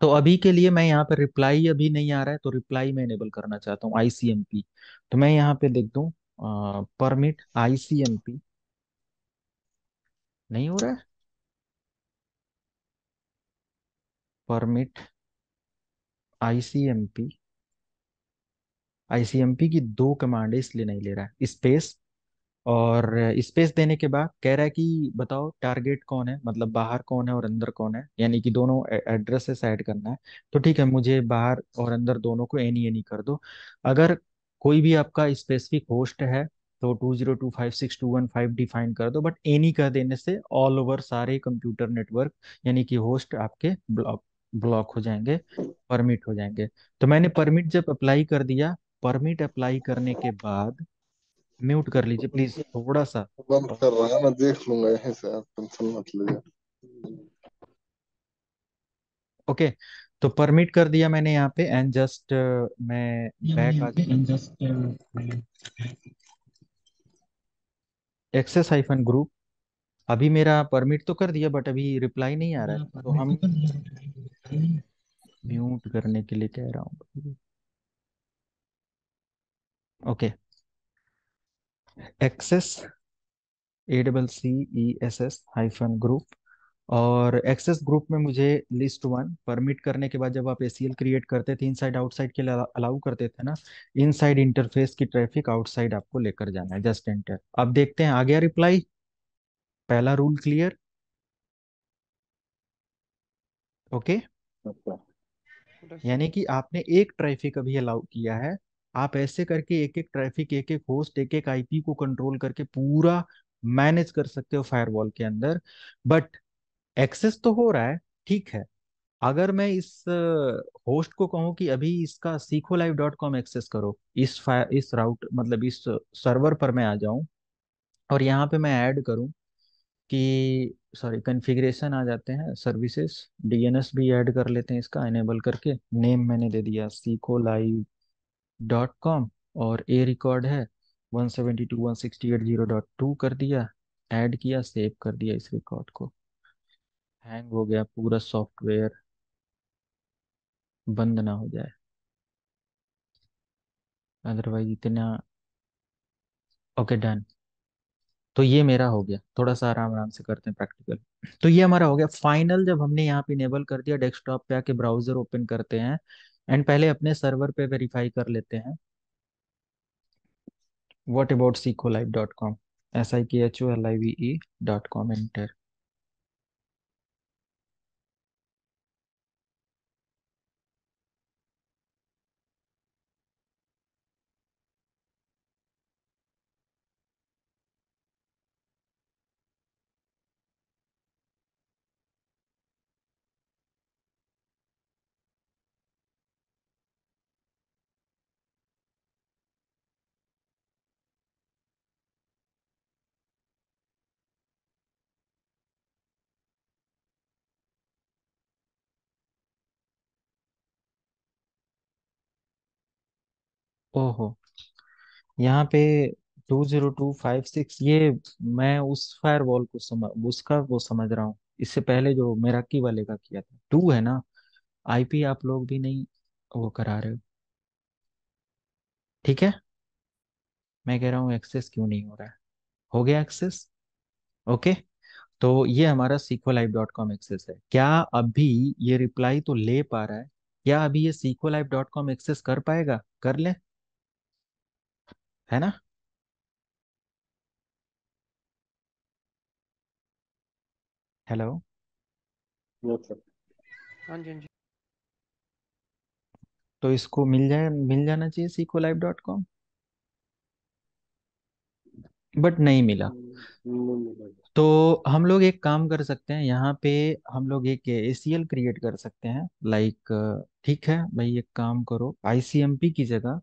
तो अभी के लिए मैं यहाँ पे रिप्लाई अभी नहीं आ रहा है तो रिप्लाई मैं एनेबल करना चाहता हूँ आईसीएमपी तो मैं यहाँ पे देख दू परमिट आईसीएमपी नहीं हो रहा है परमिट आईसीएमपी आईसीएमपी की दो कमांड इसलिए नहीं ले रहा है स्पेस और स्पेस देने के बाद कह रहा है कि बताओ टारगेट कौन है मतलब बाहर कौन है और अंदर कौन है यानी कि दोनों एड्रेसेस ऐड करना है तो ठीक है मुझे बाहर और अंदर दोनों को एनी एनी कर दो अगर कोई भी आपका स्पेसिफिक होस्ट है तो two zero two five six two one five define कर दो बट एनी कह देने से ऑल ओवर सारे कंप्यूटर नेटवर्क यानी कि होस्ट आपके ब्लॉक ब्लॉक हो जाएंगे परमिट हो जाएंगे तो मैंने परमिट जब अप्लाई कर दिया परमिट अप्लाई करने के बाद म्यूट कर लीजिए प्लीज थोड़ा सा बंद कर रहा है मैं देख लूंगा यहीं से आप टेंशन मत लीजिए ओके तो परमिट कर दिया मैंने यहाँ पे एंड जस्ट uh, मैं बैक आ एक्सेस हाइफन ग्रुप अभी मेरा परमिट तो कर दिया बट अभी रिप्लाई नहीं आ रहा है तो हम तो म्यूट करने के लिए कह रहा हूँ okay okay. Access A double C E S S hyphen group और एक्सेस ग्रुप में मुझे लिस्ट वन परमिट करने के बाद जब आप ए क्रिएट करते थे इनसाइड आउटसाइड के लिए अलाउ करते थे ना इनसाइड इंटरफेस की ट्रैफिक आउटसाइड आपको लेकर जाना है जस्ट एंटर अब देखते हैं आ गया रिप्लाई पहला रूल क्लियर ओके okay? अच्छा। यानी कि आपने एक ट्रैफिक अभी अलाउ किया है आप ऐसे करके एक एक ट्रैफिक एक एक होस्ट एक एक आईपी को कंट्रोल करके पूरा मैनेज कर सकते हो फायरवॉल के अंदर बट एक्सेस तो हो रहा है ठीक है अगर मैं इस होस्ट को कहूँ कि अभी इसका सीखो लाइव डॉट कॉम एक्सेस करो इस इस राउट मतलब इस सर्वर पर मैं आ जाऊं और यहाँ पे मैं ऐड करूँ कि सॉरी कन्फिग्रेशन आ जाते हैं सर्विसेज डीएनएस भी ऐड कर लेते हैं इसका एनेबल करके नेम मैंने दे दिया सीखो लाइव डॉट कॉम और ए रिकॉर्ड है one seventy two one sixty eight zero dot two कर दिया ऐड किया सेव कर दिया इस रिकॉर्ड को हैंग हो गया पूरा सॉफ्टवेयर बंद ना हो जाए अदरवाइज इतना ओके डन तो ये मेरा हो गया थोड़ा सा आराम आराम से करते हैं प्रैक्टिकल तो ये हमारा हो गया फाइनल जब हमने यहाँ पे इनेबल कर दिया डेस्कटॉप पे आके ब्राउजर ओपन करते हैं एंड पहले अपने सर्वर पे वेरीफाई कर लेते हैं what about Sikho live dot com S I K H O L I V E dot com enter ओहो यहाँ पे two zero two five six ये मैं उस फायरवॉल को समझ उसका वो समझ रहा हूँ इससे पहले जो मेराकी वाले का किया था टू है ना आईपी आप लोग भी नहीं वो करा रहे हो ठीक है मैं कह रहा हूँ एक्सेस क्यों नहीं हो रहा है हो गया एक्सेस ओके तो ये हमारा सीखोलाइव डॉट कॉम एक्सेस है क्या अभी ये रिप्लाई तो ले पा रहा है क्या अभी ये सीखोलाइव डॉट कॉम एक्सेस कर पाएगा कर ले है ना हेलो यस हाँ जी हाँ जी तो इसको मिल जाए मिल जाना चाहिए सीखो लाइव डॉट कॉम बट नहीं मिला तो हम लोग एक काम कर सकते हैं यहाँ पे हम लोग एक ए सी एल क्रिएट कर सकते हैं लाइक ठीक है भाई एक काम करो आई सी एम पी की जगह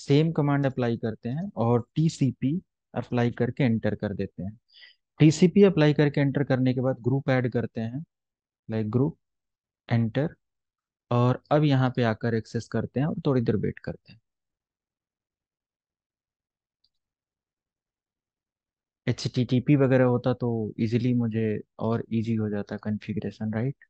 सेम कमांड अप्लाई करते हैं और टीसीपी अप्लाई करके एंटर कर देते हैं टीसीपी अप्लाई करके एंटर करने के बाद ग्रुप ऐड करते हैं लाइक ग्रुप एंटर और अब यहाँ पे आकर एक्सेस करते हैं और थोड़ी देर वेट करते हैं एच वगैरह होता तो इजीली मुझे और इजी हो जाता configuration right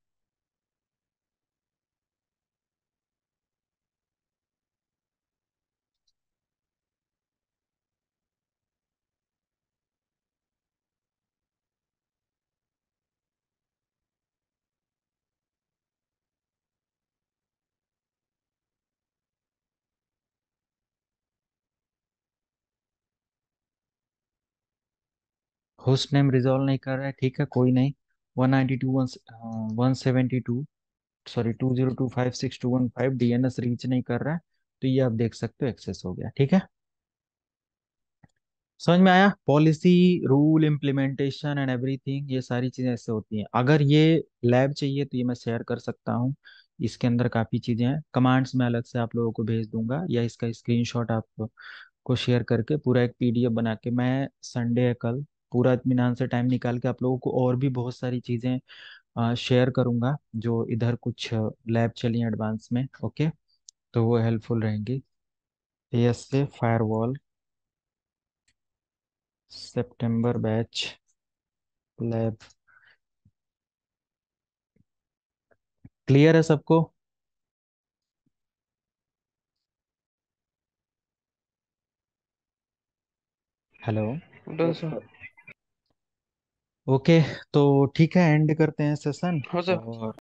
host name resolve नहीं कर रहा है ठीक है कोई नहीं one ninety two one one seventy two sorry two zero two five six two one five D N S reach नहीं कर रहा है तो ये आप देख सकते हो एक्सेस हो गया ठीक है समझ में आया policy rule implementation and everything ये सारी चीज़ें ऐसे होती हैं अगर ये लैब चाहिए तो ये मैं शेयर कर सकता हूँ इसके अंदर काफ़ी चीज़ें हैं कमांड्स मैं अलग से आप लोगों को भेज दूंगा या इसका स्क्रीनशॉट आप को शेयर करके पूरा एक पीडीएफ बना के मैं संडे कल पूरा इतमान से टाइम निकाल के आप लोगों को और भी बहुत सारी चीज़ें शेयर करूंगा जो इधर कुछ लैब चली एडवांस में ओके तो वो हेल्पफुल रहेंगी एस से वॉल सेप्टेम्बर बैच लैब क्लियर है सबको हेलो डॉक्टर ओके तो ठीक है एंड करते हैं सेशन सर और